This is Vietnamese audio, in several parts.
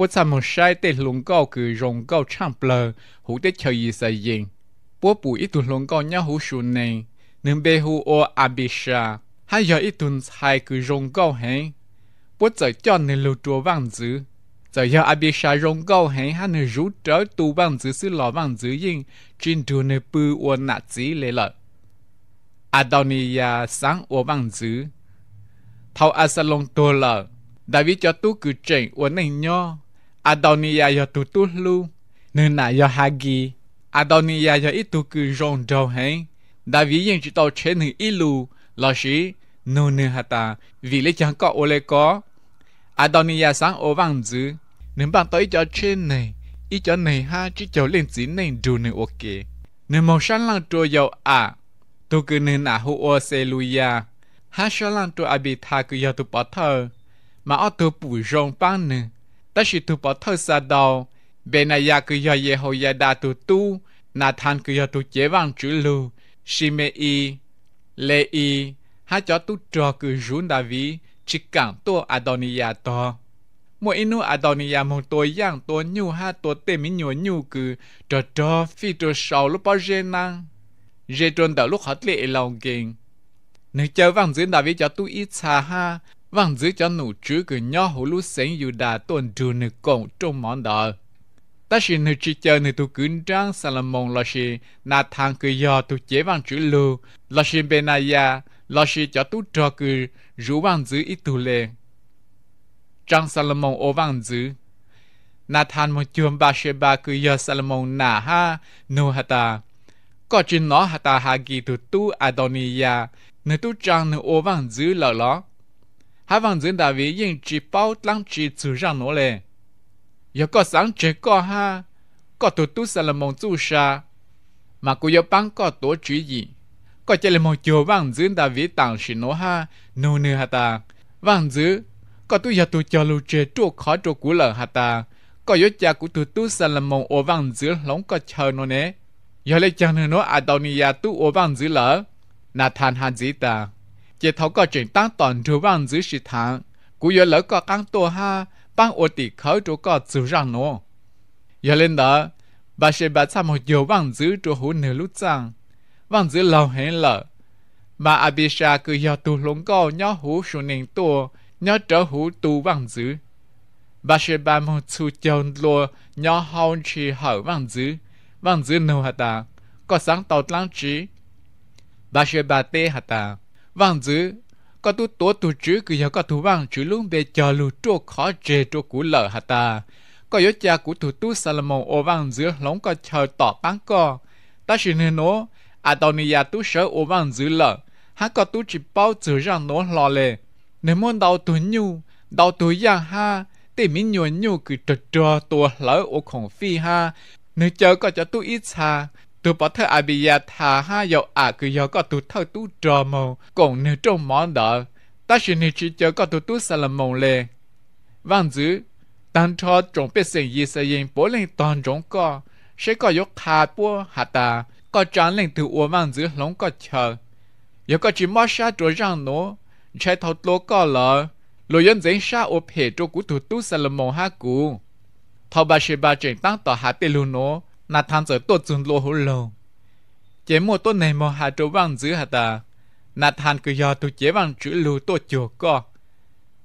bố sa mong sai tê lùng gạo cử rong gạo chạm bờ hú tê gì sa yên bố bù ít tuần lùng gạo nhá hú sù nè nương bê hú ô abisha hai giờ ít tuần hai cử rong gạo hẹn bố giờ cho nên lưu trùa vang dữ giờ giờ abisha rong gạo hẹn hắn nè rú trở tu vang dữ sư lò vang dữ yên trên đường nè bư ô nạ dí lệ lợi Adonia sáng ô vang dữ thao asalong tô lợ David cho tú cử trình uốn này nho Adonia yo tutuhlu, nuna yo hagi. Adonia yo itu ku jong do hen. Davi yin chi tao che ni ilu, lo shi, nu nu hata, vì lê chẳng có ô lê có. Adonia sáng ô vang dư, nên bạn tới cho che này, ý cho này ha, chỉ cho lên chỉ này đủ này ok. Nên màu sáng lăng trô yo à, tu cứ nên à hu ô xe luya. Ha sáng lăng trô abi tha cứ yo tu bỏ thơ, mà ô tu bù rong băng nè ta chỉ tu bỏ thơ xa đầu bên này ya cứ giờ ye hồi ya đa tu tu na than cứ giờ tu chế vang chữ lu si mê y lê y ha cho tu trò cứ rún đa vi chỉ cảm tu adonia to mỗi inu adonia một tuổi giang tu nhu ha tu tê mi nhu nhu cứ trò trò phi trò sầu lúc bao giờ năng giờ trôn đầu lúc hết lệ lòng kinh nếu chơi vang diễn đa vi cho tu ít xa ha vàng dưới cho nụ chữ cứ nhỏ hồ lú sánh dù đã tuần trù nữ cộng trong món đó. Ta chỉ nữ chỉ chờ nữ tu cứng trang Salomon là chỉ nà thang cứ do tu chế văn chữ lưu, là chỉ bên này ya, là chỉ cho tu trò cứ rủ văn dưới ít tu lệ. Trang Salomon ô văn dưới, nà thang một chuông ba xe ba cứ do Salomon nà ha, nô hà ta. Có chữ nó hà ta hà gì tu tu Adonia, nữ tu trang nữ ô văn dưới lọ lọ hai vàng dân đại vì yên chỉ bao lăng chỉ chủ rằng nó lệ giờ có sáng chế có ha có tổ tu sa là mong tu sa mà cô giờ băng có tổ chữ gì có chỉ là một chỗ vàng dân đại vì tặng sự nó ha nô nư hà ta vàng dữ có tu giờ tu cho lưu chế chỗ khó chỗ cũ lở hà ta có yếu cha của tu tu sa là mong ô vàng dữ lóng có chờ nó nè giờ lấy chàng nó à đâu ni ya tu ô vàng dữ lỡ nà than hà dĩ ta chỉ thấu có chuyện tăng toàn trừ vang dưới sĩ thang cú yếu lỡ có căng tổ ha băng ô tỷ khấu chỗ có chữ rằng nó giờ lên đó bà sẽ bà xăm một nhiều vang dưới chỗ hú nửa lúc rằng vang dưới lâu hẹn lỡ mà abisha cứ giờ tù lũng co nhó hú xuống nền tổ nhó trở hú tù vang dưới bà sẽ bà một chú chồng lùa nhó hôn chỉ hở vang dưới vang dưới nô hả ta có sáng tàu lăng trí bà sẽ bà tê hả ta vang dữ có tu tố tu chữ cứ giờ có tu vang chữ luôn để chờ lù chỗ khó chê chỗ cũ lở hả ta có yếu cha của tu tu Salomon ô vang dữ lóng có chờ tỏ bán co ta chỉ nên nó Adonia tu sở ô vang dữ lở há có tu chỉ bao giờ rằng nó lo lệ nếu muốn đau tu nhu đau tu ya ha thì mình nhu nhu cứ trật trò tu lỡ ô khổng phi ha nếu chờ có cho tu ít xa tu bỏ thơ abia thà ha dầu à cứ dầu có tu thơ tu trò mồ còn nếu trong món đó ta chỉ nên chỉ cho có tu tu sa lâm mồ lệ văn dữ tan cho trong biết sinh gì sẽ yên bố lên toàn trong co sẽ có dốc thà bố hạ ta có chán lên từ uo vang dữ lóng có chờ giờ có chỉ mất sa trôi rằng nó chạy thầu lô có lợ lô dân giấy sa ô phe cho cú tu tu sa lâm mồ ha cú thọ bà sẽ bà chuyển tăng tỏ hạ tê luôn nó na tham giờ tốt dùng lô hổ lô chế mô tốt này mô hạ trâu vang giữ hạ ta na than cứ do tu chế vang chữ lù tốt chùa co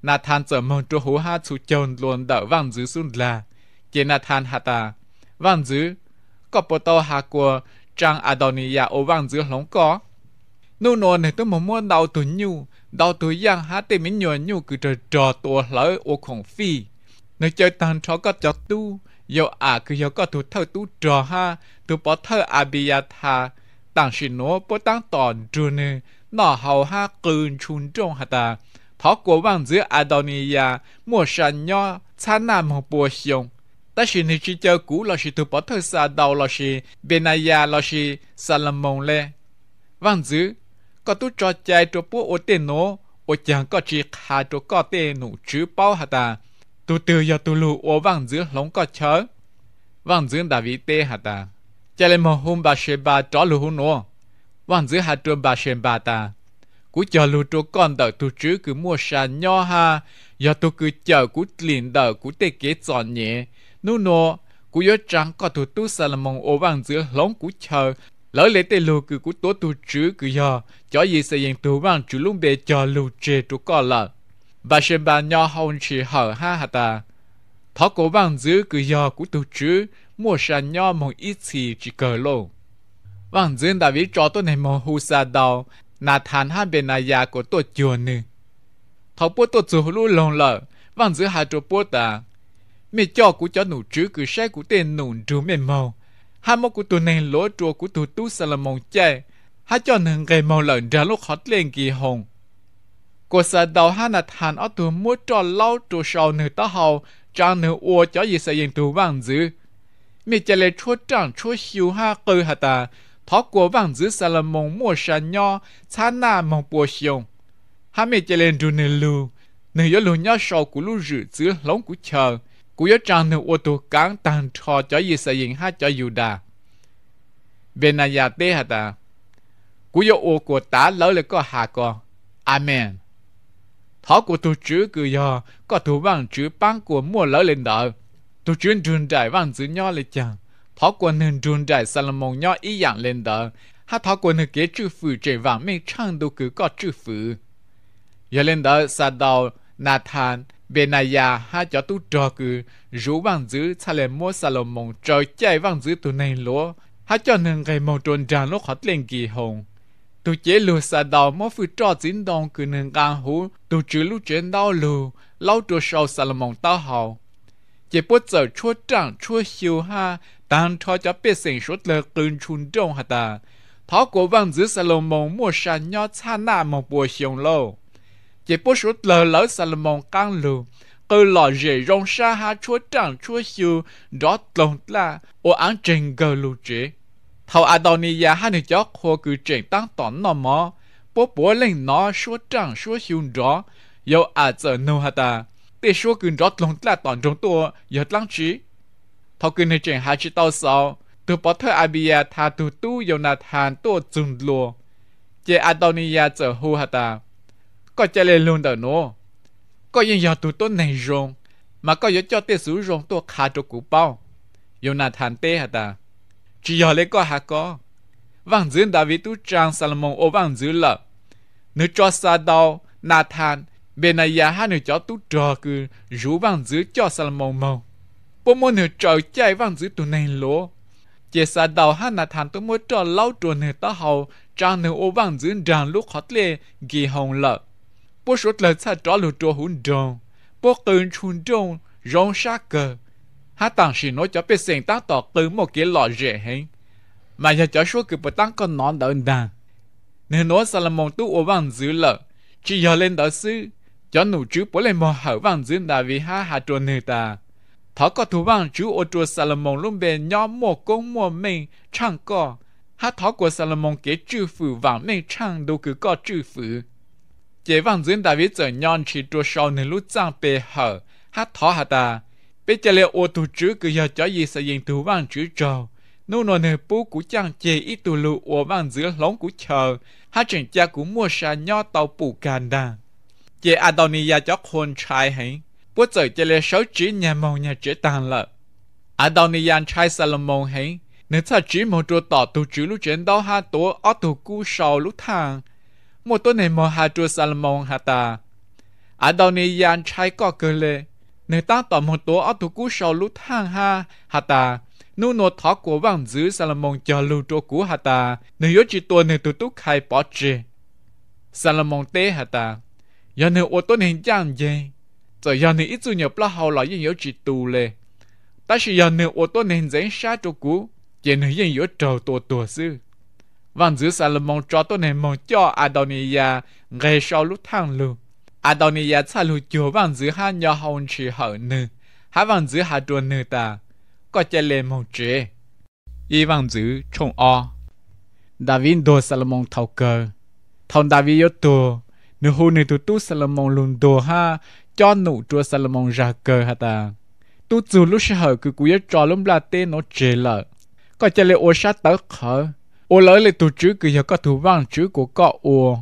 na than giờ mô trâu hổ hạ chú chồn luôn đỡ vang giữ xuống là chế na than hạ ta vang giữ có bộ tàu hạ của trang Adonia ô vang giữ lóng có nô nô này tôi mong muốn đau tuổi nhu đau tuổi yang há tìm mình nhuận nhu cứ trò trò tùa lỡ ô khổng phi nơi chơi tàn chó có chó tu yo à cứ yo có tu thơ tu trò ha tu bỏ thơ à bì ya tha tăng xin nó bỏ tăng tòn trù nè nó hầu ha cơn chun trong ha ta thọ của vàng giữa Adonia mua sàn nho chán nam một bùa xiong ta xin thì chỉ chờ cũ là sự tu bỏ thơ xa đầu là sự Benaya là sự Salomon le vàng giữa có tu cho chạy trò bùa ô tên nó ô chẳng có chỉ khá trò có tên nụ chứ bao ha ta tu tư do tu lu ô vàng giữa lóng có chớ vàng giữa đã vị tê hả ta cho lên một hôm bà xem bà tró lu hôn nô vàng giữa hạt trường bà xem bà ta cú chờ lu trô con đợi tu chứ cứ mua sa nho ha do tu cứ chờ cú liền đợi cú tê kế tròn nhẹ nu nô cú nhớ trắng có tu tu sa là mong ô vàng giữa lóng cú chờ lỡ lẽ tê lu cứ cú tố tu chứ cứ giờ cho gì sẽ dành tu vàng chú lũng bề chờ lu chê trô con là và sẽ bà nhỏ hôn chỉ hở ha hả ta. Thó cổ bằng giữ cứ dò của tù chứ, mua sà nhỏ một ít gì chỉ cờ lộ. Bằng dưỡng đã biết cho tôi này một hù xa đào, nà thán hai bên nà nhà của tôi chùa nè. Thó bố tôi dù lưu lồng lợ, bằng giữ hai cho bố ta. Mẹ cho của cho nụ chứ cứ xe của tên nụ trú mẹ màu. Hai mô của tôi này lỗ trùa của tôi tu mong chạy, hai cho nâng gây màu lợn ra lúc hót lên kỳ hồng của sở đầu ha là thàn ở tù mua cho lâu tù sầu nữ ta hầu trang nữ ua cho gì sẽ yên tù vàng dữ mẹ chả lệ chúa trang chúa hiu ha cư hà ta thó của vàng dữ sa là mong mua sa nhò cha na mong bùa xiong ha mẹ chả lệ tù nữ lù nữ yếu lù nhau sầu cú lù rử dữ lóng cú chờ cú yếu trang nữ ua tù cán tàn trò cho gì sẽ yên ha cho dù đà về nà yà tê hà ta cú yếu ua của ta lỡ là có hà con Amen thọ của tu chữ cửa do có tu văn chữ bán của mua lỡ lên đỡ tu chuyên trường trại văn chữ nho lên chẳng thọ của nên trường trại Salomon nho ý dạng lên đỡ ha thọ của nên kế chữ phụ trẻ vàng mình chẳng đâu cứ có chữ phụ giờ lên đỡ sa đầu này Benaya ha cho tu trò cứ rủ văn chữ Salomon Salomon trời chạy văn chữ tu này lúa ha cho nên cái màu tròn tràn nó hết lên kỳ hồng tu chế lù sa đào mò phu trò chính đồng cứ nâng gan hú tu chữ lú chuyện đau lù lâu tu sau sa lâm mong tao hào chế bút giờ chua trăng chua hiu ha đang thò cho bế sinh sốt lờ cơn chun trong hạt ta thảo của văn dữ sa lâm mong mua sa nhỏ cha na mong bùa hiu lâu chế bút sốt lờ lỡ sa lâm mong căng lù cơ lò dễ rong sa ha chua trăng chua hiu đó lồng la ô án trình gờ lù chế thầu Adonia hai nữ chó khô cử chuyển tăng tỏn nó mò, bố bố lên nó số trăng số hiun rõ, yo à giờ nô hà ta, để số cử rõ lông là tỏn trong tua, yo lăng trí. Thầu cử này chuyển hai chữ tao sau, từ bỏ thơ Abia tha tu tu yo nà thàn tua dùng lùa. Chê Adonia giờ hô hà ta, có chê lên luôn đỡ nô. Có yên yo tu tốt này rong, mà có yo cho tê sử rong tua khá cho cụ bao. Yo nà thàn tê hà ta chỉ giờ lấy có hạ có vang dưỡng David tu trang Salomon ô vang dưỡng là, nữ cho sa đau Nathan Benaya hai nữ cho tu trò cứ rủ vang dưỡng cho Salomon mong bố mua nữ trò chạy vàng dưỡng tu này lúa chỉ sa đau hai than tu mua trò lâu trò nữ ta hầu trang nữ ô vang dưỡng rằng lúc hót lệ ghi hồng lợ bố sốt lợ sa trò lù trò hùng trông bố cơn chung trông rong sát cờ hát tàng sĩ nói cho biết sinh tác tỏ từ một cái lọ rẻ hay mà giờ cho số cứ bắt tăng con nó đỡ đà nên nói Salomon tu ở vàng dữ lợ chỉ giờ lên đỡ sư cho nụ chứ bố lên mò hở vàng dữ đà vì hát hà trùa nề ta thọ có thú vàng chú ô trùa Salomon luôn về nhỏ một công mùa mình chẳng có hát thọ của Salomon kế chư phụ vàng mình chẳng đâu cứ có chư phụ chế vàng dữ đà vì giờ nhon chỉ trùa sau nên lúc trang bề hở hát thọ hà ta bây giờ liệu ô tô chữ cứ giờ cho gì sẽ dành tù vàng chữ trò nô nô nè bố của chàng chê ít tù lụ ô vàng giữa lóng của chờ hát chẳng cha của mua xa nho tàu bù càn đà chê Adonia cho khôn trai hãy bố giờ chê lê sáu chữ nhà màu nhà chữ tàn lợ Adonia trai mông hãy nếu ta chỉ một chỗ tỏ tù chữ lúc chuyện đó ha tố ô tù cu sau lúc thang một tối này mà ha chúa mông ha ta đào Adonia trai có cơ lệ Người ta tỏ một tố ở thủ cú sau lũ thang ha, hà ta. nô nô thó của vàng giữ Salomon cho lưu trô cú hà ta. Nếu yếu chỉ tuần này tụ tụ khai bỏ trì. Salomon tế hà ta. Giờ nếu ô tô nên chàng gì, Giờ giờ nếu ít dù nhập là hầu lại yên yếu chỉ tù lệ. Ta chỉ giờ nếu ô tô nên dễ xa trô cú. Giờ nếu yên yếu trầu tổ tổ sư. Vàng giữ Salomon cho tôi nên mong cho Adonia ngay sau lúc thang lưu à đó này giờ sao lũ chúa bằng dưới hai nhỏ hồng chỉ hậu nữ hai bằng dưới hai tuần nữ ta có chơi lên một chế y bằng dưới trông o David đồ Salomon thâu cơ, thằng David yếu tù nữ hôn nữ tu tu Salomon luôn đồ ha cho nụ chúa Salomon ra cơ ha ta tu dù lúc sẽ hở cứ cú cho trò la là tên nó chế lợ có chơi lên ô sát tớ khở ô lỡ lên tu chữ cứ giờ có thủ vang chữ của cọ ô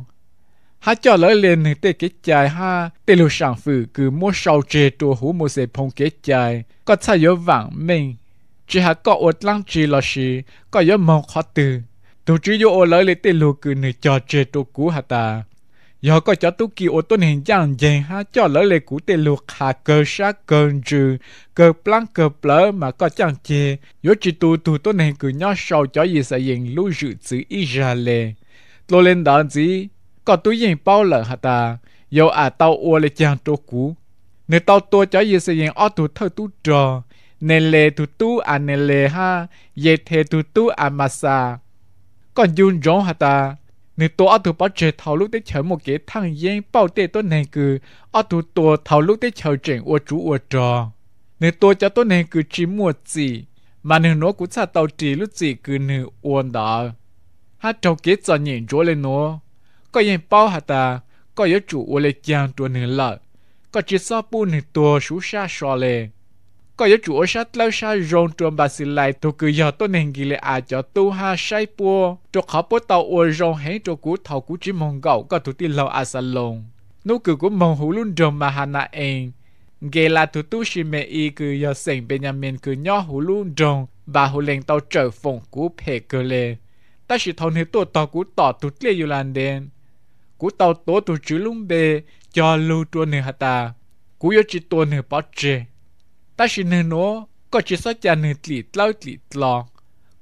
ha cho lỡ lên thì tê cái chài ha tê lù sản phụ cứ mua sau chế đồ hú mua sẽ phong cái chài có thay yếu vàng mình chỉ ha có ột lăng chỉ là gì có yếu mong khó tư, tổ chức yếu ột lỡ liền tê lù cứ nửa cho chế đồ cũ hà ta giờ có cho tu kỳ ô tô hình dạng gì ha cho lỡ lệ cũ tê luộc hà cơ sát cơ trừ cơ plăng cơ plơ mà có chẳng chê yo chỉ tu tu tô này cứ nhỏ sau cho gì sẽ yên lưu dự chữ ý ra lệ lô lên đó gì có túi yên bao lợ hả ta yo à tao ua lê chàng trô cú nếu tao tua cho yên sẽ yên ở tu thơ tu trò nên lê tu tu à nên lê ha ye thề tu tu à mà sa còn yun rong hả ta nếu tôi ở tu bảo chế thảo lúc để chờ một kế thăng yên bao tệ tôi này cứ ở tu tua thảo lúc để chờ chuyện ua chú ua trò nếu tôi cho tôi này cứ chỉ mua gì mà nếu nó cũng sao tao trì lúc gì cứ nửa uôn đó hát trong kế cho nhìn rồi lên nó ก็ยังเป้าหาตาก็ยจู่อเลยจางตัวหนึ่งละก็จิซอปูหนึ่งตัวชูชาชอเลยก็ยจู่อชัดเล่าชาโรงตัวบาสิไลตัวกือยอตัวหนึ่งกิเลอาจจะตู้หาใช้ปัวตัวเขาปัวเตาอวยโรงให้ตัวกูเท่ากูจิมองเก่าก็ถูกที่เราอาสลงนูกือกูมองหูลุ่นดมมาหานาเองเกลาทุตุชิเมอีคือยอเสงเป็นยามินคือย่อหูลุ่นดงบาหูเลงเตาเจอฝงกูเพกเกเลแต่สิทนให้ตัวต่อกูต่อตุเลียอยู่ลานเดน cú tàu tố tụ chữ lung bê cho lưu tuôn nửa hạt ta cú yếu chỉ tuôn nửa bó chê ta chỉ nửa nó có chỉ sát cha nửa tỉ lao tỉ lo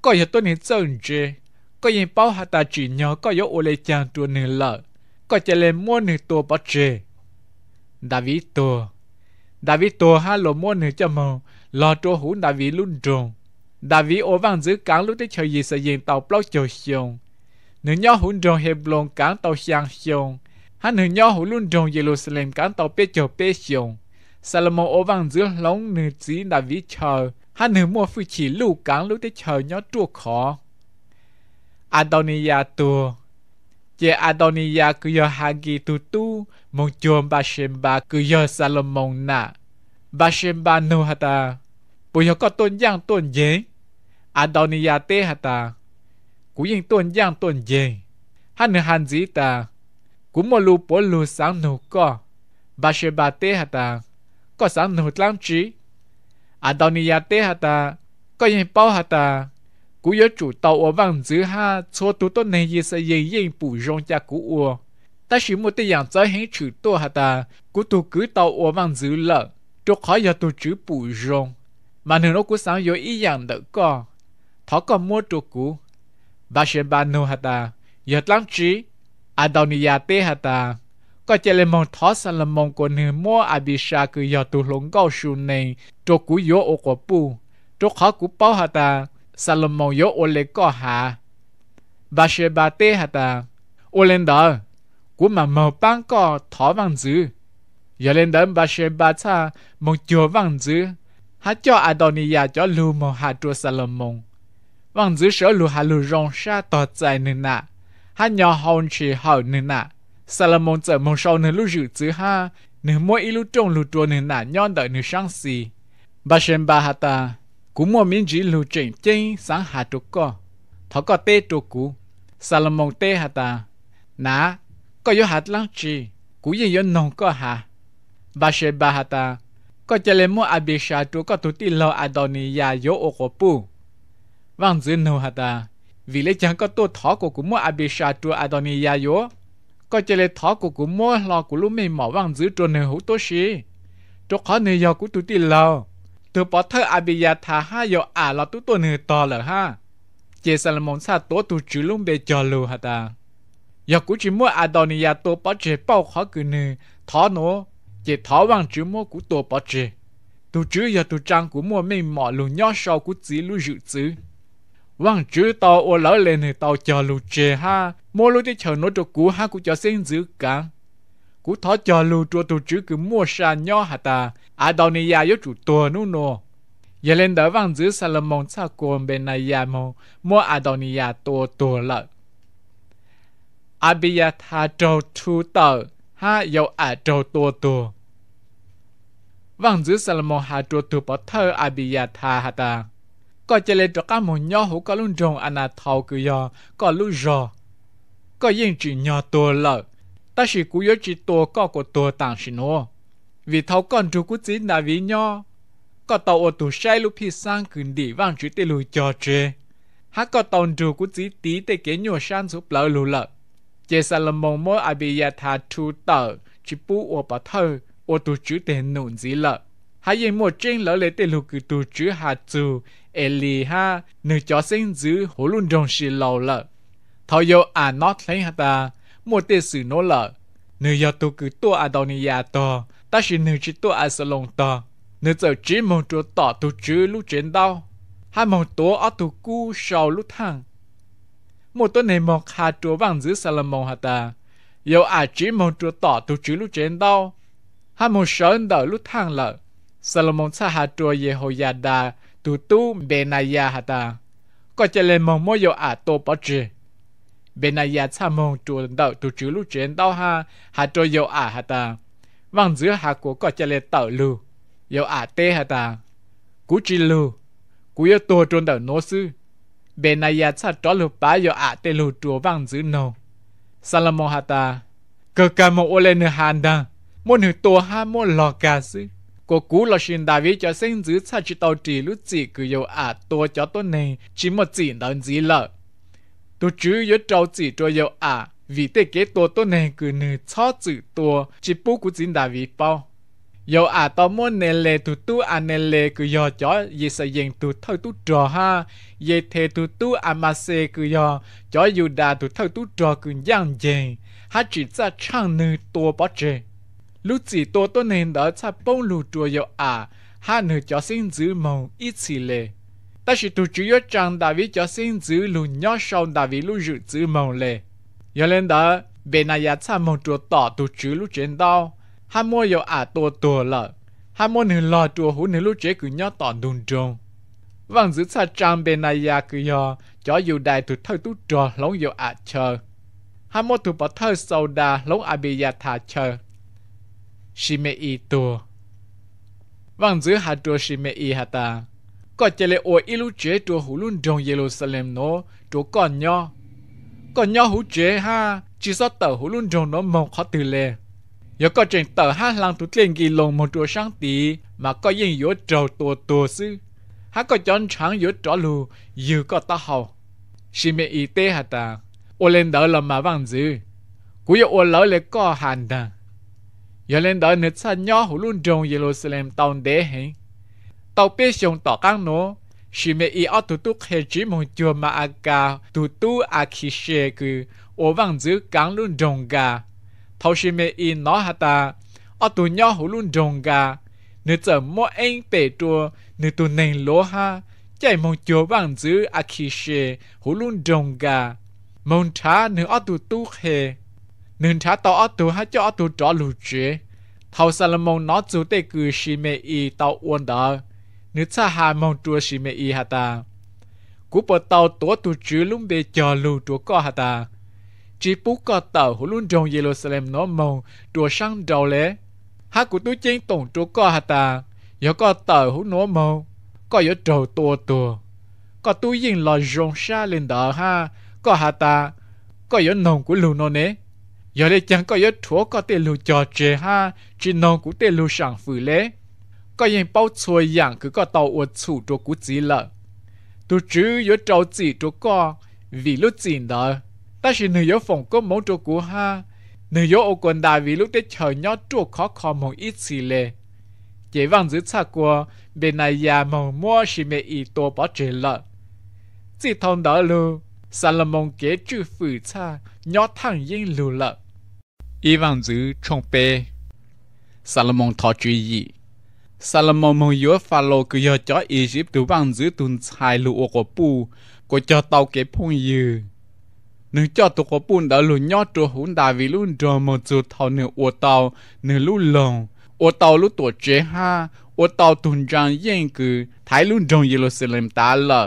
có yếu tuôn nửa chân chê có yên báo hạ ta chỉ nhỏ có yếu ô lê chàng tuôn nửa lợ có chỉ lê mua nửa tua bó chê David tua David tua ha lô mua nửa cho mờ lò tua hủ David luôn trùng David ô vang giữ cán lúc tới chơi gì sẽ yên tàu bao chờ xiong nữ nhỏ hôn rồng Hebron cán tàu sang sông, Hắn nữ nhỏ hôn luôn rồng Jerusalem cán tàu bê chở bê sông. Salomon ô vang giữa lòng nữ chí đã vĩ chờ. Hắn nữ mua phu chỉ lũ cán lũ tế chờ nhỏ trua khó. Adonia tùa. Chê Adonia cứ giờ Hagi tu tu, mong chuông bà xem bà cứ giờ Salomon nạ. Bà xem bà nô hả ta. Bùi có tôn giang tôn dế. Adonia tê hả ta cú yên tuần giang tuần dê hắn nửa hàn dĩ ta cú mò lu bố lu sáng nụ co bà sẽ bà tê hà ta có sáng nụ lăng trí à đào nì yà tê hà ta có yên bao hà ta cú yếu chủ tàu ở vàng dữ ha cho tú tốt này yên sẽ yên yên bù rong cha cú ua ta chỉ một tay dạng trái hẹn chữ tua hà ta cú tu cứ tàu ở vàng dữ lợ cho khó giờ tu chữ bù rong mà nửa nó cú sáng yếu ý dạng đỡ co thọ còn mua chỗ cú Bashebanu hata, Yatlam chi, Adoniyate hata. Có chế lên mong thó xa là mong của nữ mua Abisha cứ giờ tù lũng gạo sù này, trô cú yếu ô của bù, trô khó cú bao hata, xa là mong yếu ô lê có hạ. Bashebate hata, ô lên đó, cú mà mờ bán có thó vang dữ. Giờ lên đó Bashebata mong chúa vang dữ, hát cho Adoniyah cho lưu mong hạ trô Salomon vàng giữ sở lù hà lù rong sa tỏ dài nè nà ha nhỏ hòn chỉ hảo nè nà Salomon trở mong sau nè lù dự chứ ha nè mỗi ít lù trông lù trùa nè nà nhon đợi nè sang xì bà xem bà hà ta cú mua miếng chỉ lù chỉnh chênh sáng hà trục co thọ có tê trục cú Salomon tê hà ta nà có yếu hạt lăng chi cú gì yếu nông có hà bà xem bà hà ta có chơi lên mua abisha trục có tụt tì lo adoni ya yếu ô cổ vang dưới nô hạt ta vì lẽ chẳng có tổ thọ của cũng mua abisha tua adonia yo có chơi lệ thọ của cũng mua lo của lúc mình mỏ vang dưới trôn nơi hữu tố sĩ chỗ khó nơi yo của tụi tì lò từ bỏ thơ abia thà ha yo à lo tụi tôi nơi to lờ ha chế salomon sa tố tụ chữ lúc bề cho lù hạt ta yo cũng chỉ mua adonia tổ bỏ chế bao khó cứ nơi thọ nó chế thọ vang chữ mua của tổ bỏ chế tụ chữ yo tụ trang của mua mình mỏ lù nhỏ sau của chỉ lù dự chữ vâng chứ tao ô lỡ lên thì tao chờ lù chè ha mua lù đi chờ nó cho cú ha cũng cho xin giữ cả cú thó chờ lù cho tụ chứ cứ mua sa nho hả ta à đâu này ya yếu chủ tua nu nô giờ lên đỡ vang giữ Salomon sa cồn bên này ya mô mua à đâu này ya tua tua lợ à bây giờ tha trâu thu tờ ha yêu à trâu tua tua vang giữ Salomon ha trâu tua bỏ thơ à bây giờ tha hả ta có chơi lên cho các mồ nhỏ hổ có luôn rồng anh à thầu cứ giờ có lúc giờ có yên chỉ nhỏ tua lợ ta chỉ cú yếu chỉ tua có của tua tàng xin nó vì thầu con chú cú chín đã ví nhỏ có tàu ô tô xe lúc phi sang cứ đi vang chữ tê lùi cho chê hát có tàu chú cú chín tí tê kế nhỏ sang số lợ lù lợ chế sa lâm mong mơ ai à bị ya tha chú tờ chỉ bú ô bà thơ ô tô chữ tê nụn dí lợ hai yên một trên lỡ lấy tê lù cứ tu chữ hà chú eli ha nữ chó giữ hồ luôn đồng sĩ lâu lợ thọ yo à nót lấy hạt ta một tiền nô lợ nữ yo tu cứ tua à đâu nhà to ta chỉ nữ chỉ tua à sờ lồng to nữ giờ chỉ mong chúa tỏ tu chứ lúc chiến đau hai mong tố ở tu cu sau lúc thăng một tuần này mong hà chúa vàng giữ salomon hạt ta yo chỉ mong chúa tỏ tu chứ lúc chiến đau hai mong sớm đợi lúc thăng lợ Salomon sa hà chúa Yehoyada tu tu benaya hata có chơi lên mong mỗi giờ à tô bỏ chê benaya cha mong tu đạo tu chữ lúc chuyện đạo ha hà cho giờ à hata vang giữa ha của có chơi lên tàu lu giờ à tê hata cú chỉ lu cú giờ tô trôn đạo nô sư benaya cha cho lu bá giờ à tê lu chùa vang giữa nô Salomon hata cơ cả một ô lên hàn đa muốn hử tô ha muốn lò cả sư cô cú là xin David cho sinh giữ sa chỉ tàu trì lúc chỉ cứ yêu à tua cho tôi này chỉ một chỉ đơn gì lợ tu chú yêu trâu chỉ cho yêu à vì thế kế tua tôi này cứ nữ cho chữ tua chỉ bố của chính David bao yêu à tao muốn nè lệ tu tu à nè lệ cứ yêu cho gì sẽ yên tu thâu tu trò ha ye thế tu tu à mà se cứ yêu cho yêu đà tu thâu tu trò cứ giang dèn hát chỉ ra chăng nữ tua bao trời lúc chỉ tôi tôi nên đó cha bông lù chùa yo à ha nữ cho sinh giữ mong ít xì lệ ta chỉ tu chú yo rằng đã vi cho sinh giữ lù nhỏ sau đã vi lù giữ giữ mong lệ giờ lên đó bên này ya cha mong chùa tỏ tu chú lúc trên đau ha mua yo à tua tua lợ ha mua nữ lò chùa hú nữ lúc chế cứ nhỏ tỏ đun trông vâng giữ cha trang bên này ya cứ yo cho dù đại tu thơ tu trò lóng yo à chờ ha mua tu bỏ thơ sau đà lóng à bị ya thà chờ shimei tua vang giữ hạt tua shimei hạt ta có chả lẽ ôi ilu chế tua hủ luôn trong Jerusalem nó tua còn nho còn nho hủ chế ha chỉ so tờ hủ luôn trong nó mong khó từ lệ giờ có chuyện tờ ha lang tu tiền kỳ lồng một tua sáng tí mà có yên yếu trầu tua tua sư ha có chọn sáng yếu trỏ lu dư có ta hầu shimei tê hạt ta ô lên đỡ là mà vang giữ cú yêu ô lỡ lẽ có hàn đàng giờ lên đó nứt xa nhỏ hồ luôn trong Jerusalem tàu đế hình tàu biết xong tỏ căng nó chỉ mẹ ý ở tụ tụ khế chỉ mong chùa mà à gà tụ tụ à khí xe cứ ô vang giữ căng luôn trong gà thầu chỉ mẹ ý nó hả ta ở tụ nhỏ hồ luôn trong gà nữ trở mô anh bể trùa nữ tụ nền lỗ ha chạy mong chùa vang giữ à khí xe hồ luôn trong gà mong cha nữ ở tụ tụ khế nên thả tao tu há cho tu trọ lù chế thầu Salomon nó chủ tế cử sĩ mê y tàu uôn đó nữ cha hà mong chúa sĩ mê y hà ta cú bờ tàu tổ tu chữ lũng bề chờ lù chúa co hà ta chỉ bú co tàu hú lũng trong Jerusalem nó mong chúa sang đầu lẽ há cú tu chén tổng chúa co hà ta yếu co tàu hú nó mong có yếu trầu tua tua có tu yên là dòng xa lên đó ha có hà ta có yếu nồng của lù nó nế giờ đây chẳng có yếu thuốc có tên lưu cho chê ha chỉ nông cũng tên lưu sảng phử lễ có những bao chuối yàng cứ có tàu uất chủ cho cú gì lợ tu chứ yếu trâu chỉ cho co vì lúc gì đó ta chỉ nữ yếu phòng có mẫu cho cú ha nữ yếu ô quần đại vì lúc đấy chờ nhó chua khó khó mong ít gì lệ chế vang giữ xa của bên này nhà mong mua chỉ mẹ ý tổ bỏ chế lợ chỉ thông đó luôn Salomon kế trừ phử cha nhó thẳng yên lù lợ 一万族创办。萨勒蒙他注意，萨勒蒙蒙约法罗古要叫以色列万族同财路我个布，个叫到给朋友。能叫ตัวกปุ่นดาวลุนยอดตัวหุ่นดาวิลุนจอมจูเท่าเนื้ออวตาวเนื้อลุ่นลงอวตาวลุ่ตัวเจ้าอวตาวตุนจังเย่งคือไทยลุ่นจงเยรูซาเล็มตาละ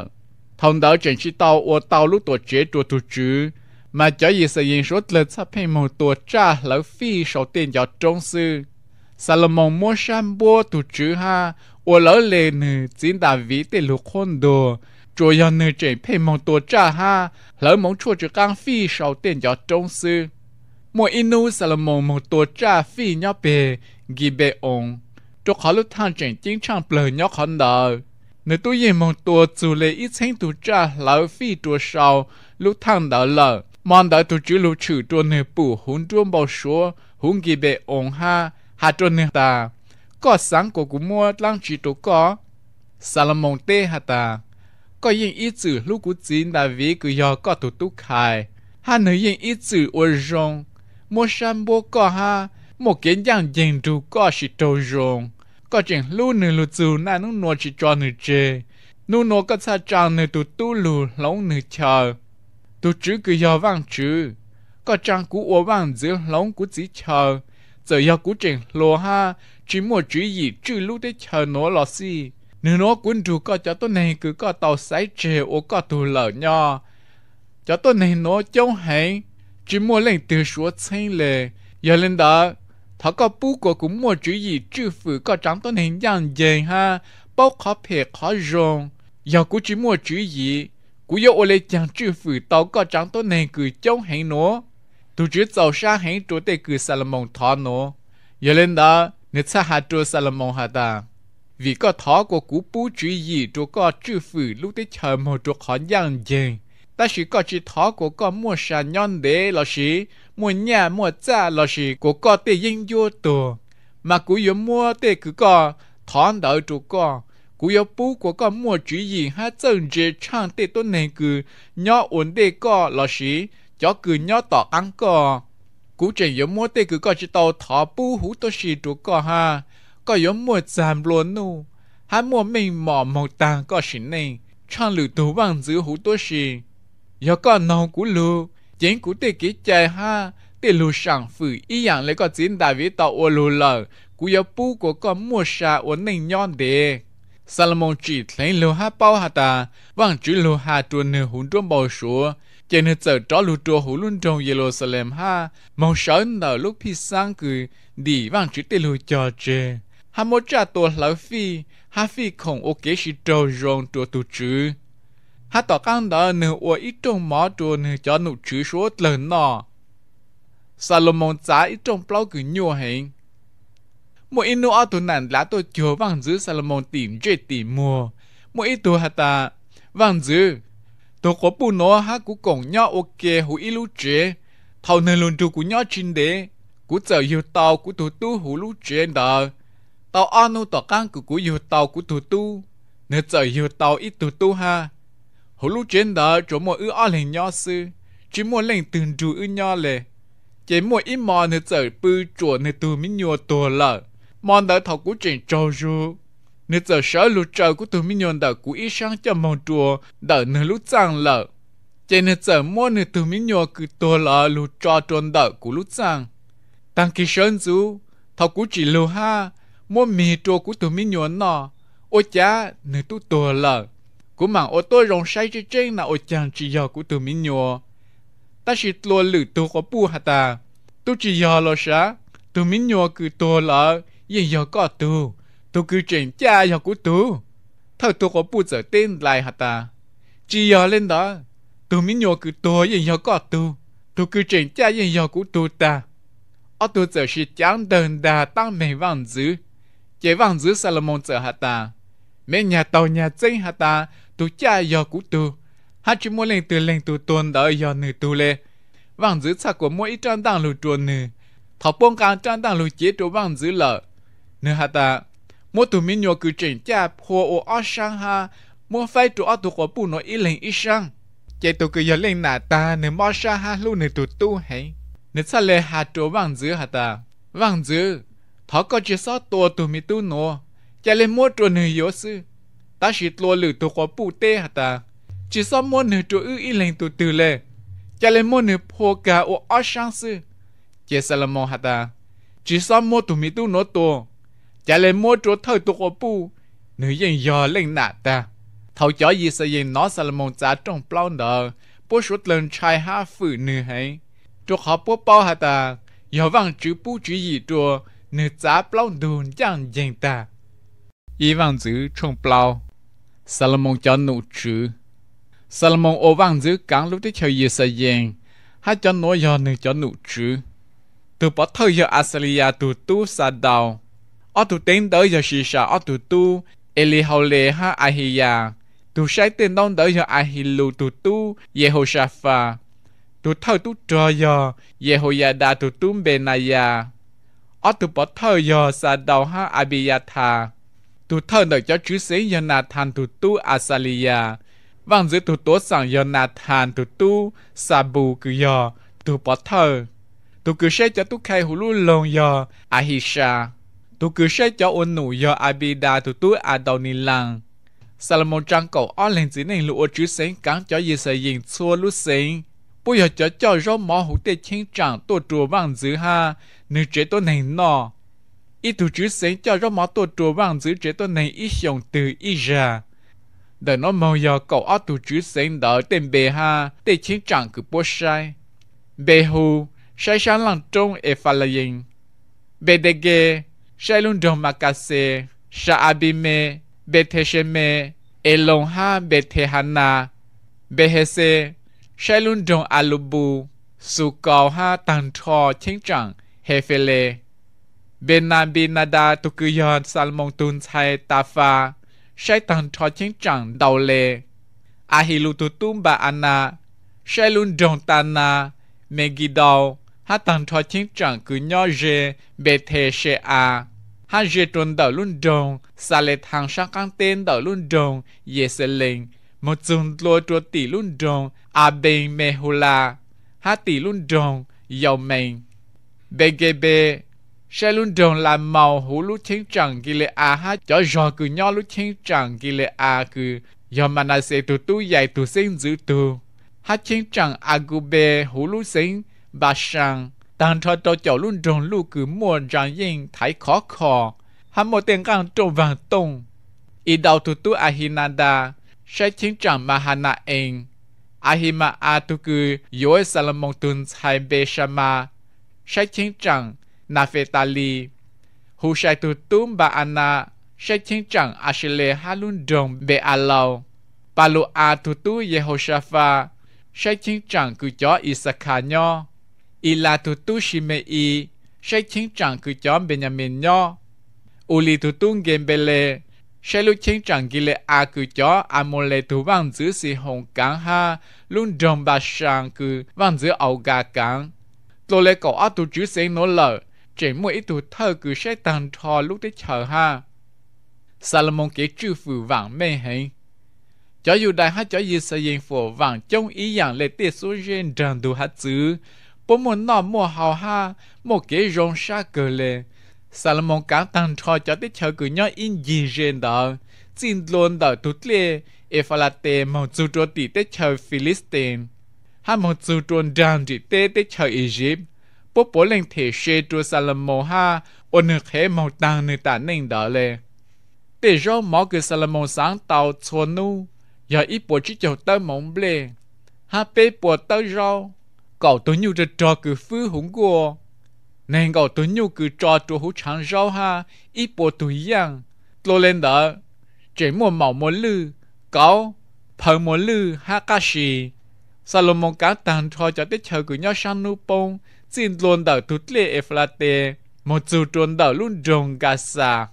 ทำดาวเจนชิตาวอวตาวลุ่ตัวเจ้าตัวตุจื้อ mà cho gì sự yên số lượt sắp hay một tổ cha lão phi số tiền cho trong sư Salomon mua sắm bua tụ chữ ha ô lỡ lề nữ chính đà vĩ tê lục hôn đồ cho yêu nữ trẻ phải một tổ cha ha lỡ mong chua chữ căng phi số tiền cho trong sư mỗi inu Salomon một tổ cha phi nhau bề ghi bề ông cho khó lúc thang trẻ chính trang bờ nhau khó nợ nếu tôi yên một tổ chú lê ít sinh tổ cha lão phi tổ sau lúc thang đó lỡ mong đợi tổ chức lưu trữ tuần nửa bù hôn tuần bao số hôn kỳ bệ ông ha hà tuần nửa ta có sáng của cụ mua lăng chỉ tụ có Salomon tê hà ta có yên ý chữ lúc cú chín đã vì cứ do có tổ tụ khai hà nữ yên ý chữ ô rong mua sắm bố có ha một kiến giang dành đủ có chỉ trâu rong có chuyện lưu nửa lưu chữ nà nụ nô chỉ cho nửa chê nụ nô có sa trang nửa tụ tụ lù lóng nửa chờ tu chữ cứ do vang chữ có trang cú ô vang giữa lóng cú chỉ chờ giờ do cú trình lùa ha chỉ mua chữ gì chữ lúc đấy chờ nó lo xì nếu nó quân chủ có cho tôi này cứ có tàu sái chè ô có tù lở nho cho tôi này nó chống hẹn chỉ mua lên từ số xanh lệ giờ lên đó thọ có bú của cũng mua chữ gì chữ phụ có chẳng tôi này giang dèn ha bao khó phê khó rộng, giờ cú chỉ mua chữ gì cú yêu ô lê chẳng chữ phử tàu có chẳng tốt nền cứ chống hẹn nó tu chữ giàu xa hẹn chỗ tê cứ Salomon thọ nó giờ lên đó nè xa hạ chỗ Salomon hạ ta vì có thọ của cú bú chữ ý chỗ có chữ phử lúc tới chờ một chỗ khó nhàng dền ta chỉ có chữ thọ của con mua sà nhon để là chỉ mua nhà mua cha là chỉ của con tê yên vô tù mà cú yêu mua tê cứ có thọ đỡ chỗ con 古有不国个莫主义和政治场地都能够鸟稳定个老师，叫个鸟到安个。古正有莫得个个知道他不糊都是多个哈，个有莫站落怒，还莫命毛毛蛋个是呢，唱流都忘子糊都是，有个脑古路，见古得给ใจ哈。để lù sang phử ý yang lấy có chiến đại vĩ tàu ô lù lờ, cú yếu bú của con mua xa ô ninh nhon đề. Salomon chỉ thấy lưu ha bao hà ta, vang chữ lưu hà trùa nữ hùng trùa bầu sủa, chế nữ giờ tró lưu trùa hủ luôn trong Jerusalem ha, mong sớm nở lúc phi sáng cử, đi vang chữ tê lưu cho chê. Hà mô cha tùa lão phi, hà phi không ô kế sĩ trâu rong trùa tù chữ. Hà tỏ căng đó nữ ua ít trong mó trùa nữ cho nụ chữ số lần nọ. Salomon giá ít trong bao cử nhua hình mỗi ít nụ tu nản lá tôi chờ vàng giữ Salomon tìm chơi tìm mua. mỗi ít tu hạt ta vàng giữ. Tôi có bù nó hát cú cổng nhỏ ok hủ ít lũ chế. Thầu nơi luôn trù cú nhỏ trên đế. Cú chờ yêu tàu cú thủ tu hủ lũ chế đờ. Tàu ăn nụ tỏ căng cú cú yêu tàu cú thủ tu. Nếu chờ yêu tàu ít thủ tu ha. Hủ lũ chế đờ chỗ mỗi ư o lệnh nhỏ sư. Chỉ mỗi lệnh từng trù ư nhỏ lệ. chỉ mỗi ít mò nếu chờ bư chỗ nếu tù mình nhua tù lợ mong đợi thọ của trình trâu ru nếu giờ sở lũ trời của tôi mình nhon đợi của ý sáng cho mong chùa đợi nơi lũ trang lợ cho nên giờ mua nơi tôi mình nhon cứ tua lợ lũ trò tròn đợi của lũ trang tăng kỳ sơn du thọ của chỉ lũ ha mua mì trò của tôi mình nhon nọ ô cha nơi tụ tua lợ của mảng ô tô rồng say trên trên là ô chàng chỉ giờ của tôi mình nhon ta chỉ tua lử tôi có bu hả ta tôi chỉ giờ lo sáng tôi mình nhon cứ tua lợ 也要搞到，都给人家要过到，他都可不走点来哈哒，只要领导，都明要过到也要搞到，都给人家也要过到的，我都就是讲等的当美王子，这王子萨勒蒙走哈哒，每年到年真哈哒，都家要过到，他只么领导领导端到要你到嘞，王子擦过么一张当路端呢，他帮干张当路接着王子了。nữa hả ta mỗi tụi mình nhớ cứ chỉnh cha phô ô ở sang ha mỗi phải tụi ở tụi có bù nó ít lên ít sang chạy tụi cứ giờ lên nà ta nữa mò sang ha luôn nữa tụi tu hay nữa sao lệ hà tụi vàng dữ hả ta vàng dữ thọ có chỉ sót tụi tụi mình tu nó chạy lên mỗi tụi nữa yếu sư ta chỉ tụi lử tụi có bù tê hả ta chỉ sót mỗi nữa tụi ư ít lên tụi từ lệ chạy lên mỗi nữa phô cả ô ở sang sư chạy Salomon hả ta chỉ sót mỗi tụi mình tu nó tụi chả lên mua chỗ thời tục ở bù, nữ dân giờ lên nạ ta thầu chó gì sẽ dân nó sẽ là một giá trong bao nợ bố số lần trai ha phụ nữ hay chỗ họ bố bao hà ta giờ vàng chữ bu chữ gì chỗ nữ giá bao đồn chẳng dân ta y vàng chữ trong bao Salomon cho nụ chữ Salomon ô vàng chữ cắn lúc tích chơi gì sẽ dân hát cho nói giờ nữ cho nụ chữ từ bỏ thời giờ Asalia từ tu sa đào ở tu tên tới giờ xì xà ở tu tu eli hầu lệ ha ahia tu sai tên đông tới giờ ahilu tu tu jehoshapha tu thơ tu trò giờ jehoiada tu tum benaya ở tu bỏ thơ giờ sa đầu ha abiyatha tu thơ đợi cho chữ sĩ Jonathan tu tu Asalia. Vang giữa tu tố sang Jonathan tu tu Sabu cứ giờ tu bỏ thơ. Tu cứ sẽ cho tu khai hulu lông giờ Ahisha. Tu cứ sẽ cho ôn nụ do Abida tu tu Adonilang. Salomon trang cầu ở lên chỉ nên lụa chữ sinh cắn cho gì sẽ nhìn xua lúc sinh. Bây giờ cho cho rô mỏ hủ tê chiến trạng tổ trùa vang dữ ha, nữ chế tổ này nọ. Ý tu chữ sinh cho rô mỏ tổ trùa vang dữ chế tổ này ý xiong từ ý ra. Để nó màu giờ cầu ở tu chữ sinh đỡ tên bề ha, tê chiến trạng cứ bố sai. Bề hù, sai sáng lăng trông e phà là yên. Bề đề shailun dong makase shaabime betesheme elonha betehana behese shailun dong alubu sukao ha tang tho ching chang hefele bena binada tukuyon salmon tun chai tafa shai tang tho ching chang daule ahilu tutumba ana shailun dong tana megidao ha tang tho ching chang ku nyo je bethe she a ha je tuần luôn đồng sa lệ hàng sang căng tên đầu luôn đồng ye se linh một dùng lúa tua tỷ luôn đồng à bên mê hù la ha luôn đồng giàu mình bê gê luôn đồng là màu hú chiến trận kỳ lệ à cho giò cứ nho lúc chiến trận kỳ lệ cứ giờ mà nà sẽ tu dạy tụ sinh giữ tụ ha chiến trận à gù bê hú sinh bà sang 当初都九路中路古莫张印太可可，还莫点讲中房东，一道图图阿希那达，谁听长马哈那英，阿希玛阿图古尤萨勒蒙顿才贝什玛，谁听长那费达利，胡谁图图巴安那，谁听长阿什勒哈鲁中贝阿劳，巴鲁阿图图耶和沙发，谁听长古叫伊萨卡鸟。y là tu tu shi me y sẽ chính chẳng cứ chọn Benjamin nhỏ u li tu tung gen bele sẽ lu chính chẳng ghi lệ a cứ chó a mô lệ tu vang giữ si hồng cán ha luôn đồng bà sang cứ vang giữ ẩu gà cán tôi lệ cậu a tu chữ sẽ nỗ lợ chỉ mỗi ít tu thơ cứ sẽ tăng thò lúc tới chờ ha Salomon kể chư phụ vàng mê hình cho dù đại ha cho gì sẽ yên phổ vàng trong ý dạng lệ tiết số gen tràn tu hát chữ bố muốn nó mua hào ha mua cái rong sa cờ lệ Salomon cảm tăng cho cho tới chờ cứ nhau in gì riêng đó xin luôn đó tụt lệ e phá là tê mong chú trô tì tới chờ Philistine ha mong chú trô đàn trị tê tới chờ Egypt bố bố lên thể xe trô Salomon ha ô nửa khế mong tăng nửa tả nên đó lệ tê rô mỏ cứ Salomon sáng tàu cho nu giờ ít bố chỉ chờ tới mông lệ ha bê bố tới rau cậu tôi nhu ra trò cứ phứ hủng của nên cậu tôi nhu cứ trò trò hú chẳng rau ha ít bộ tuổi yang lô lên đó chỉ mua màu mua lư cậu phở mua lư ha ca sĩ Salomon cá tàn trò cho tới chờ cứ nhau sang nu bông xin luôn đỡ tụt lệ eflate một dù trốn đỡ luôn rồng gà xa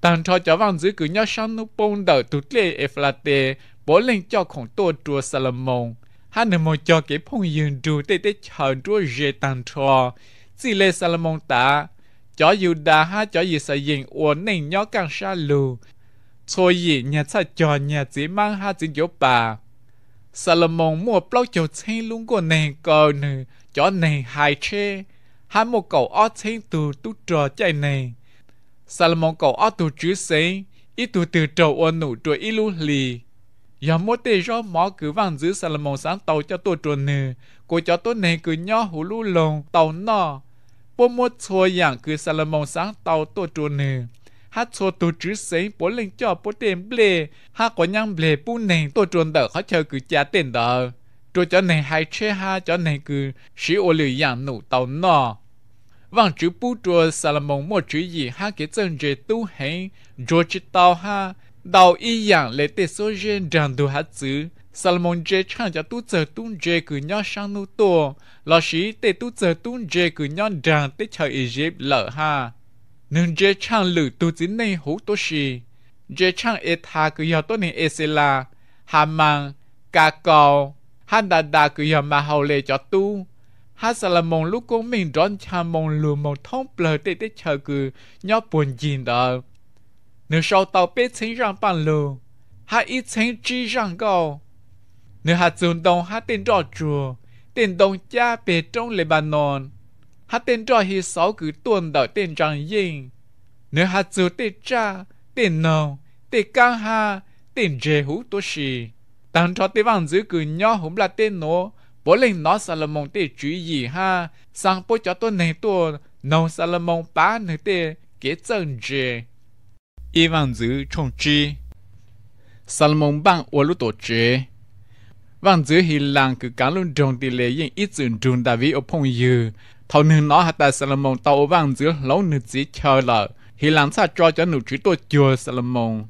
tàn trò cho vàng dưới cứ nhau sang nu bông đỡ tụt lệ eflate bố lên cho khổng tô trùa Salomon hắn nằm một cho cái phong yên trù tê tê chờ chúa dễ tăng trò chỉ lê Salomon ta cho dù đã ha cho dù sẽ yên ổn nên nhó càng xa lù cho gì nhà cha cho nhà chỉ mang ha chỉ chỗ bà Salomon mua bao cho chơi luôn của nàng cờ nè, cho nàng hai chê hắn một cậu ở chơi từ tu trò chạy nàng Salomon cậu ở tu chữ sinh ít tu từ trầu ổn nụ trôi ít lù lì giờ mỗi tê cho mỏ cứ vang giữ Salomon sáng tàu cho tôi trồn nè cô cho tôi nè cứ nhỏ hú lú lồng tàu nọ bố mua chua dạng cứ Salomon sáng tàu tôi trồn nè hát cho tôi chữ xế bố lên cho bố tên blê hát có nhang blê bố nè tôi trồn đỡ khó chờ cứ trả tiền đỡ tôi cho nè hai chế ha cho nè cứ sĩ ô lửa dạng nụ tàu nọ vàng chữ bố trùa Salomon mua chữ gì hát cái chân dễ tu hẹn rồi chữ tàu ha đầu y dạng lệ tê số gen đàn đồ hát chữ Salomon J chẳng cho tu chờ tu J cứ nhau sang nu tổ, lo sĩ tê tu chờ tu J cứ nhau đàn tê chờ Egypt lỡ ha. nên J chẳng lử tu chính này hú tô sĩ. J chẳng ê e thà cứ nhau tốt này ê e xê la, hà mang cà cầu, hắn đà đà cứ nhau mà hầu lệ cho tu. Hà Salomon lúc con mình đón cha mong lùa mong thông bờ tê tê chờ cứ nhau buồn gìn đợi nếu sau tàu bê chính rằng bàn lù, hạ ít chính trí rằng cầu. Nếu hạ dùng đồng hạ tên trò chùa, tên đồng cha bê trong Lebanon, hạ tên trò hi sáu cứ tuần đảo tên rằng dinh. Nếu hạ dù tên cha, tên nồng, tên căng hà, tên dê hú tố xì. Tăng cho tế vàng dữ cứ nhỏ hùng là tên nô, bố linh nó Salomon tế chú gì ha, sang bố cho tôi này tôi, nông Salomon bá nữ tế kế chân dê. 一万字冲之。Salmon bang ua lu tổ chế. Vang dưới hi làng cứ cá luôn trồng tỷ lệ yên ít dưỡng phong dư. Thảo nương nó hạt tại Salmon tàu vang dưới lâu nữ chỉ chờ lợ. Hi làng xa cho cho nữ chữ tổ chùa Salmon.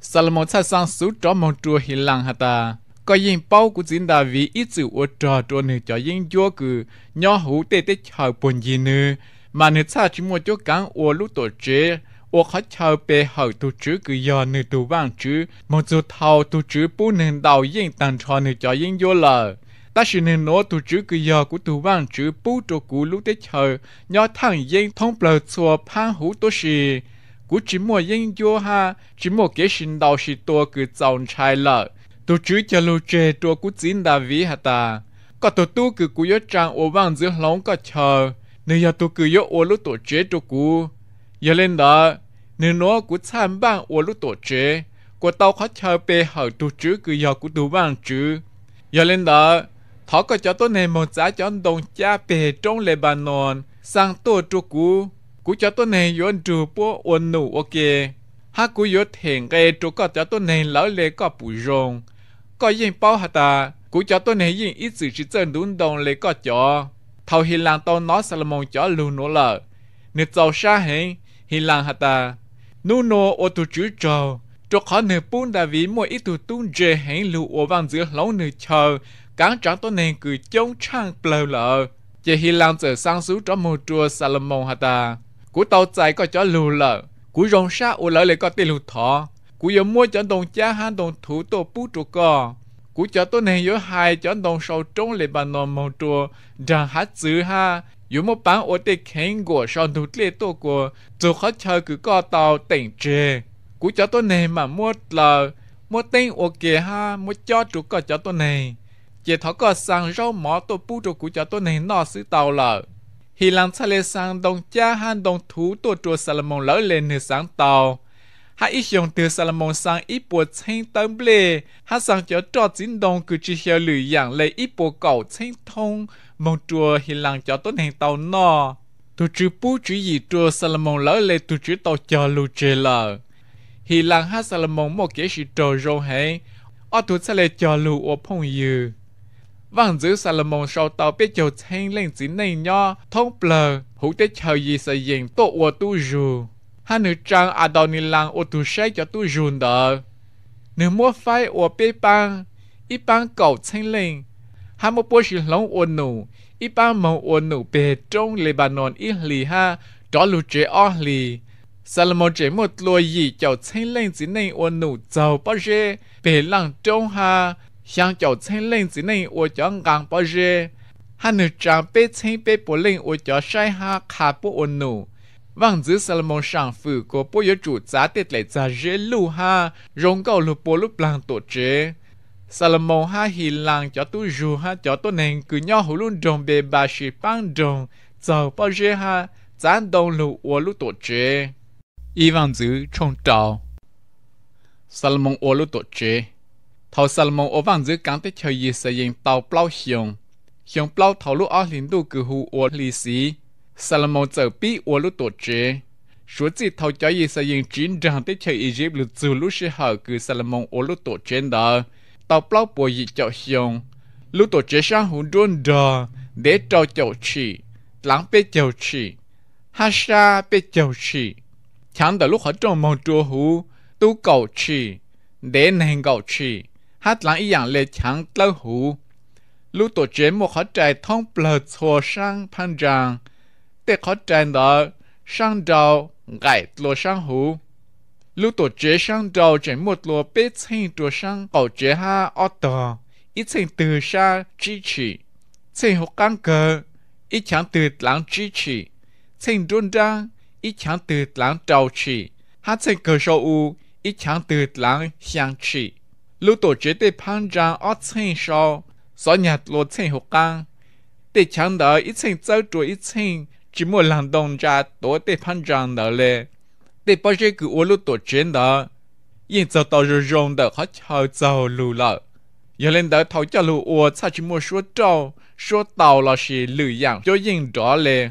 sang sú cho mong chùa hi làng hạt ta. Có yên bao của chính đà vi ít dưỡng ua trò trò nữ cho yên chúa cứ nhỏ hữu tê tê chờ buồn gì nữ. Mà nữ xa chỉ mua cho cán ua lu tổ chế. 我还朝背后都这个样你都忘记，毛泽头都这不能导演当场你就应有了。但是你 nói tụ chữ cái giờ của tụ văn chữ bút đồ cũ lúc đấy chờ nhớ thằng yên thông bờ xua phan hữu tôi sĩ của chỉ mua yên vô ha chỉ mua cái sinh đầu sĩ tôi cứ dòng trai lợ tụ chữ cho lưu chê tôi chính đà vĩ hả ta có tụ tu cứ của yếu trang ô văn giữa lòng có chờ nếu giờ tụ cứ yếu ô lúc tổ chế tôi giờ lên đó nếu nó của tham bang ô lúc tổ chế của tao khó chờ bề hở tu chữ cứ giờ của tu bang chữ giờ lên đó thọ có cho tôi này một giá cho đồng cha bề trong lệ bàn nòn sang tổ chú cú cú cho tôi này yon chú bố ôn nụ ok ha cú yo thiền cái chú có cho tôi này lão lệ có bù rong có yên bao hạt ta cú cho tôi này yên ít sự chỉ chân đúng đồng lệ có cho thầu hiện làng tao nói Salomon cho luôn nữa là nếu giàu xa hình hi hilang hata nuno o tu chữ trò cho khó nửa bún đã vì mỗi ít tu tung dễ hẹn lụ ở vàng giữa lâu nửa chờ cán trắng tôi nên cứ chống trang bờ lợ chỉ hi lang giờ sang xuống cho một chùa Salomon hata cú tàu chạy có cho lù lợ cú rong xa ô lỡ lại có tiền lù thọ cú giờ mua cho đồng cha han đồng thủ tổ bú trụ co cú cho tôi nên nhớ hai cho đồng sầu trống lại bàn nòng một chùa rằng hát chữ ha 有么办？我得看过，上努力多过，做好超个高到等着。古叫ตัว này mà mua là mua tên ok ha mua cho chủ có cho tôi này chỉ thọ có sang rau mỏ tôi bu chủ của cho tôi này nó xứ tàu lợ hi lăng xa lê sang cha han đồng thú tôi chủ Salomon lỡ lên nửa sáng tàu ha ít dùng từ Salomon sang ít bộ chênh tâm lê ha sang cho cho chính đồng cử chỉ hiệu lử dạng lê bộ cầu chênh thông mong chùa hi lang cho tốt hàng tàu nọ tu chữ bú chữ gì chùa Salomon lỡ lệ tu chữ tàu cho lu chê lờ hi lang ha Salomon một kế sĩ trò rô hệ ở tu sẽ lệ cho lu ô phong dư vàng giữ Salomon sau tàu biết cho thanh lên chỉ này nho thông plờ hữu tế chờ gì sẽ dành tốt ô tu dù ha nữ trang à lang ô tu sẽ cho tu dùn đờ nếu mua phái ô biết băng, ít băng cầu thanh lên ham một bữa sinh long ôn nụ ít ba mong ôn nụ bề trong Lebanon ít lì ha đó lù chế o lì Salomon chế một lùi gì cháu chênh lên dưới này ôn nụ giàu bao giờ bề lăng trong ha sang cháu chênh lên dưới này ôn cháu ngang bao giờ hắn nữ trang bê chênh bê bố lên ôn cháu sai ha khá bố ôn nụ vang dữ Salomon sang phụ của bố yếu chủ giá tiết lệ giá dễ lù ha rong cầu lù bố lúc lăng tổ chế Salomon ha hi lang cho tu ju ha cho tu neng cứ nhau hủ luôn đồng bề bà sĩ băng đồng giờ bao giờ ha gián đồng lụ ua lụ tổ chế y vang dữ trong trào Salomon ua lụ tổ chế thầu Salomon ua vang dữ cắn tới chơi gì sẽ yên tàu plau hiong hiong plau thầu lụ ở liền đủ cứ hủ ua lì xí Salomon giờ bi ua lụ tổ chế số chỉ thầu chơi gì sẽ yên chín rằng tới chơi Egypt lụ dữ lụ sẽ hở cứ Salomon ua lụ tổ chế đó tàu plau bùa gì chậu xiong lúc tổ chế sang hùng đôn đờ để trâu chậu chỉ lắng bê chậu chỉ ha sa bê chậu chỉ chẳng đợi lúc họ trong mong chua hú tu cầu chỉ để nền cầu chỉ hát lắng ý dạng lệ chẳng lâu hú lúc tổ chế mua khó trại thông bờ thua sang phan rằng để khó trại đó sang đầu gãy lô sang hú lúc tổ chế sang đầu chẳng một lúa bếp thành tổ sang cầu chế ha ở tờ ít thành từ xa chi chỉ thành học căng cơ ít chẳng từ lãng chi chỉ thành đôn đăng ít chẳng từ lãng đầu chỉ ha thành cơ sở u ít chẳng từ lãng xiang chỉ lúc tổ chế để phán rằng ở thành sâu, gió nhạt lúa thành học căng để chẳng đợi ít thành giáo chủ ít thành chỉ một lần đồng ra tổ để phán rằng đó lệ để bao giờ cứ ô lô tổ trên đó yên cho tao rồi rong đó họ chào chào lù lợ giờ lên đó thảo cho lù ô cha chỉ mua số trâu số tàu là sự lười dạng cho yên rõ lệ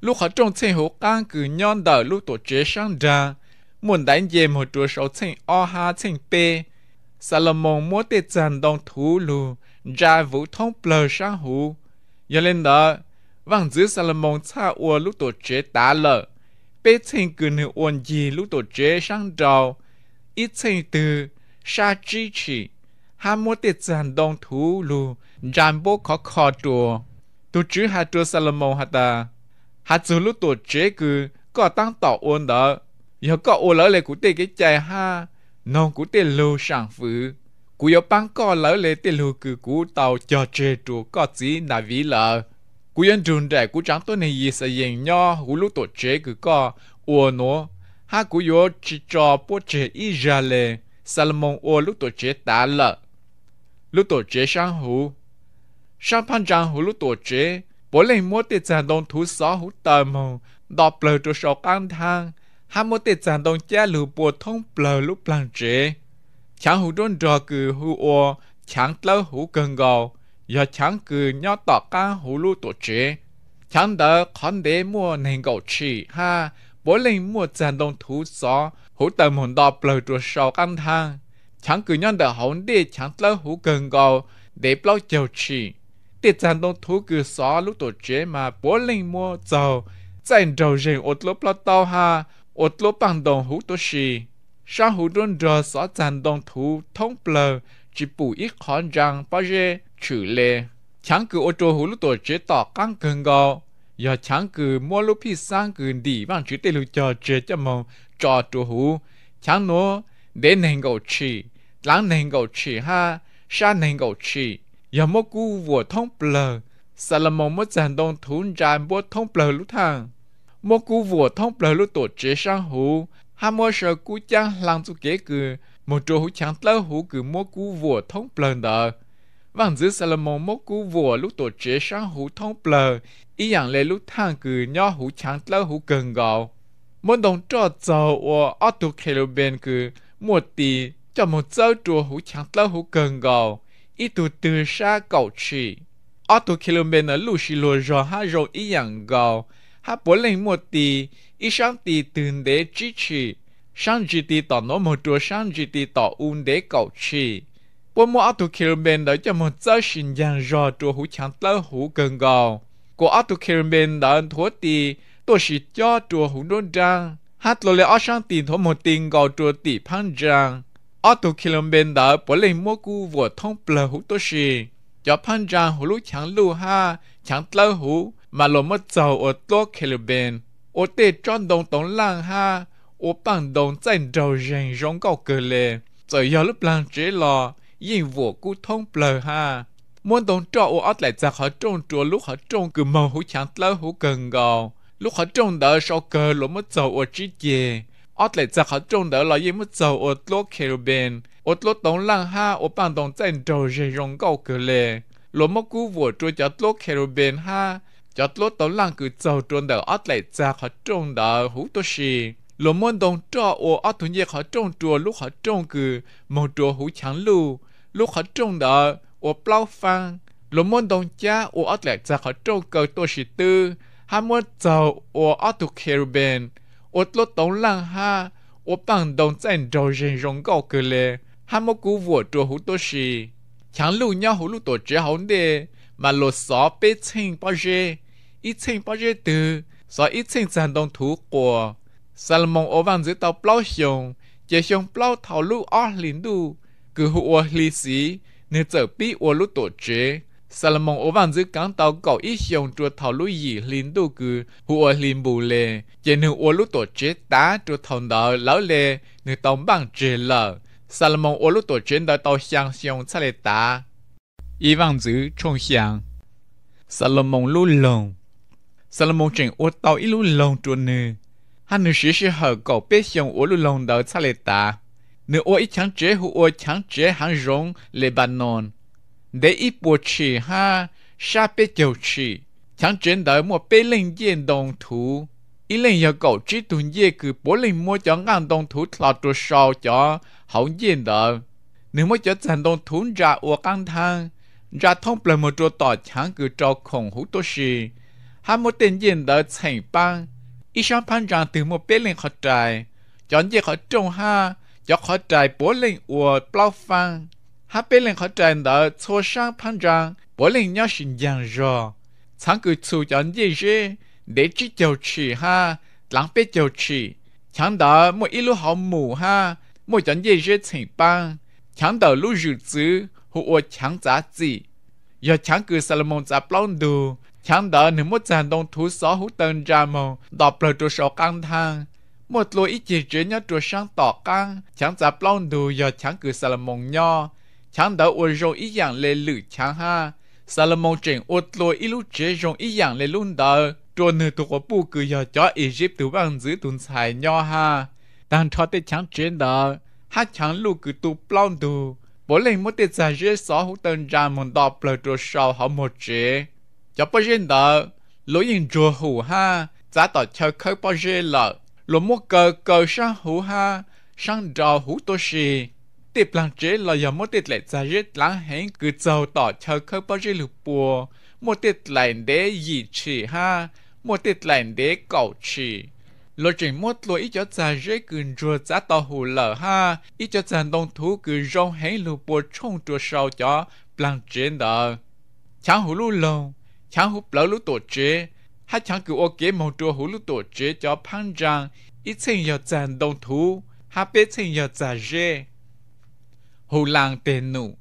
lúc họ trong xe hồ căn cứ nhon đó lúc tổ chế sang ra muốn đánh dê một chỗ sáu chênh o ha chênh p Salomon mua tê tràn đông thú lù ra vũ thông plờ sang hù giờ lên đó vàng giữ Salomon cha ô lúc tổ chế tá lợ bê thành cứ nữ ổn gì lúc tổ chế sang đầu ít thành từ sa chi chỉ hà mua tiệt giàn đông thú lù giàn bố khó khó trùa tu chứ hà trùa Salomon hà ta hà chú lúc tổ chế cứ có tăng tỏ ổn đó giờ có ổn lỡ lệ cụ tê cái chạy ha nông cụ tê lù sản phứ cụ yếu băng có lỡ lệ tê lù cứ cụ tàu cho chế trùa có gì nà vĩ lợ cú yên trường đại cú chẳng tôi này gì sẽ yên nhau cú lúc tổ chế cứ có ô nó ha cú yo chỉ cho bố chế ít ra lệ mong ô lúc tổ chế tá lợ lúc tổ chế sang hú sang phan trang hú lúc tổ chế bố lên mua tiền sản đông thú xó hú tờ mông đọc bờ cho sọ căng thang ha mua tiền sản đông cha lù bùa thông bờ lúc plan chế chẳng hú đôn trò cứ hú ô chẳng lâu hú cần gầu giờ chẳng cứ nhớ tỏ cá hú lú tổ chế chẳng đỡ khón đế mua nền gầu chi ha bố lên mua giàn đông thú gió hú tầm hồn đỏ bờ trùa sầu căng thang chẳng cứ nhớ đỡ hồn đế chẳng lỡ hú gần gầu để bao chiều chi, để giàn đông thú cứ gió lú tổ chế mà bố lên mua dầu dành đầu rừng ột lúa bao tao ha ột lúa bằng đồng hú tổ chỉ sao hú đôn rờ gió giàn đông thú thông bờ chỉ bù ít khón rằng bao giờ chữ lệ chẳng cứ ô tô hồ lúc tổ chế tỏ căng cường gò giờ chẳng cứ mua lúc phi sang cứ đi bằng chữ tê lưu cho chế cho mong cho tổ hồ chẳng nó để nền gầu chỉ lãng nền gầu chỉ ha sa nền gầu chỉ giờ mua cú vừa thông bờ Salomon mất giàn đông thún tràn bố thông bờ lúc thằng mua cú vừa thông bờ lúc tổ chế sang hồ ha mua sợ cú chẳng lăng chú kế cứ một chỗ hú chẳng tớ hú cứ mua cú vừa thông bờ đờ 房子是那么高，路途之上好通平，一样来路坎坷，鸟好长了，好更高。我们走走，我二多 kilometres 没地，怎么走多好长了，好更高，一头登山狗去。二多 kilometres 的路是路上还有一样高，还不能没地，一上地等待支持，上级的到农，没多上级的到用的狗去。bộ mua áo tụ bên đã cho một giáo sinh giang rò trù hủ chẳng tớ hủ gần gào. Của áo tụ kirim bên đã ơn thua tì, tôi sĩ cho trù hủ đôn trang. Hát lô lê áo sang tiền thua một tiền gào trù tì phang trang. Áo tụ kirim bên đã bỏ lên mua cú vừa thông bờ hủ tôi sĩ. Cho phang trang hủ lũ chẳng lưu ha, chẳng tớ hủ, mà lô mất dầu ở tố kirim bên. Ô tê tròn đồng tổng lang ha, ở bằng đồng dành đầu rèn rong gạo cờ lệ. Giờ giờ lúc lang chế lò, yên vụ cú thông bờ ha muốn đồng trọ ô ớt lại giặc họ trông chùa lúc họ trông cứ màu hũ chẳng lỡ hũ cần gò lúc họ trông đỡ sau cờ lỗ mất dầu ô trí chè ớt lại giặc họ trông đỡ là yên mất dầu ô lỗ kerubin ô lỗ đồng lăng ha ô bàn đồng tên trầu rề rong gạo cờ lề lỗ mất cú vụ chùa chả lỗ kerubin ha cho lỗ đồng lăng cứ dầu trông đỡ ớt lại giặc họ trông đỡ hũ tô xì lỗ môn đồng trọ ô ớt thú nhiệt họ trông chùa lúc họ trông cứ màu chùa hũ chẳng lưu lúc họ trông đợi của bao phang lúc muốn đồng cha của ở lại ra họ trông cơ tôi sĩ tư hai muốn giàu của ở tu bên, của lúc tổng lăng ha của bằng đồng chân rồi rèn rong cầu cờ lệ hai muốn cứu vua cho hữu tôi sĩ chẳng lưu nhau hữu lúc tổ chức hỏng đề mà lột xó bê chênh bao giờ ít chênh bao giờ từ xó ít chênh giàn đồng thủ của Salomon ô văn dưới tàu bao xiong chỉ xiong bao thảo lưu ở lính đu cứ hùa lý sĩ nếu trở bị ua lúc tổ chế Salomon ô vàng giữ cán tàu cậu ít xiong chua thảo lũ dị linh đô cư hùa linh bù lề chế nữ ua lúc tổ chế tá chua thảo đào lão lề nữ tông băng chế lờ Salomon ua lúc tổ chế đào tàu xiang xiong chá lê tá y vàng giữ trông xiang Salomon lũ lồng Salomon trình ô tàu ít lũ lồng chua nữ hắn nữ sĩ sĩ hờ cậu bế xiong ua lũ lồng đào chá lê tá nếu ôi chẳng chế hụ ôi chẳng chế hàng rong Lebanon. Để ít bộ chỉ ha, xa bê chầu chỉ. Chẳng chế đời một bê linh yên đồng thủ. Ý linh yêu cầu trí tuần dê cứ bố linh mua cho ngang đồng thủ thọ tù sò cho hậu yên đời, Nếu mua cho dân đồng thủ ra ua căng thang, ra thông bởi một chỗ tỏ chẳng cứ cho khổng hữu tổ sĩ. Hà một tên yên đời chẳng băng. Ý sáng phán rằng từ một bê linh khó trải. Chọn dê khó trông ha, 要喝在柏林或北方，哈尔滨喝在那车上碰撞，柏林要是炎热，常去出点热热，内只就吃哈，冷不就吃。常到没一路好木哈，没点热热清棒，常到路日子和我抢杂子，要常去萨勒蒙扎不冷多，常到你没站到土沙和冻站么，到不了少干汤。một lối ít chỉ chữ nhớ trùa sang tỏ căng, chẳng giả plong đù giờ chẳng cử Salomon nhò, chẳng đã ua rộng ý dạng lê lử chẳng ha. Salomon trình ua lối ý lũ chế rộng ý dạng lê luôn đỡ, trùa nữ tụ của bù cử giờ cho ý Egypt tụ băng giữ tùn xài nhò ha. Đang cho tê chẳng trên đỡ, hát chẳng lù cử tụ plong đù. Bố lên một tê giả rê xó hữu tân ra mòn đọc bờ trùa sau họ một chế. Cho bó rên đờ, lối nhìn trùa hủ ha, giá tỏ chờ khơi bó rê lợ lo mo cờ cờ sa hữu ha sang đào hữu to shi tiếp lăng chế là giờ mo tiết lại ra rất lăng hẹn cứ giàu tỏ chờ khơi bao giờ lục bùa mo tiết lại để gì chỉ ha mo tiết lại để cầu chỉ lộ trình mốt lo ít cho ra rất cứ rùa giá tỏ hữu lở ha ít cho ra đông thú cứ rong hẹn lục bùa trong chùa sau cho lăng chế đó chẳng hữu lưu lâu chẳng hữu lỡ lũ tổ chế hai chẳng cứ ô kế mong trùa hủ lúc tổ chế cho phán rằng ít sinh nhờ chàng đồng thú hạ bế sinh nhờ chà rê hù làng tên nụ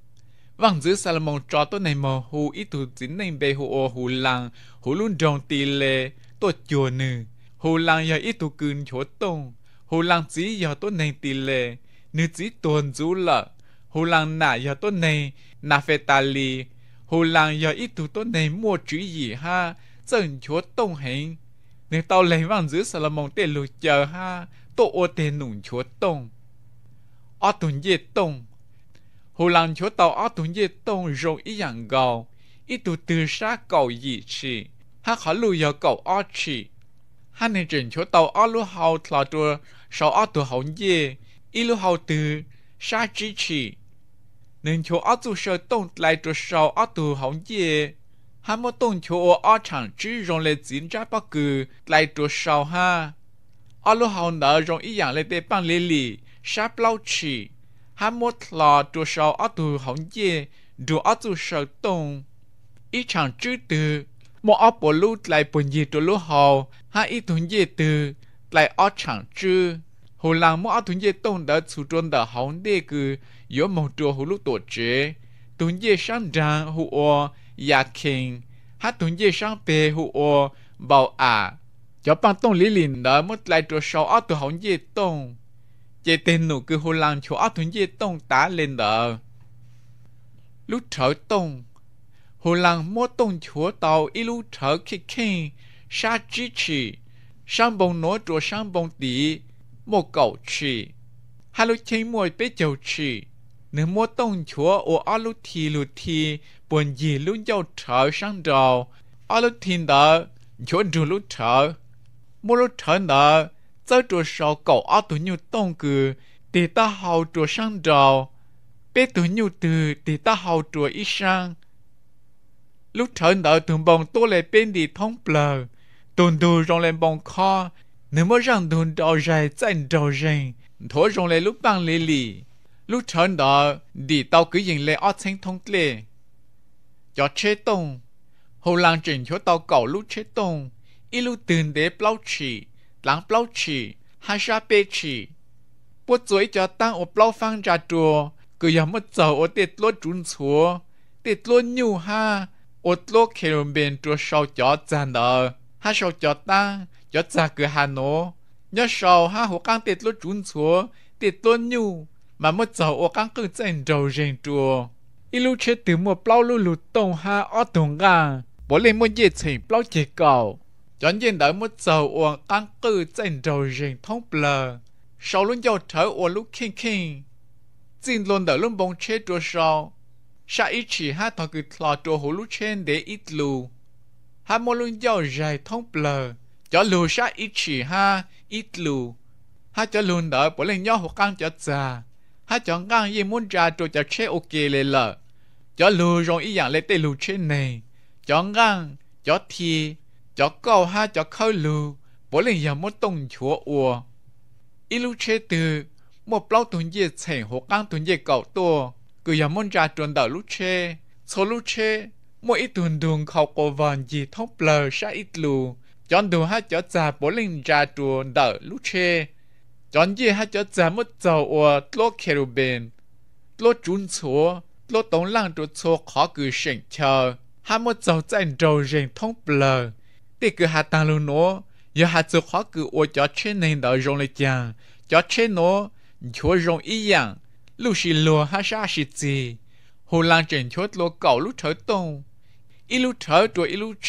vàng giữ Salomon cho tôi này mà hù ít thủ chính nên bê hù ô hù làng hù luôn đồng tỷ lệ tôi chùa nữ hù lăng giờ ít thủ cưng chỗ tông hù lăng chỉ giờ tôi này tỷ lê, nữ chỉ tuần rú lợ hù lăng nả giờ tôi này nà phê ta lì hù lăng giờ ít thủ tôi này mua chữ gì ha 正确懂行。你到雷王子萨拉蒙的路 chờ ha, tổ ô tê nùng chúa tông. Ở tuần dê Hồ làng chúa tàu ở tuần dê tông rồi ý dạng gầu, ý tù tư xa cầu dị ha khó lù yờ cầu ở trì. nên trình tàu ở lù hào thọ tùa, sau ở tù hậu dê, ý lù hào tư xa trí trì. Nên chúa ở tù sơ tông lại tù sau ở tù hậu dê, hai mô cho chỗ ở chẳng chứ rong lệ chín trái bắc cử lại chỗ sao ha ở lô hậu nợ rong ý dạng lê tế bằng lê lì sáp lau chỉ hai mô lò chỗ sau ở tù hồng dê đủ ở tù sở tông ý chẳng chứ từ một ở bộ lưu lại bồn dê chỗ lô hậu hai ý tùng dê từ lại ở chẳng chứ hồ làng mỗi ở tùng dê tông đã chủ trôn đã hồng đê cử yếu một chỗ hồ lúc tổ chế tùng dê sáng ràng hồ ya king hát tuần dây sang tê hu o bảo à cho bạn tông lý lìn đó mất lại chỗ sau ở tụ hỏng dây tông chế tên nụ cứ hồ làm cho ở tuần dây tông tá lên đó lúc trở tông hồ làm mua tông chỗ tàu ít lúc trở khi khi sa chi chi sang bông nói chỗ sang bông tí một cậu chi hai lúc chơi mua bế chầu chi nếu mua tông chỗ ô ở lúc thì lúc thì buồn gì lúc dâu trở sang đầu ở lúc thiên tờ chỗ dù lúc trở mua lúc trở tờ giờ chỗ sọ cậu ở tụ nhu tông cử thì ta hầu chỗ sang đầu bé tụ nhu từ thì ta hầu chỗ ít sang lúc trở tờ tụm bông tôi lại bên đi thông bờ tụm tụ rong lên bông kho nếu mà rằng tụm đầu dài dành đầu rình thổ rong lên lúc băng lì lì lúc trở tờ thì tao cứ nhìn lại ở thanh thông lệ cho chế tông hồ lang trình thiếu tàu cầu lúc chế tông y lúc tiền đế bao chỉ lãng bao chỉ hai sa bê chỉ Bố dưới cho tăng ở bao phang ra chùa cứ yếm mất dầu ở tiệt lúa trún chúa tiệt lúa nhu ha ở lúa kêu bên chùa sau cho chân đờ ha sau cho tăng cho cha cứ hà nó, nhớ sau ha hồ cang tiệt lúa trún chúa tiệt lúa nhu mà mất dầu ở cang cứ chân đầu rèn chùa 一路车头么包路路东哈阿东啊，我连么热情包结构，转眼到么走往安哥郑州人通不了，少论要头我路看看，进论到论帮车多少，下一起哈他个拉着葫芦车的一路，哈么论要人通不了，要路下一起哈一路，哈要论到不能要好干要咋。hát chọn ngang gì muốn trả cho cho chế ok lệ lờ, cho lù rồi ý dạng lệ tê lù chế này cho ngang cho thi cho câu ha cho khâu lù bố lên giờ muốn tông chúa ua ý lù chế từ một lâu tuần gì chảy hồ căng tuần gì cầu tua cứ giờ muốn trả tuần đầu lù chế số lù chế mỗi ít tuần tuần khẩu cổ vòn gì thóc lờ sa ít lù chọn đồ ha cho trả bố lên trả tuần đầu lù chế จอนยี่ฮะจะจะมุดเจ้าอัวตลวเคโรเบนตัจุนชัวตัตรงล่างตัวชัวขอคือเชิงเชอฮัมุดเจ้าใจเจ้าเรงท่องเปล่าติคือฮะตังลุงโนยาฮะจะขอคืออัวจอเชนในดาวรงเลยจังจอเชนโนชัวรงอีหยังลูกชิลัวฮะชาชิจีหูลังเจนชัวตัวเก่าลูกเธอตรงอีลูกเธอตัวอีลูกเช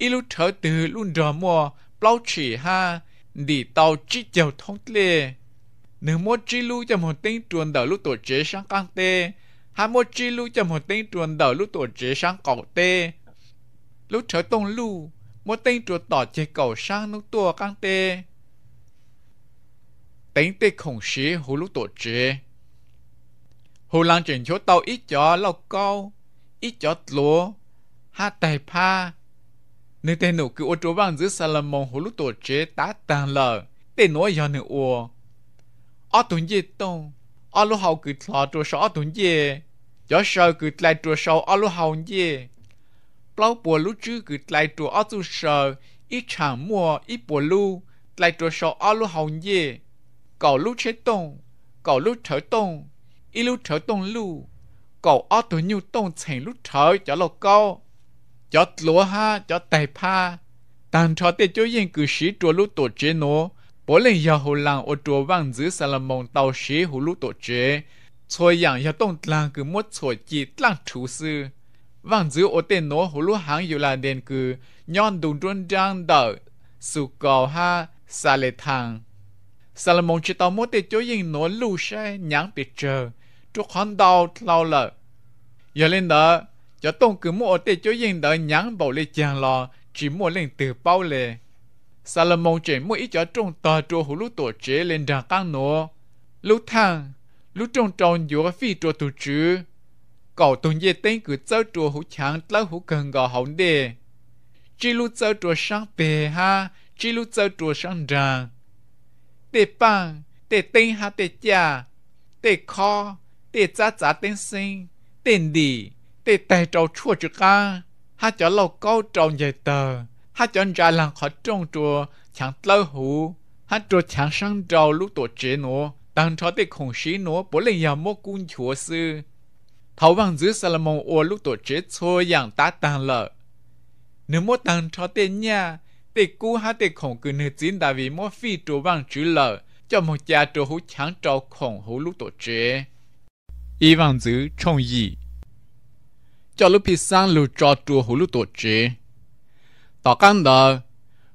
อีลูกเธอตือลุ่นดอมัวเปล่าฉี่ฮะ đi tàu chỉ chào thông lệ nếu mua chỉ lu cho một tên truyền đầu lúc tổ chế sang căng tê hai mua chỉ lu cho một tên truyền đầu lúc tổ chế sang cầu tê lúc trở tông lưu một tên truyền tỏ chế cầu sang lúc tổ căng tê tính tê khổng sĩ hồ lúc tổ chế hồ lang chỉnh chỗ tàu ít cho lâu câu ít cho lúa hát tài pa nên tên nụ cứ ô trố bằng giữa Salomon hồ lúc tổ chế tá tàn lờ tên nói do nữ ô ở tuần gì tông ở lúc hậu cứ thọ trô sọ tuần gì gió sơ cứ lại trô sọ ở lúc hậu gì bao bùa lúc chứ cứ lại trô ở tu sơ ít chẳng mua ít bùa lu lại trô sọ ở lúc hậu gì cậu lúc chế tông cậu lúc thở tông ít lúc thở tông lu cậu ở tuần nhiều tông thành lúc thở cho lộc câu cho lúa ha cho tài pa tàn cho tê cho yên cứ sĩ trua lũ tổ chế nó bố lên giờ hồ làng ô trua vang giữ Salomon tàu sĩ hồ lũ tổ chế Cho yàng ya tông lang cứ mất rồi chỉ lang chủ sư vang giữ ô tên nó hồ lũ hàng yêu là đền cứ nhọn đùng đun trang đỡ su cầu ha sa lệ thang Salomon chỉ tao mất tê cho yên nó lũ xe nhãng bị chờ trúc hòn đào lao lợ Yêu lên đó cho tông cứ mua tê cho yên đời nhắn bảo lê chàng lò chỉ mua lên từ bao lê Salomon chỉ mua ý cho trong tờ trô hủ lũ tổ chế lên đàn căng nô lũ thang lũ trong tròn dùa phi trô tù chứ cậu tùng dê tên cứ cháu trô hủ chàng tớ hủ cần gò hỏng đề chỉ lũ cháu trô sáng bề ha chỉ lũ cháu trô sáng đàn tê băng tê tên ha tê cha tê kho tê giá giá tên sinh tên đi tê tè trâu chua chữ ca ha chở lâu câu trâu nhảy tờ ha chở ra làng khó trông chùa chẳng lâu hủ ha chùa chẳng sang trâu lúc tổ chế nó đang cho tê khổng xí nó bố lên nhà mô cung chúa sư thấu bằng dưới Salomon ô lúc tổ chế chua yang ta tăng lợ nếu mô tăng cho tê nha tê cú ha tê khổng cứ nữ chín tại vì mô phi trô bằng chữ lợ cho một cha trô hú chẳng trâu khổng hú lúc tổ chế 以往子创意。cho lúc phi sang lưu cho chùa hồ lưu tổ chế. Tỏ căn đó,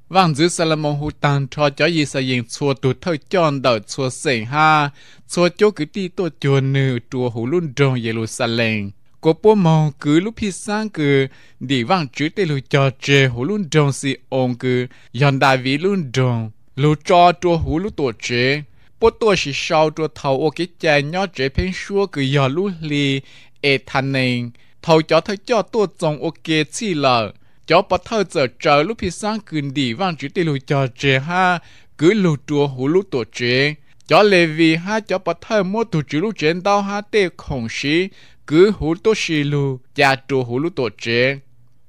vàng giữ Salomon hù tàn cho cho gì sa yên chùa tù thơ chọn đỡ chùa sảnh ha, chùa chỗ cứ đi tổ chùa nữ chùa hồ lưu trong Jerusalem. Cô bố mong cứ lúc phi sang cứ đi vang chữ tê lưu cho chế hồ lưu trong si ông cứ dọn đại vi lưu trong lưu cho chùa hồ lưu tổ chế. Bố tổ sĩ sau chùa thầu ô cái chè nhỏ chế phên xua cứ dọn lưu lì ê thanh nền thầu cho thầy cho tua trồng ok chi lờ cho bắt thơ giờ chờ lúc phi sáng cường đi vang chữ tê lùi cho trẻ ha cứ lù chùa hú lù tổ trẻ cho lê vì ha cho bắt thơ mua tổ chữ lù chén đau ha tê khổng sĩ cứ hú tổ sĩ lù cha chùa hú lù tổ trẻ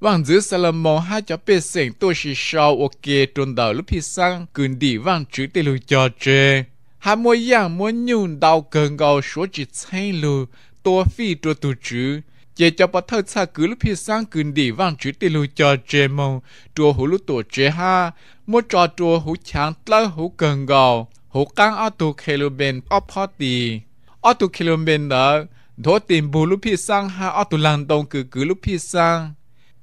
vang giữ Salomon ha cho bê sèn tổ sĩ sau ok trôn đầu lúc phi sáng cường đi vang chữ tê lùi cho trẻ ha mua yang mua nhung đau cần gầu số chỉ thay lù tổ phi tổ tổ chữ chế cho bà thơ xa cứ lúc phía sang cứ đi vang chữ tì lù cho chế mông, trùa hủ lúc tổ chế ha, mua trò trùa hủ chàng tla hủ cần gào, hủ căng ở tù khê lù bên ọ phó tì. Ở tù khê lù bên đó, thố tìm bù lúc phía sang ha ở tù làng đông cử cử lúc phía sang.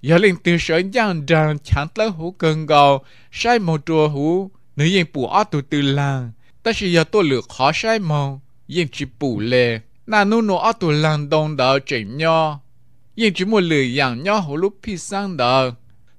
Giờ linh từ sở giang đàn chàng tla hủ cần gào, sai một trùa hủ, nữ yên bù ở tù từ làng. Ta chỉ giờ tôi lựa khó sai mông, yên chỉ bù lề. Nà nụ nụ ở tù làng đông đó chỉnh nhò nhưng chỉ mô lười yàng nhau hồ lúc phi sang đờ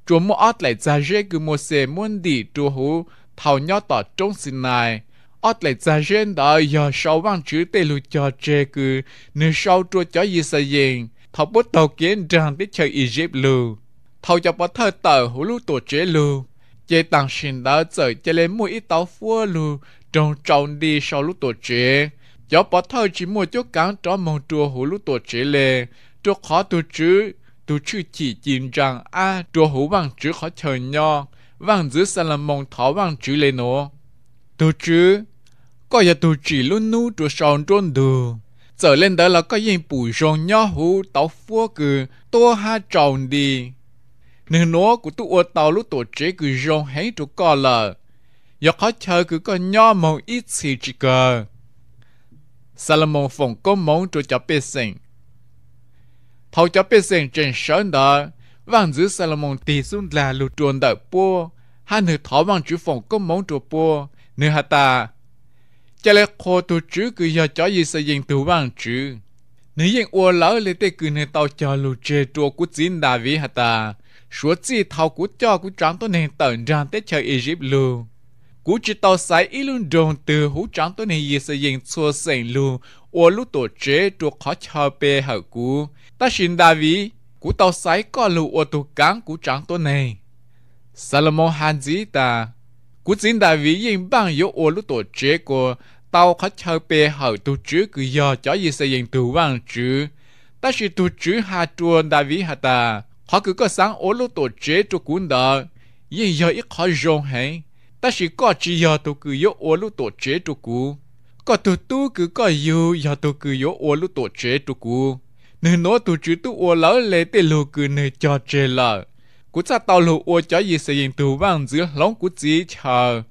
chúa mô ót lại ra rễ cứ mô xe muốn đi chúa hồ thảo nhau tỏ trong xin này ót lại ra rễ đờ giờ sau vang chữ tê lu cho chê cứ nếu sau chúa cho gì sa yên thảo bút đầu kiến rằng tiết chơi Egypt lưu thảo cho bắt thơ tờ hồ lúc tổ chế lưu chế tăng sinh đờ giờ chế lên mua ít tàu phua lưu trong trong đi sau lúc tổ chế cho bắt thơ chỉ mô chỗ cán cho mong chúa hồ lúc tổ chế lên cho khó tu chữ, tu chữ chỉ tin rằng a tôi hữu bằng chữ khó chờ nho vang giữ Salomon thọ vang chữ lên nó tôi chứ có giờ tôi chỉ luôn nu tôi sòn trôn đồ, trở lên đó là có yên bù rong nhỏ hữu tàu phua cử tô ha tròn đi nên nó của tu ô tàu lúc tổ chế cử rong hấy tụ co là giờ khó chờ cử có nhỏ màu ít xì chỉ cờ Salomon phòng có mong tụ cho bê sinh hầu cho biết rằng trên sơn đó vàng giữ Salomon tỷ xuống là lụt chuồn đợi bua hai nữ thỏ vàng chủ phòng có món chuột bua nữ hạ ta chả lẽ khô tu chữ cứ do chó gì xây dựng tu vàng chữ nữ dân ua lỡ lấy tê cứ nữ tàu cho lụt chê chua của chín đà vĩ hạ ta số chi thao của cho của trắng tôi nên tận ra tới chơi Egypt luôn cú chỉ tàu sai ít luôn đồn từ hú trắng tôi nên gì xây dựng xua sành luôn ua lúc tổ chế chuột khó chờ bê hậu cú ta xin đa vi cú tàu sái có lù ô tu cán cú trắng tuần này Salomon hàn dĩ ta cú xin đa vi yên bằng yếu ô lú tổ chế của tàu khách chơi bè hậu tu chữ cứ do cho gì xây dựng tu vang chữ ta chỉ tu chữ hà chuồn đa vi hà ta họ cứ có sáng ô lú tổ chế cho cuốn đờ yên giờ ít khó rong hay ta chỉ có chỉ giờ tu cứ yếu ô lú tổ chế cho cú có tu tu cứ có yêu giờ tu cứ yếu ô lú tổ chế cho cú nên nó tụ chữ tụ ua lỡ lệ tê lô cử nơi cho chê lờ. Cú cha tàu lô ô cho gì sẽ dành tù vang giữa lóng cú chí chờ.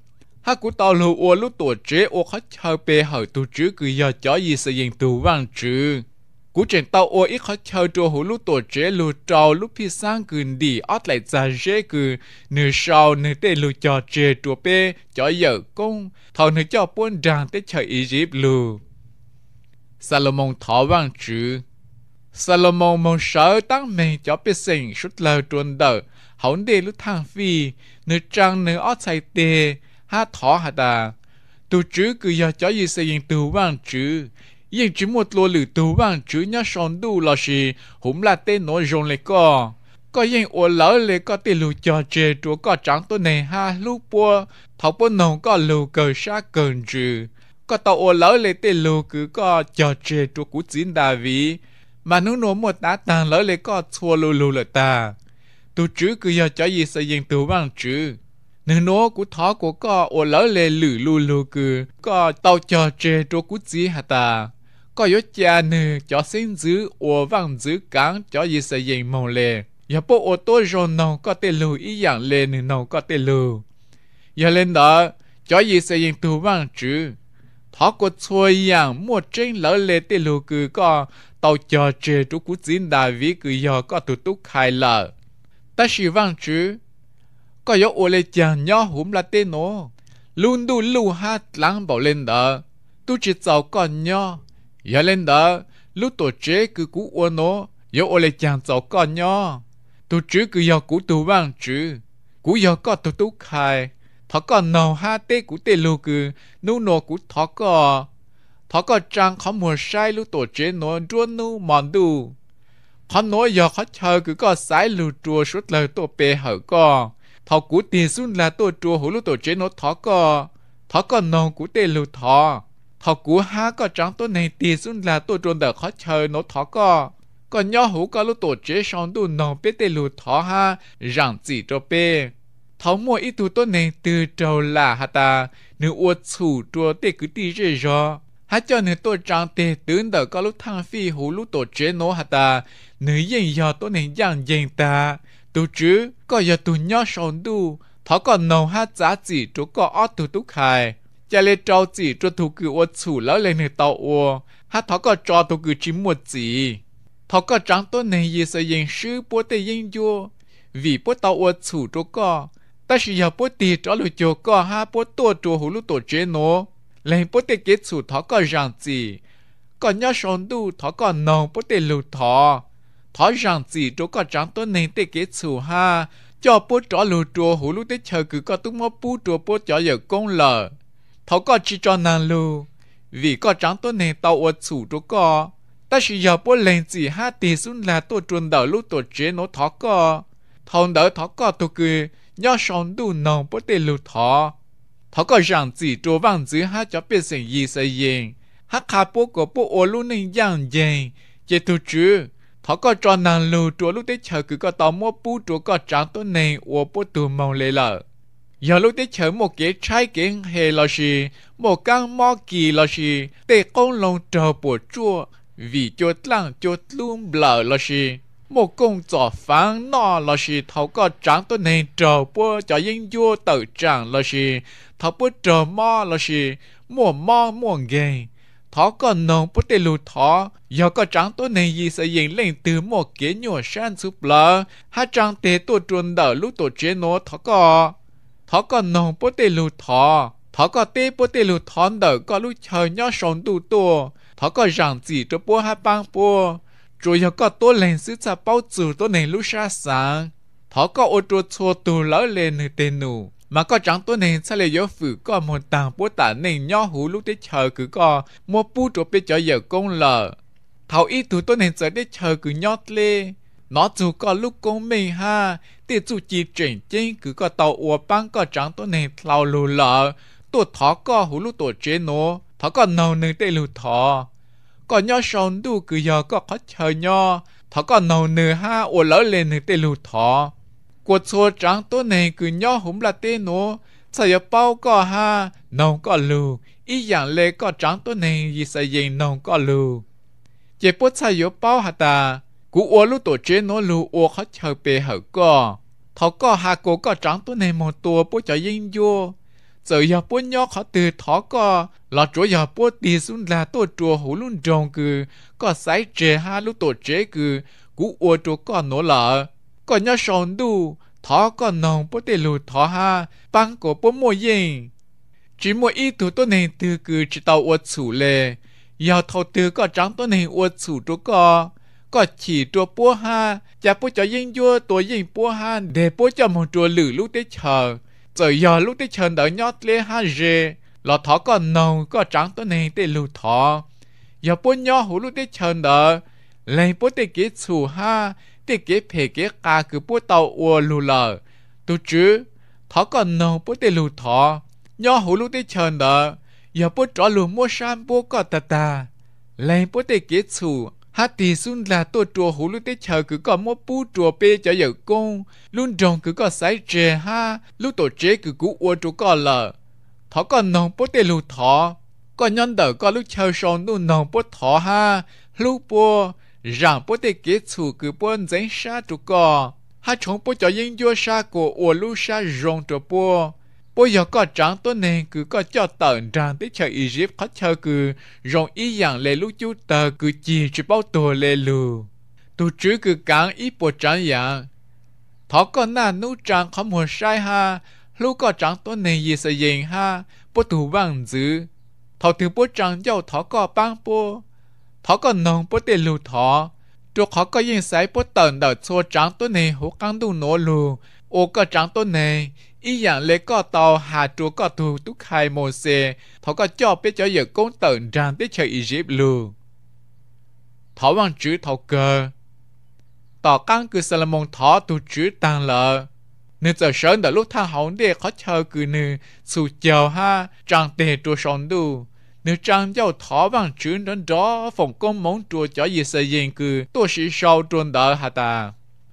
Ha cú tàu lô ô lúc tổ chế ua khó chờ bê hở tụ chữ cử giờ cho gì sẽ dành tù vang chữ. Cú trên tàu ô ít khó chờ tù hủ lúc tổ chế lô trào lúc phi sang cử đi ót lại ra dễ cử nửa sau nửa tê lô cho chê tù bê cho giờ công. Thảo nửa cho buôn đàn tê chờ ý dịp lù. Salomon thảo vang chữ. Salomon mong sợ tăng mình cho biết sinh sút lờ tuần đờ hỏng đi lúc thang phi nữ trang nữ ở chạy tê hát thỏ hà ta tu chữ cứ giờ cho gì xây dựng tu vang chữ nhưng chỉ một lô lử tu vang chữ nhá son du lò gì hùng là tê nói rồng lệ co có những ô lỡ lệ có tê lù cho chê chúa có trắng tôi nề ha lúc bùa, thảo bua nồng có lù cờ xa cần chữ có tàu ô lỡ lệ tê lù cứ có cho chê chúa cú chín đà vì mà nó nổ một tá tàn lỡ lấy có chua lù lù lợi ta tu chữ cứ giờ cho gì sẽ dành tu bằng chữ nếu nó cú thó của có ô lỡ lệ lử lù lù cứ có tàu trò chê trô cú chí hả ta có yếu cha nè cho xin giữ ô vang giữ cán cho gì sẽ dành màu lệ giờ bố ô tô rồi nào có tên lù ý dạng lệ nè nào có tên lù giờ lên đó cho gì sẽ dành tu bằng chữ thó của xôi dạng một trên lỡ lệ tên lù cứ có tàu cho chế trú cú dính đại vi cứ giờ có tụ túc khai lờ ta sĩ vang chứ có yếu ô lê chàng nhỏ húm là tên nó luôn đu lưu ha lắng bảo lên đó tu chỉ giàu con nhỏ giờ lên đó lúc tổ chế cứ cú ô nó yếu ô lê chàng giàu con nhỏ tu chứ cứ giờ cú tu vang chứ cú giờ có tụ túc khai thọ còn nào ha tê cú tê lưu cứ nô nô cú thọ có họ có trang khó mua sai lúc tổ chế nó đua nu mòn đu họ nói giờ họ chờ cứ có sai lưu chùa suốt lời tổ bề hở co thọ cú tiền xuân là tổ chùa hủ lúc tổ chế nó thọ co thọ co nông cú tê lưu thọ thọ cú ha có trang tổ này tiền xuân là tổ chùa đỡ họ chờ nó thọ co còn nhỏ hủ có lúc tổ chế xong đu nông bê tê lưu thọ ha rằng chỉ cho bê thọ mua ít tu tổ này từ trầu là hà ta nếu uất chủ chùa tê cứ tì đi rồi hát cho nữ tôi trang tề tướng đỡ có lúc thang phi hú lúc tổ chế nó hả ta nữ yên giờ tôi nên giang yên ta tu chứ có giờ tu nhớ sống tu thọ có nồng hát giá chỉ chú có ót tu tu khai cha lê trâu chỉ cho tu cử ô chủ lão lên nữ tàu ô hát thọ có cho tu cử chỉ một chỉ thọ có trang tôi nên gì sợ yên sư bố tê yên vô vì bố tàu ô chủ chú có ta sử giờ bố tì cho lùi chỗ có ha bố tổ chỗ hú lúc tổ chế nó lên bố tê kết sủ thó có rằng gì còn nhớ sống đủ thó có nồng bố tê lù thó thó rằng gì chỗ có trắng tôi nên tê kết sủ ha cho bố trỏ lù trùa hủ lù tê chờ cứ có túng mô bú trùa bố trỏ giờ công lờ thó có chỉ cho nàng lù vì có trắng tôi nên tàu ột sủ chỗ có ta chỉ giờ bố lên gì ha tê xuống là tôi chuẩn đỡ lúc tổ chế nó thó có thông đỡ thó có tôi cứ nhớ sống đủ nồng bố tê lù thó 他个让自己多往自他就变成一世人，他卡不过不我路能养人，也都知。他个抓难路多路的桥，个个到莫不多个长多内，我不多忙来了。有路的桥莫给拆给黑了是，莫刚莫给了是，得公龙找不着，vì cho lang cho luôn lờ là gì 莫工作烦，了是头个长都能找不叫应有都长，了是头不着嘛，了是莫忙莫闲，他个农不得路讨，有个长得难意思应领到莫几年生不了，还长得多穿的露多穿，他个他个农不得路讨，他个地不得路讨得个路小鸟上都多，他个样子都不还帮啵。rồi giờ có tôi lên sứ sa bao trừ tôi này lúc xa sáng thọ có ô tô chua tù lỡ lên nơi tên nụ mà có chẳng tôi này sao lại gió phử có một tàng bố tả này nho hú lúc để chờ cứ có mua bu chỗ bên cho giờ công lờ thảo ý thủ tôi này giờ để chờ cứ nhót lê nó dù có lúc công mình ha thì dù chỉ chuyển chính cứ có tàu ua băng có chẳng tôi này thao lù lờ, tôi thọ có hú lúc tổ chế nó thọ có nâu nơi tên lù thọ còn nho sòn đu cứ giờ có khó chờ nho thọ có nầu nửa ha ủa lỡ lên nửa tê lù thọ cuộc xua trắng tối này cứ nho húng là tê nó sợ giờ bao có ha nồng có lù ý dạng lê có trắng tối này gì sợ gì nồng có lù chế bút sợ giờ bao hả ta cú ủa lú tổ chế nó lù ủa khó chờ bề hở có thọ có ha cô có trắng tối này một tua bút cho yên vô giờ giờ bố nhỏ khó từ thó có là chỗ giờ bố tì xuống là tổ chùa hồ luôn tròn cứ, có sái chế ha lúc tổ chế cứ, cú ua chỗ có nổ lợ có nhớ sòn đu thó có nòng bố tê lù thó ha băng cổ bố mua yên chỉ mua ý thủ tôi này tư cứ chỉ tàu ua chủ lệ giờ thầu tư có trắng tôi này ua chủ chỗ có có chỉ chỗ bố ha chả bố cho yên vua tổ yên bố ha để bố cho một chỗ lử lúc tết chờ giờ giờ lúc đi chân đỡ nhót lê ha rê lọ thọ có nâu có trắng tối nay để lù thọ giờ bố nhó hú lúc đi chân đỡ lấy bố để kế chủ ha để kế phê kế ca cứ bố tàu ua lù lờ tu chứ thọ có nâu bố để lù thọ nhó hú lúc đi chân đỡ giờ bố trọ lù mua san bố có tà tà lấy bố để kế chủ hát thì xuân là tôi chùa hủ lúc tới chờ cứ có một bú chùa bê cho giờ công luôn trồng cứ có sái chè ha lúc tổ chế cứ cú ua chỗ có lờ thỏ còn nồng bố tê lù thỏ còn nhân đỡ có lúc chờ sòn luôn nồng bố thỏ ha lúc bố rằng bố tê kế chủ cứ bố giấy sa chỗ có hát chống bố cho yên vua sa của ua lúc sa rong chỗ bố bây giờ có trắng tôi nên cứ có cho tận rằng tới chờ Egypt khách chờ cứ rồng ý rằng lê lúc chú tờ cứ chỉ chỉ bao tù lê lù tôi chứ cứ cắn ý bộ trắng dạng thọ có na nú trắng không mua sai ha lúc có trắng tôi nên gì sẽ dành ha bố tù vàng dữ thọ từ bố trắng giàu thọ có băng bố thọ có nông bố tiền lù thọ tôi khó có yên sái bố tận đầu xua trắng tôi nên hố căng đu nổ lù ô có trắng tôi nên ý dạng lê có tàu hà chúa có thu túc hai thọ có cho biết cho giờ công tận rằng tới Egypt lù. Thọ bằng chữ thọ cơ. Tỏ căn cứ Salomon thọ tu chữ tăng lợ. Nên giờ sớm đã lúc thang hóng để khó chờ cứ nữ, sụ chào ha, trang tề chúa sống đủ. Nếu trang giáo thọ bằng chữ đến đó, phòng công mong chúa cho gì xây dựng cứ, tôi sĩ sau đỡ hà ta.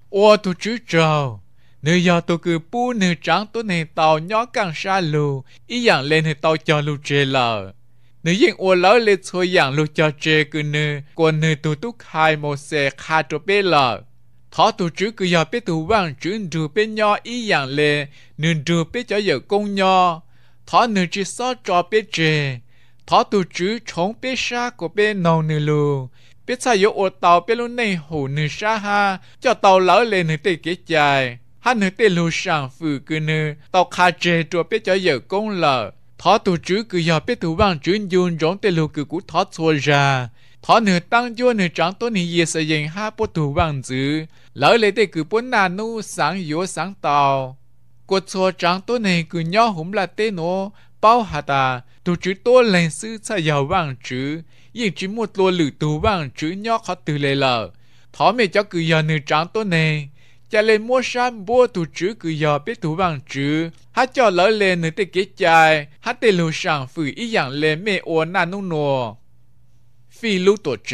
Ô tu chữ chào nếu do tôi cứ bu nữ trắng tôi này tàu nhỏ càng xa lù ý dạng lên thì tàu cho lù trê lờ nếu yên ua lỡ lên thôi dạng lù cho trê cứ nữ còn nữ tu túc hai một xe kha cho bê lờ thọ tu chữ cứ do bê tu vang chữ nữ bê nhỏ ý dạng lên nữ nữ bê cho giờ công nhỏ thọ nữ chỉ so cho bê trê thọ tu chứ chống bê xa của bê nâu nữ lù biết sao yếu ô tàu bê lúc này hủ nữ xa ha cho tàu lỡ lên nữ tê kế chài hắn nữ tên lù sàng phừ cứ nữ tàu khá chê biết cho giờ công lờ thó tù chứ cứ giờ biết tù bằng chứ dùn rỗng tên lù cứ cú thó xua ra thó nữ tăng dùa nữ trắng tốt nữ dìa sợ dành hai bố tù bằng chứ lỡ lấy tên cứ bốn nà nu sáng yếu sáng tàu cô xua trắng tốt này cứ nhỏ hùng là tên nó bao hà ta tù chứ tốt lên sư sợ giàu bằng chứ nhưng chỉ một lô lử tù bằng chứ nhỏ khó từ lệ lờ thó mẹ cho cứ giờ nữ trắng tốt này จะเลยมัวชันบัวตูจื้อกือยอเปียตูบางจื้อฮัดจอเลเลนึ่งติเกจายฮัดเตลูช่างฝืออีอย่างเลยเมโอนานุ่นัวฟีลูตัวเจ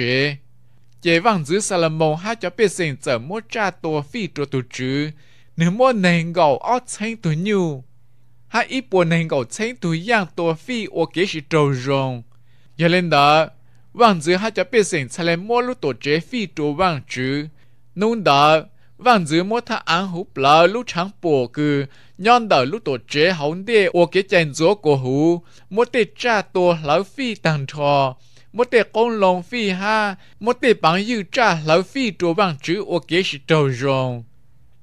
เจวังจื้อซาลมงฮัดจอเปียเซิงเจอมัวจ้าตัวฟีตัวตูจื้อหนึ่งมัวเนงเกาอ้อเชิงตัวยูฮัดอีปัวเนงเกาเชิงตัวย่างตัวฟีโอเกชิโตรงยังเล่นเด้อวังจื้อฮัดจอเปียเซิงซาลมัวลูตัวเจฟีตัววังจื้อนุ่นเด้อ房子么他安胡飘，卢昌波，就是，念到卢土杰，好得，我给介绍过胡，么得家徒老飞当差，么得工农飞哈，么得朋友家老飞多帮主，我给是到上，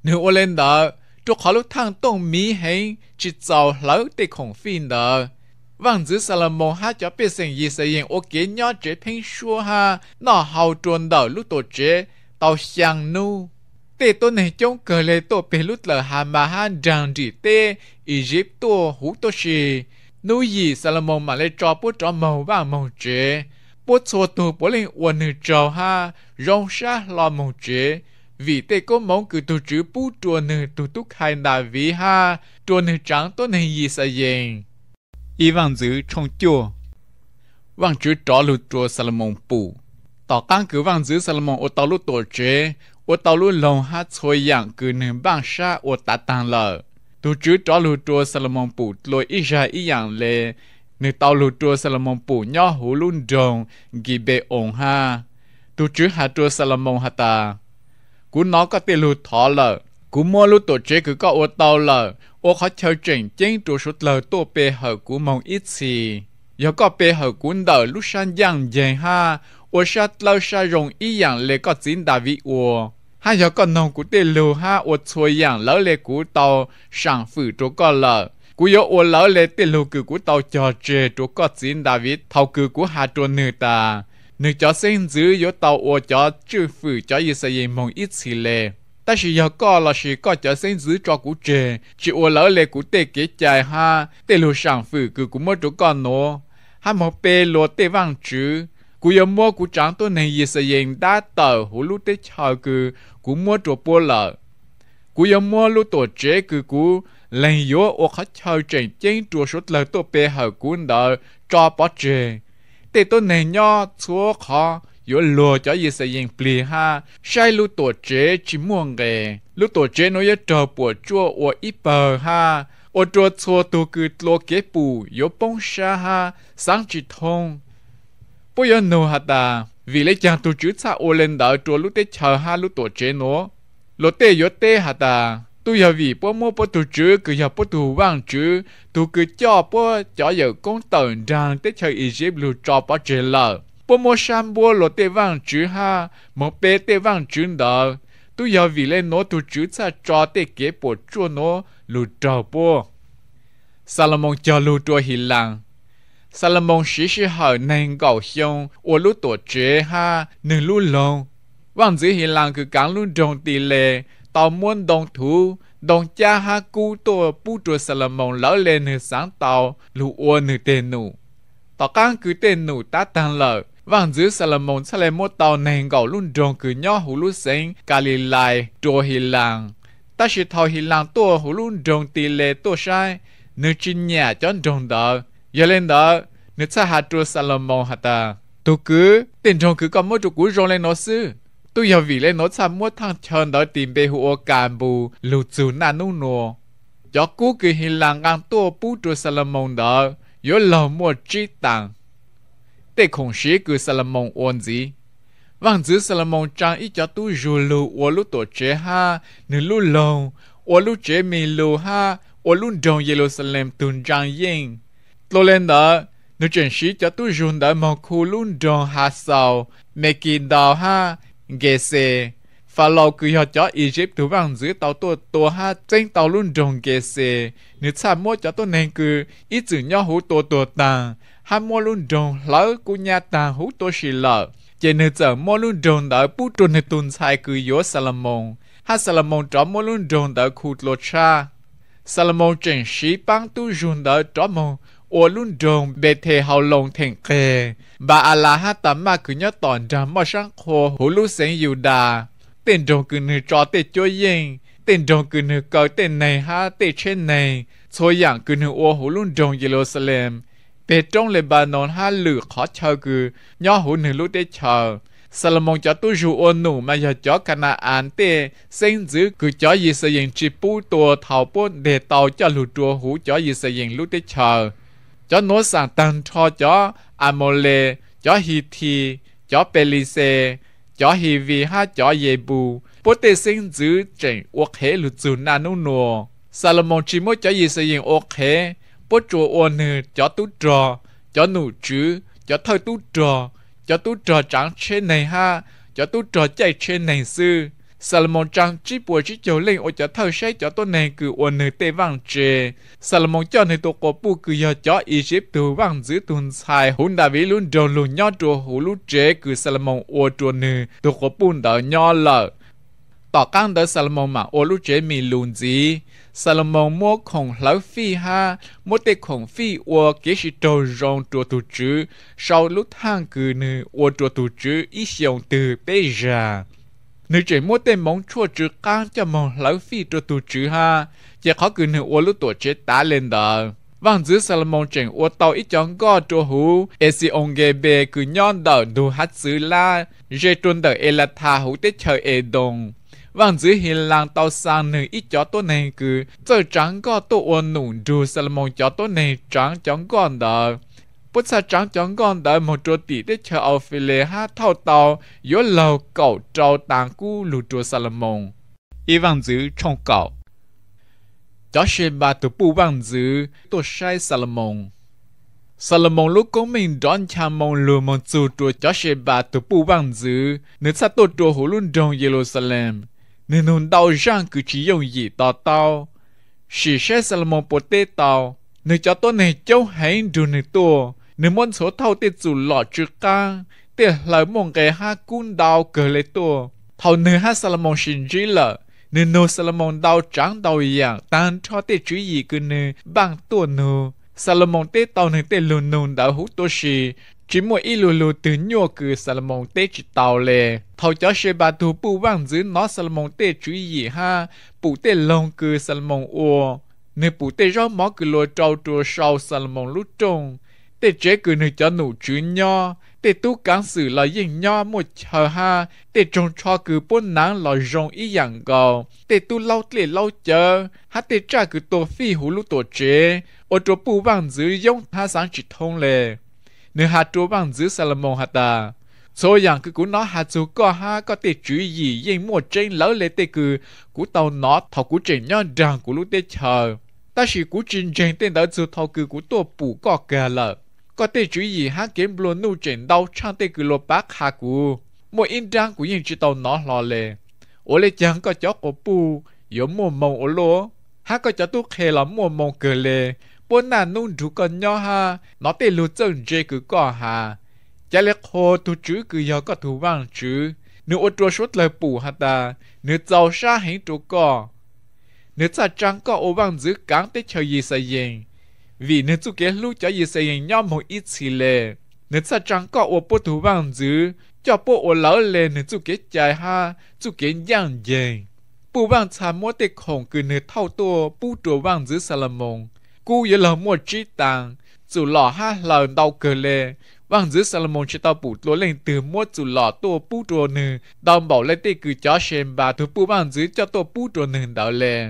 你我俩到，就考虑汤东米行，制造老得空飞的，房子上了梦哈就变成二十元，我给念这评说哈，那后转到卢土杰，到香炉。tê tô này chống cờ lê tô bê lút lờ hà mà hà rằng rỉ tê Egypt tô hú tô xì nô yì Salomon mà lê cho bố cho mông và mông chế bố cho tù bố lên uồn nữ trò ha rong xa lo mông chế vì tê có mông cử tù chữ bú chùa nữ tù túc hai đà vì ha chùa nữ trắng tô này yì sa yên y vang dữ trong chùa vang chữ trò lụt chùa Salomon bù tỏ căn cứ vang giữ Salomon ô tàu lụt tổ chế 我到路龙哈错样，个能帮杀我搭档了。都只找路多萨勒蒙布罗一下一样嘞，你到路多萨勒蒙布鸟葫芦中给被翁哈，都只哈多萨勒蒙哈达，古脑个得路逃了，古摸路多这个个我到了，我好调整进多数了多背后古梦一次，要个背后古的路上样样哈。我下老下容易养那个金大卫我，还有个农古的楼下我错养老来古到上府这个了。古有我老来的路古古到家这这个金大卫头古古下着女的，女家生子有到我家政府家也是也梦一起嘞。但是要搞了是搞 cho sinh dữ cho cụ trẻ chỉ ô lỡ lệ cụ tê kế chạy ha tê lô sản phụ cứ cụ mất chỗ con nó ha một bê lô tê vang chứ cú yêu mua cú chẳng tôi này gì sẽ yên đa tờ hú lúc tết chờ cú cú mua chỗ bố lợ cú yêu mua lúc tổ chế cú cú lên yếu ô khó chờ trên trên chỗ sốt lợ tổ bê hờ cú đỡ cho bỏ chế tê tôi này nho chúa khó yếu lùa cho gì sẽ yên plì ha sai lúc tổ chế chỉ mua nghề lúc tổ chế nó yếu chờ bùa chua ô ít bờ ha ô chua chua tu cú lô kế bù yếu bông xa ha sáng chỉ thông bây giờ nô hạt ta vì lấy chàng tu chữ xa ô lên đỡ chùa tê chờ ha lúc tổ chế nó lúc tê yếu tê hạt ta tu giờ vì bố mô tu chữ cứ giờ bố tu vang chữ tu cứ cho bố cho giờ con tờn rằng tê chờ ý dếp lưu cho bố chế lờ bố mô bố lúc tê vang chữ ha một bê tê vang chữ đỡ tu giờ vì lên nó tu chữ xa cho tê kế bố chua nó lưu cho bố Salomon cho lưu chua hi Salomon chỉ sĩ hở nên cầu xong, ua lũ tổ chế ha, nên lũ lông. Vang dưới hi lang cứ cán lũ đồng tỷ lệ, tàu muốn đồng thú, đồng cha ha cú tổ bú trùa Salomon lỡ lên nửa sáng tàu, lũ ua nửa tên nu. Tàu cán cứ tên nu ta tan lợ, vang dưới Salomon sẽ lên một tàu nên cầu lũ đồng cứ nhỏ hủ lũ xanh, cà lì lại, trùa hiện làng. Ta sĩ thảo hi lang tổ hủ lũ đồng tỷ lệ tổ sai, nửa chinh nhà chọn đồng đợi, ยังเล่นดอนืกถ้าหาตัวสลมมองฮาตาตุกุตินจงคือก็มั่วจุกุรงเลยนอซือตุยวีเลยนอซามั่ทังเชิญดอติมเปหัวการบูลูจูนานุนัวยอกกูคือหินหลังกังตัวปูตัวสลมมองดาอยอลมั่วจีตังแต่คงเสียกือสลมมองอวนจีวังจือสลมมองจังอีจอตุยูลูวัลุตัวเจฮานึลูลงวัลุเจมีลูฮาวัวลูดงเยลูสเลมตุนจังยิง lô lên đó nếu chuyện sĩ cho tôi dùng đã mong khu luôn đồng hạ sau mẹ kín đào ha ghê xe và lâu cứ họ cho Egypt thủ bằng dưới tàu tua tua ha trên tàu luôn đồng ghê xe nếu xa mua cho tôi nên cứ ít chữ nhau hú tua tua tàng ha mua luôn đồng lỡ của nhà tàng hú tua xì lỡ chỉ nếu chở mua luôn đồng đã bút trôn hệ tuần sai cứ yếu Salomon ha Salomon cho mua luôn đồng đã khu lô cha Salomon chỉnh sĩ bằng tu dùng đã cho mong โอลุนดงเบเทเฮาลงเทงเกบาอาลาฮัตมาคือยอตอนดามอชังโคฮูลูเซงยูดา เต้นดงคือนจอเตจอวยิงเต้นดงคือนือเกาเต็นในฮาเตเช่นในโซอย่างคือนโอฮูลุนดงเยรูซาเล็มเปตรงเลบานอนฮาลือขอเชาคือยอหูนืลูเตเชาซาลมองจะตู้จูโอหนูมายาจอคณะอ่านเตเซิงจื้อคือจอยิสยิงจิปูตัวเทาปุ้นเดตเตาจะหลุดตัวหูจอยิสยิงลูเตเชา cho nốt sang tăng cho cho amole cho hiti cho pelise cho hivi ha cho bố pote sinh giữ trình uộc hệ lụt dù na nu nùa Salomon chỉ mới cho gì sự yên uộc hệ bố chùa ôn nữ cho tú trò cho nụ chữ cho thơ tú trò cho tú trò trắng trên này ha cho tu trò chạy trên này sư Salomon chẳng chỉ bùa chỉ chiều lên ở chỗ thâu xe cho tôi này cứ ổn nữ tê vang trề. Salomon cho nữ tổ cổ bù cứ giờ chỗ Egypt từ vang giữ tuần xài hôn đà vĩ luôn đồ lùn nhỏ trùa hủ lũ trề cứ Salomon ổ trùa nữ tôi cổ bù đỡ nhỏ lợ. Tỏ căng đỡ Salomon mà ổ lũ trề mì lùn gì. Salomon mua khổng lão phi ha, mua tê khổng phi ua kế sĩ đồ rong trùa tù chứ. Sau lúc thang cứ nữ ua trùa tù chứ ít xiong từ bây giờ nếu chỉ mua tên mong chua chứ can cho mong lão phi cho tù chứ ha chỉ khó cứ nửa ô lúc tổ chế tá lên đờ vàng giữ Salomon chẳng ô tàu ít chóng gò cho hú e si ông ghê bê cứ nhon đờ đù hát giữ la dê tuân đờ e là thà hú tết chờ e đồng vàng giữ hiền làng tàu sang nửa ít chó tốt này cứ giờ trắng gò tổ ô nụ đù Salomon chó tốt này trắng chóng gòn đờ bất sa trắng chóng con đã một chỗ tỷ chờ ao phi lê ha thao tàu yếu lầu cầu trâu tàng cu lù chùa Salomon. Y vàng giữ trong cầu. Đó sẽ bà tụ bù vàng giữ tổ sai Salomon. Salomon lúc có mình đón cha mong lùa mong chú chùa cho sẽ bà tụ bù vàng giữ nếu sa tổ chùa hồ luôn trong Jerusalem. Nên hồn đau răng cứ chỉ dùng gì tỏ tao. Sì sẽ Salomon bổ tê tao. Nếu cho tôi này cháu hãy dù này tôi nếu muốn số thâu tiết dù lọ chữ ca tiết lời mong cái ha cun đào cờ lệ tua thâu nữ ha Salomon xin trí lợ nữ nô Salomon đào trắng đào dạng à, tan cho tiết chú ý cứ nữ bằng tua nữ Salomon tiết tàu nữ tiết lùn nùn đã hút tua xì chỉ một ít lù lù từ nhua cứ Salomon tê chỉ tàu lề thầu cho xe bà thù bù vang dữ nó Salomon tê chú ý ha bù tê lông cứ Salomon ua nếu bù tê rõ mỏ cứ lùa trâu trùa sau Salomon lúc trông để chế cứ nữ cho nụ chứ nho để tu cán sự là yên nho một chờ ha để trông cho cứ bốn nắng là rong ý dạng gò để tu lâu để lâu chờ hát để trả cứ tổ phi hú lũ tổ chế ô chỗ bù bằng giữ giống ha sáng chỉ thông lệ nữ hát chỗ bằng giữ Salomon hát ta số dạng cứ cú nó hát dù có ha có thể chữ ý yên một trên lỡ lệ tê cứ cú tàu nó thọ cú trên nho rằng cú lũ tê chờ ta chỉ cú trình trên tên đó dù thọ cứ cú tổ bù có kè lợi có thể chú ý hắn kiếm luôn nụ chuyển đau trang tê cứ lột bác hạ cụ. Một in trang của những chữ tàu nó lò lề. Ô lê chẳng có chó cổ bù, yếu mùa mông ô lô. Hắn có chó tu khề là mùa mông cờ lề. Bốn nà nung rú con nhỏ ha, nó tê lù chân dê cứ cỏ hà. Chá lê khô tu chữ cứ yếu có thú vang chữ, Nữ ô trô suốt lời bù hà ta, nữ giàu xa hình trô cỏ. Nữ xa trăng có ô vang giữ cáng tê chờ gì xa dành vì nếu chú kia lúc cho gì xây nhau một ít xì lệ nếu sao chẳng có ô bố thủ bằng dữ cho bố ô lão lệ nếu chú kia chạy ha chú kia giang dề bố bằng chả mua tê khổng cứ nếu thao tua bố trù bằng dữ Salomon cú yếu là mua trí tàng chú lọ ha là đau cờ lệ bằng dữ Salomon chỉ tao bù lúa lên từ mua chú lọ tua bố trù nè đau bảo lấy tê cứ cho xem bà thứ bố bằng dữ cho tua bố trù nè đạo lệ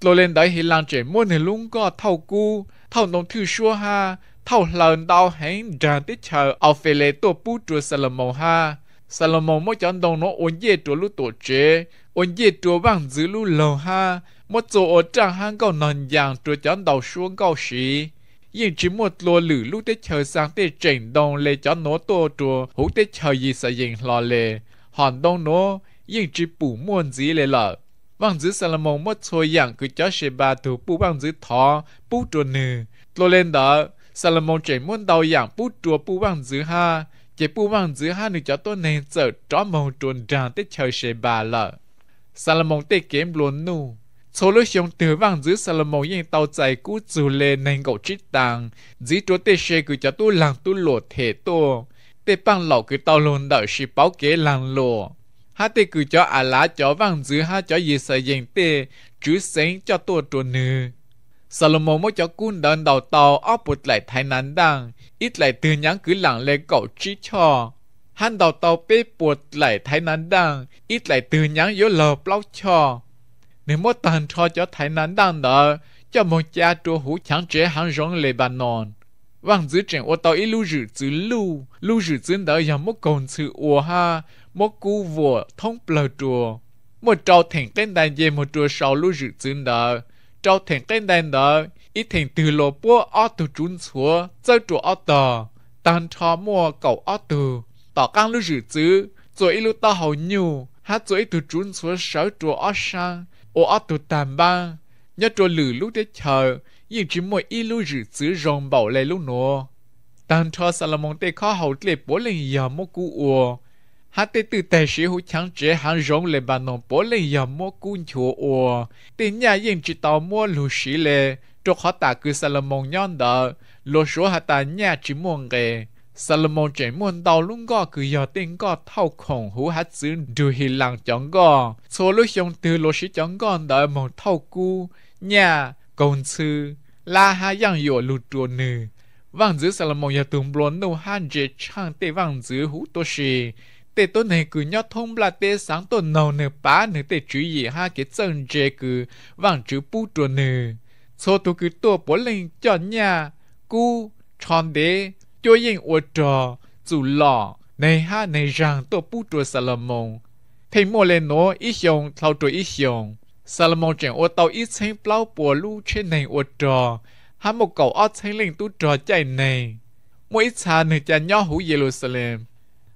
lúa lên đấy hi lang trẻ mua nè luôn có thao cú thao đồng thư xua ha thao lần đau hẹn tràn tích chờ ao phê lệ tổ bú chùa Salomon ha Salomon mỗi chọn đồng nó ổn dê chùa lũ tổ chế ổn dê chùa vàng giữ lũ lầu ha một chỗ ở trang hang cầu nền giang chùa chọn đầu xuống cầu sĩ nhưng chỉ một lô lử lũ tích chờ sang tê trình đồng lệ chọn nó tổ chùa hữu tích chờ gì sợ dình lò lệ hòn đồng nó nhưng chỉ bù muôn gì lệ lợ vang dữ Salomon mất thôi dạng cứ cho sẽ bà thủ bú vang dữ thọ bú trùa nừ lô lên đó Salomon chạy muốn đầu dạng bú trùa bú vang dữ ha chỉ bú vang dữ ha nửa cho tôi nên sợ chó mông trùn rằng tết chờ sẽ bà lợ Salomon tê kiếm luôn nu số lúc xong từ vang dữ Salomon yên tàu chạy cú dù lê nên cậu chít tăng dĩ chúa tê sẽ cứ cho tôi làng tôi lộ thể tôi tê băng lọ cứ tàu luôn đợi sĩ báo kế làng lộ hát tê cứ cho à lá cho vang dữ ha cho gì sợ yên tê chứ sinh cho tua tua nữ Salomon mới cho cún đơn đầu tàu óc bụt lại thái nán đăng ít lại từ nhắn cứ lặng lên cậu trí cho hắn đầu tàu bê bụt lại thái nán đăng ít lại từ nhắn yếu lờ bóc cho nếu mất tàn cho cho thái nán đăng đó cho một cha chúa hú chẳng chế hắn rong lê bà nòn vang dữ chuyện ô tàu ít lưu rử dữ lưu lưu rử dữ đó giờ mất còn sự ô ha một cú vua thông bờ chùa một trâu thành tên đàn dê một chùa sau lũ dự chứng đó trâu thành tên đàn đó ít thành từ lô bố ở tù trốn chúa chơi chùa ở tờ tan cho mua cầu ở tù tỏ căng lũ dự chứ rồi ít lũ ta hầu nhu hát rồi ít tù trốn chúa sở chùa ở sang ô ở tù tàn băng, nhớ chùa lử lũ để chờ yên chỉ mua ít lũ dự chứ rồng bảo lệ lũ nữa tan cho Salomon tê khó hầu lệ bố lên giờ mô cú ùa hát tê từ tài sĩ hữu chẳng chế hắn rong lệ bà nông bố lệ yà mô cun chùa ồ tê nhà yên chỉ tàu mua lù sĩ lệ trọc hóa tà cứ Salomon nhon đờ lô số hạ tà nhà chỉ muôn ghê Salomon chế muôn đào luôn gò cứ yà tên gò thao khổng hữu hát giữ đù hì lăng chóng gò số lúc xong từ lô sĩ chóng gò đờ mong thao cu nhà công sư la hà yang yo lù trùa nữ vàng giữ Salomon yà tùng blốn nô hàn chế chàng tê vàng giữ hú tô sĩ tê tôn này cứ nhớ thông là tê sáng tôn nào nửa bá nửa tê chú ý ha cái chân dê cứ vàng chú bù trùa nửa số tu cứ tua bố lên cho nhà cu tròn đế cho yên ô trò dù lọ này ha này rằng tua bù trùa Salomon thầy mua lên nó ít xiong thao trùa ít xiong Salomon chẳng ô tàu ít xanh bao bùa lu trên này ô trò ha một cậu ót xanh linh tu trò chạy này mỗi ít xa nửa cha nhỏ hữu Jerusalem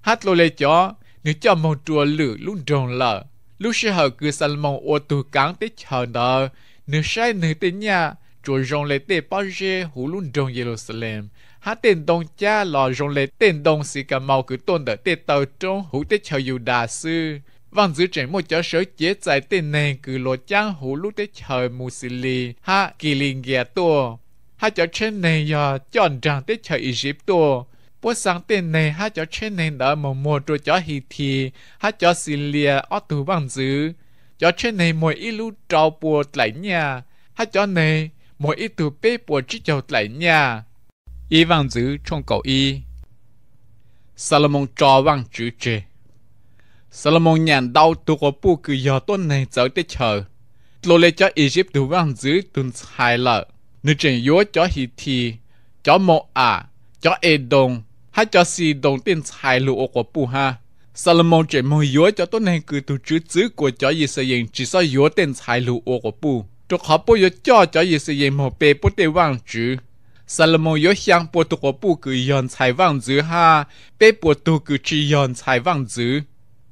hát lô lê chó nếu cho mong chùa lử luôn tròn lợ lúc sẽ hở cứ săn mong ô tù cán tích hở nợ nếu sai nếu tên nhà chùa rong lê tê bao dê hú luôn tròn Jerusalem hát tên đông cha lò rong lê tên đông xì cả mau cứ tôn đỡ tê tàu trông hú tích hở dù đà sư văn giữ trẻ một cháu sớ chế tại tên nền cứ lộ chăng hú lúc tích hở mù xì lì hát kỳ linh ghè tua hát cháu trên nền giờ chọn rằng tích hở Egypt tua bố sáng tên này hát cho trên nền đó mà mùa trù cho hì thì hát cho xì lìa ở tù bằng dữ cho trên này mỗi ít lũ trâu bùa lại nhà hát cho này mỗi ít tù bê bùa chỉ cho lại nhà y bằng dữ trong cầu y Salomon cho bằng chữ chê Salomon nhàn đau tù có bù cứ giờ tuần này cháu tới chờ lô lê cho Egypt tù bằng dữ tuần hai lợ nữ trình yếu cho hì thì cho mộ à cho đông hay cho si đồng tiền xài lụ ô của bù ha Salomon chỉ mong yếu cho tốt nên cứ tu chữ chữ của cho gì sử dụng chỉ sao yếu tiền xài lụ ô của bù cho khó bù yếu cho cho gì sử dụng một bề bút tế vang chữ Salomon yếu sang bù tu của bù cứ yon xài vang chữ ha bề bù tu cứ chỉ yon xài vang chữ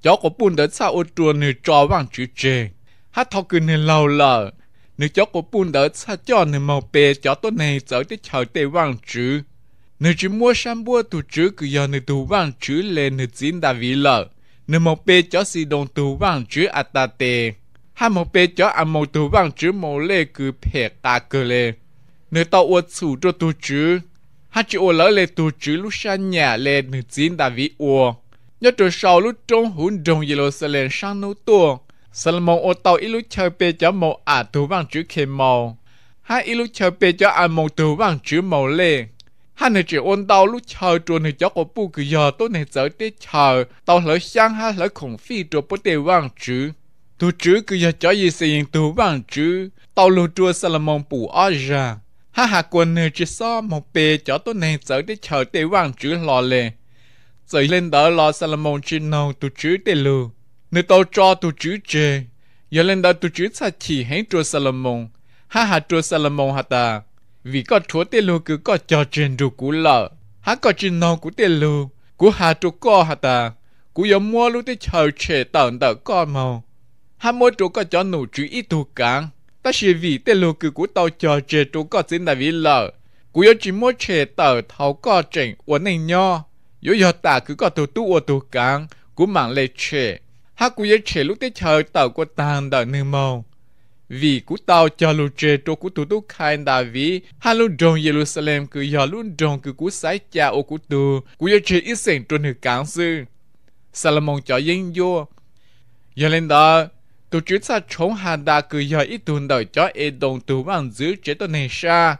cho của bù đỡ sao ô tua nửa cho vang chữ chê hát thọ cứ nửa lâu lờ nửa cho của bù đỡ sao cho nửa màu bề cho tốt này trở tới chờ tế vang chữ nếu chỉ mua sắm bua tụ chữ cứ giờ nếu tụ vàng chữ lên nếu chín đã vì lợ nếu một bê chó xì đồng tụ vàng chữ à ta tê hai một bê chó à một tụ vàng chữ một lê cứ phê ta cơ lê nếu tao uất sủ cho tụ chữ hai chữ ô lỡ lê tụ chữ lúc sang nhà lê nếu chín đã vì ô nhớ từ sau lúc trong hùn đồng Jerusalem sang nô tua Salomon ô tàu ít lúc chơi bê chó một à tụ vàng chữ kê màu hai ít lúc chơi bê chó à một tụ vàng chữ màu lê hắn này chỉ ôn đau lúc chờ trốn này cháu có bu cứ giờ tôi này giờ để chờ tao lỡ sang ha lỡ khủng phi trốn bố đề vang chứ tu chứ cứ giờ cháu gì xây dựng tu vang chứ tao lỡ trua Salomon bù ở ra ha ha quân này chỉ so một bề cháu tôi này giờ để chờ để vang chứ lò lệ giờ lên đó lò Salomon chỉ nâu tu chứ để lù nếu tao cho tu chứ chê giờ lên đó tu chứ sa chỉ hẹn trua Salomon ha ha trua Salomon hả ta vì có chúa tiền lù cứ có cho trên đồ cũ lợ há có trên nào của tiền lù cú hà trụ có hà ta cú yếu mua lúc tới chờ trẻ tận tờ con màu há mua trụ có cho nụ chú ít tù cảng ta sẽ vì tiền lù cứ cú tàu cho trên trụ có xin đại vì lợ cú yếu chỉ mua trẻ tờ thầu có chỉnh uốn này nhò, yếu yếu ta cứ có tù tu ở tù cảng cú mạng lệ trẻ há cú yếu trẻ lúc tới chờ tờ của tàn đợi nương màu vì cú tao cho lu trê trô cú tu tu khai đà vì hà lu dòng Jerusalem cứ giờ lu dòng cứ cú sái cha ô cú tu cú giờ trê ít sèn trôn hư cản sư Salomon cho yên vô giờ lên đó tu chữ sa chống hà đà cứ giờ ít tuần đời cho e đồng tu bằng giữ chế tu này sa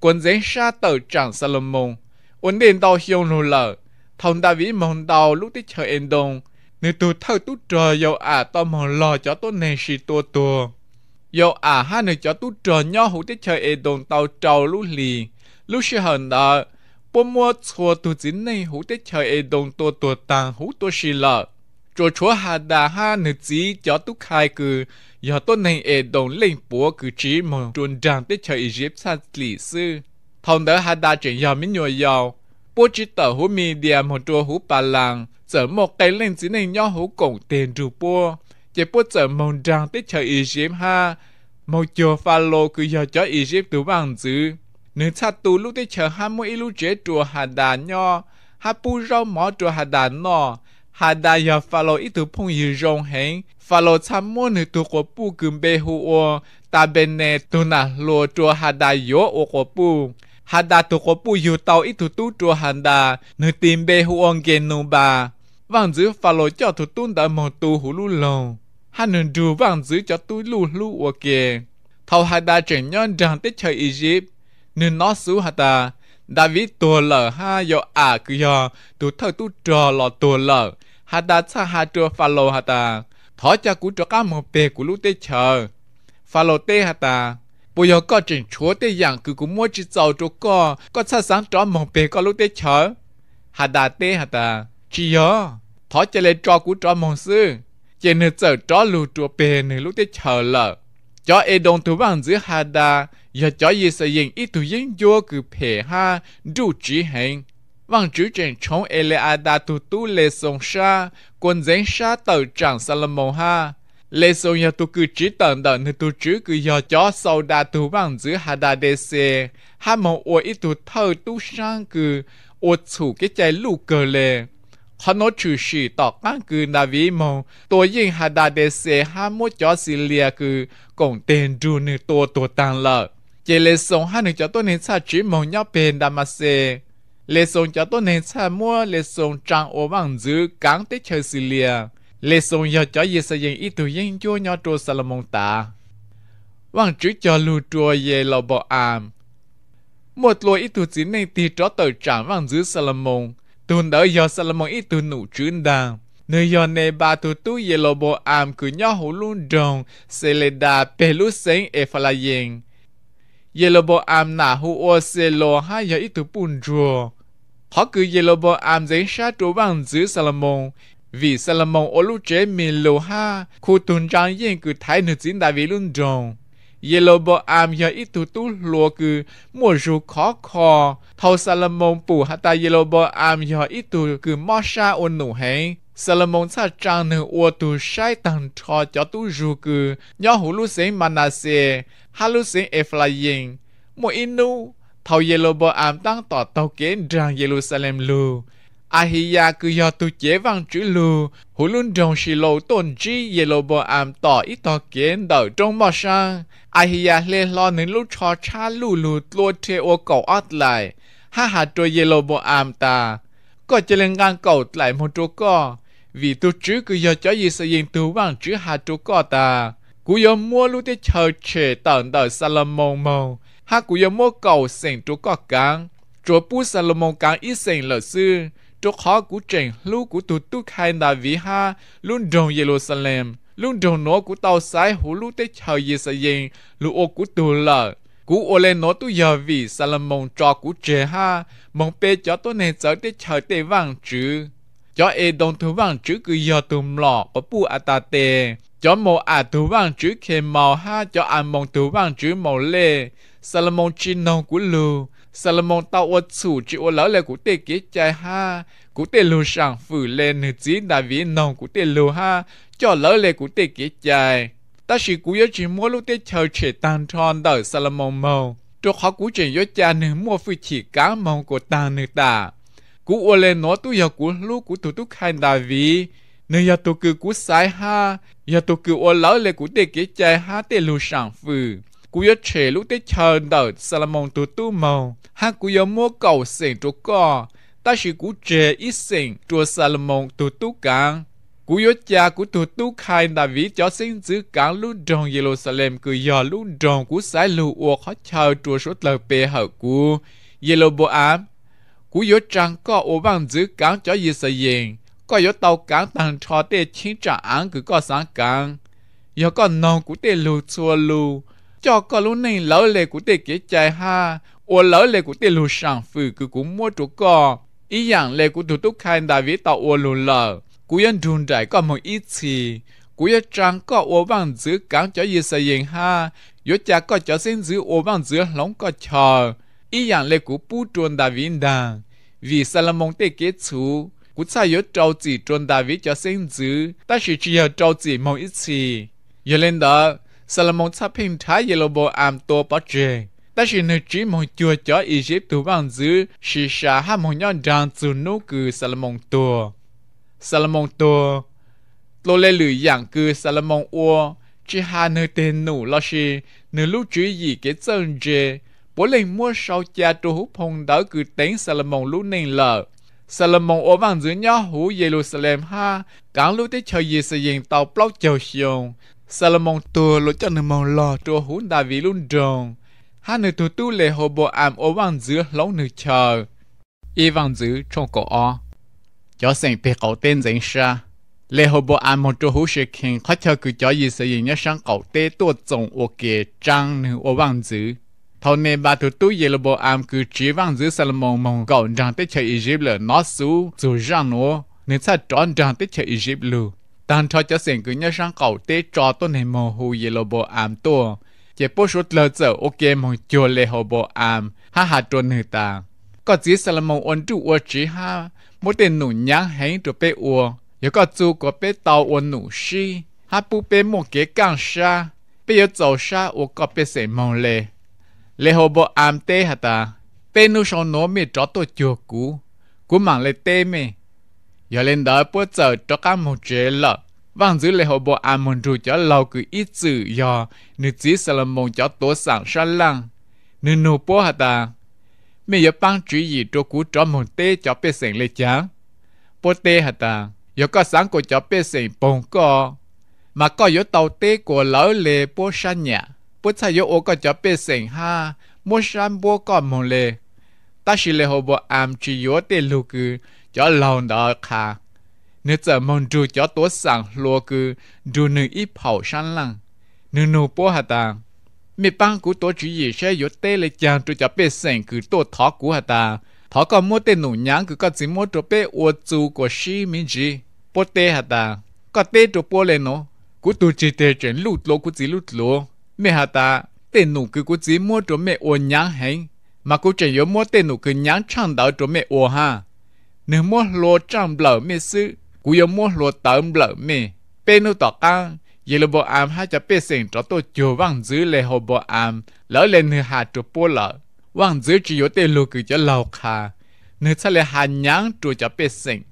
quân dân sa tờ chẳng Salomon ổn định tao hiêu nô lở thông đà vì mong tao lúc tích chờ e đồng nếu tu thơ tu trời dầu à tao mong lo cho tu này si tua tua yo à ha nơi cho tu trờ nho hủ tiết chơi e đồn tàu trâu lũ lì lũ sư hờn đó bố mua chùa tu chính này hủ tiết chơi e đồn tua tua tàng hữu tua xì lợ cho chúa hà đà ha nơi chỉ cho tu khai cử giờ tôi này e đồn lên búa cử chỉ mà trôn trang tiết chơi Egypt sa lì sư thông đỡ hà đà chuyện giờ mới nhồi giàu bố chỉ tờ hữu media một chùa hủ bà lăng giờ một cái lên chỉ này nho hữu cổng tiền rùa bố chế bố trở mong rằng tích chờ Egypt ha. Màu chờ pha lô cứ giờ cho Egypt tù bằng dư. Nếu cha tù lúc tích chờ hai mươi lúc chế chùa hà đà nho, hai bù rau mỏ chùa hà đà nọ. Hà đà giờ pha lô ít tù phong yếu rong hẹn, pha lô cha mô nữ tù của bù cưng bê hù ô, ta bên nè tù nà lô chùa hà đà yếu ô của bù. Hà đà tù của bù yếu tàu ít tù tù chùa hà đà, nữ tìm bê hù ông ghen nụ bà. Vàng dữ pha lô cho tù tùn đã mô tù hù lù lồng hắn nên đủ vàng giữ cho tôi lù lù ở kìa. Thầu hai ta chẳng nhon rằng tới trời Egypt, nên nó xú hà ta. David tua lở ha yo à cứ yo, tu thơ tu trò lò tua lở, hà ta xa hà trò phà lô hà ta. Thó cha cú trò cá một tê của lũ tê chờ. Phà lô tê hà ta. Bùi yo có trình chúa tê yàng cứ cú mua chỉ dầu trò co, có xa sáng trò một tê có lũ tê chờ. Hà ta tê hà ta. Chỉ yo. Thó cha lê trò cú trò mong sư chỉ nên chờ chó lù chùa bề nên lúc tới chờ lợ chó e đồng thủ bằng giữa hà Đa, giờ chó gì sẽ yên ít thủ yên vô cứ phê ha đủ chỉ hành vang chữ trên chống e tu tu lê sông sa quân dén sa tàu chẳng salomon ha lê sông nhà tu cứ chỉ tận đợn thì tu chữ cứ giờ chó sau đa tu bằng giữa hà Đa đê xe ha mong ô ít tu thơ tu sang cứ ua chủ cái chạy lù cờ lê hắn nói tỏ căn cứ là vì mong tôi yên hà đà để xe cho xì lìa cứ tên dù nữ tổ tổ tăng lợ. Chế lệ cho tôi nên xa chỉ mong nhau bền đà mà cho tôi nên xa mua lệ sống trang ô bằng giữ cán tế chờ xì lìa. Lệ sống giờ cho dì xây yên ý tù yên chua nhau trô xa là mong ta. Vàng chữ cho lưu trùa dê lò bộ am Một lùa ý tù chỉ nên tì tró tờ trảng vàng giữ xa là mong tuần đỡ do Salomon ít tuần nụ chuyên đàng nơi yon ne ba tu tu ye lo bo am cứ nyo hu lun dong se le da pe lu seng e fa la yeng ye lo bo am nà hu o se lô ha ya i tu pun dro họ cứ ye lo bo am zeng sha tu bang giữ salomon vì salomon o lu che min lô ha khu tun trang yeng cứ thái nữ chính đại vị lun dong เยโลบอามยาอิตุตุลัวคือมัวจูขอคอเทอซาลมงปู่ฮัตาเยโลบอามยาอิตุคือมอชาอุนหนูเฮงซาลมงซาจางหนึ่งอวตุใช้ตังทอจอตุจูคือยอหูลุเซงมานาเซฮาลุเซงเอฟลายิงมัวอินูเทอเยโลบอามตั้งต่อเตาเกนดังเยรูซาเล็มลู Ahiya cứ do tu chế văn chữ lù, hủ luôn trong xì lộ tồn chi dê lộ bò ảm tỏ ít tỏ kiến đỡ trong mò sang. Ahiya lê lo nến lúc cho cha lù lù lùa thê ô cầu ót lại, ha hà trôi dê lộ bò ảm ta. Có chê lên ngang cầu lại một chỗ co, vì tu chứ cứ do chó gì sẽ yên tu văn chữ hà chỗ co ta. Cú yo mua lúc tế chờ chê tận đỡ Salomon mông, ha cú yo mua cầu sành chỗ co cáng, chỗ bú Salomon cáng ít sành lợi sư chỗ khó của trình lưu của tụt tu khai đà vĩ ha luôn đồng Jerusalem luôn đồng nó của tàu sái hủ lưu tế chờ gì sa yên lưu ô của tù lờ cú ô lên nó tu giờ vì Salomon cho cú trẻ ha mong pe cho tôi nên sợ tế chờ tế vàng chữ cho e đồng thú vàng chữ cứ giờ tùm lọ có ta atate cho mô à thú vàng chữ khe màu ha cho à mong thú vàng chữ màu lê Salomon chi nông của lưu Salomon tao ô chủ chỉ ô lão lệ cụ tê kế chạy ha cụ tê lù sàng phử lên nữ chí đại vĩ nông cụ tê lù ha cho lão lệ cụ tê kế chạy ta chỉ cú yếu chỉ mua lúc tê chờ che tan tròn đời Salomon mông cho khó cú chỉ yếu cha nữ mua phi chỉ cá mông của tàn nữ ta cú ô lệ nó tu yếu cú lúc cú thủ tu hành đại vĩ nếu yếu tu cư cú sai ha yếu tu cư ô lão lệ cụ tê kế chạy ha tê lù sàng phử cú yếu trẻ lúc tết chờ đợi Salomon tu tu màu ha cú yếu mua cầu xin chỗ co ta chỉ cú trẻ ít sinh chỗ Salomon tu tu càng cú yếu cha cú tu tu khai đã ví cho xin giữ càng lúc trong Jerusalem cứ giờ lúc trong cú sai lưu uo khó chờ chỗ số tờ bề hở cú Jeroboam cú yếu trang có ô băng giữ càng cho yên, có yếu tàu càng tăng cho tê chính trả án cứ có sáng càng yếu có nông cú tê lưu chua lưu cho có lúc này lỡ lệ của tê kế chạy ha ủa lỡ lệ của tê lù sàng phừ cứ cũng mua chỗ cò ý dạng lệ của thủ tục khai đại vĩ tạo ô lù lờ cú yên đùn đại có một ít gì cú yên trang có ô bằng giữ cắn cho gì xây dựng ha yếu cha có cho xin giữ ô bằng giữ lòng có chờ ý dạng lệ của bu trôn đại vĩ đàn vì Salomon tê kế chú cú xa yếu trâu chỉ trôn đại vĩ cho xin giữ ta sẽ chỉ yếu trâu chỉ một ít gì giờ lên đó Salomon sắp hình thái yellow ball am to bắt chê. Ta chỉ nơi trí mong chua cho Egypt tu bằng giữ, xì xa hạ mong nhọn đàn dù nô cư Salomon tùa. Salomon tùa. Lô lê lử dạng cư Salomon ua, chỉ hà nơi tên nụ lo xì, nơi lúc chữ gì cái chân chê. Bố lên mua sau cha tu hút hông đỡ cư tên Salomon lúc nên lờ. Salomon ổ vàng giữa nhỏ hủ Jerusalem ha, cán lúc tới chơi gì sự dành tàu bóc chầu xiong, Salomon tu lo cho nên mong lo cho hún đà vì luôn tròn. Hai nữ tu tu lệ hồ bộ ảm ố vàng giữa lâu nữ chờ. Y vàng giữ trong cổ o. Cho sinh tế cậu tên dành xa. Lệ hồ bộ ảm mong cho hú sẽ khen khó cho cứ cho gì sẽ dành nhá sang cậu tế tu tổng ổ kê trang nữ ố vàng giữ. Thâu nê bà tu tu dê lô bộ ảm cứ trí vàng giữ Salomon mong cậu rằng tế chờ Egypt lỡ nó xú dù rằng nô Nên xa trọn rằng tế chờ Egypt lù. 但他就成个一上狗爹抓到你模糊耶罗波暗多，也不说了走，OK 蒙就来好波暗，哈哈多你打。ก็จีสลมงอนจูอวจีฮาโมเดนหนุนยังให้ตัวเปอว有个祖国被刀我努西，还不被莫给干杀，被有走杀我个被谁蒙嘞？然后不安得哈达，被奴上农民找到脚骨，古忙嘞得没？giờ lên đó bữa giờ cho các một chế lợ vàng dưới lệ hồ bộ an môn trụ cho lâu cứ ít chữ giờ nữ là Salomon cho tố sẵn sa lăng nữ nô bố hả ta mình giờ băng chữ gì cho cú cho một tê cho bê sẹn lệ chán bố tê hả ta giờ có sáng của cho bê sẹn bông co mà có yếu tàu tê của lâu lệ bố sa nhà bố thay yếu ô có cho bê sẹn ha mua sáng bố có một lệ ta chỉ lệ hồ bộ an chỉ yếu tê lù cứ cho lòng đó khá nếu giờ mong dù cho tố sẵn lùa cư dù nữ ít phẩu sẵn lăng nữ nụ bố hạ ta mẹ băng của tố chỉ gì sẽ yếu tế lệ chàng trụ cho bế sẵn cử tố thó của hạ ta thó còn mua tên nụ nhãn cử có chỉ mua trụ bế ua chú của sĩ mình gì bố tê hạ ta có tê trụ bố lên nó cú tụ chỉ tê chuyển lụt lô cú chỉ lụt lô mẹ hạ ta tên nụ cử cú chỉ mua trụ mẹ ua nhãn hành mà cú chỉ yếu mua tên nụ cử nhãn chẳng đạo trụ mẹ ua ha nếu mua lô trong lỡ mê sư cú yếu mua lô tấm lỡ mê bên nó tỏ căng giờ là bộ am hát cho bê sinh cho tôi chiều vang dữ lệ hồ bộ am lỡ lên nửa hạ trụ bố lợ, vang dữ chỉ yếu tên lúa cứ cho lâu khà nửa xa lệ hà nhãn trụ cho bê sinh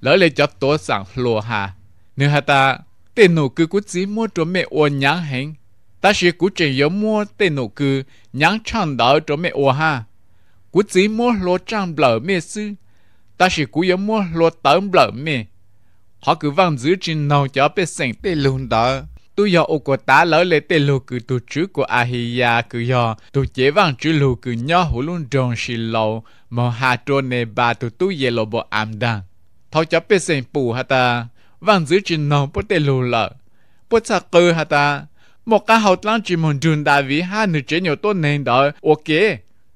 lỡ lên cho tôi sẵn lúa hà nửa hạ ta tên nụ cứ cú chỉ mua cho mẹ ô nhãn hình ta sẽ cú chỉ yếu mua tên nụ cứ nhãn chọn đỡ cho mẹ ô ha cú chỉ mua lúa trong lỡ mê sư ta chỉ cú yếu mua lo tấm lợm mì họ cứ văng giữ trên nào cho bé sinh tê luôn đó tu yo ô của ta lỡ lệ tê lù cứ tu chữ của ahiya cứ yo tu chế văng chữ lù cứ nhó hủ luôn trong xì lâu mà hà trô nè bà tu tu ye lô bộ am đăng thao cho bé sinh bù hả ta văng giữ trên nào bố tê lù lợ bố xa cơ hả ta một cái hậu lang chỉ muốn đường đại vì hai nữ chế nhiều tốt nên đó ok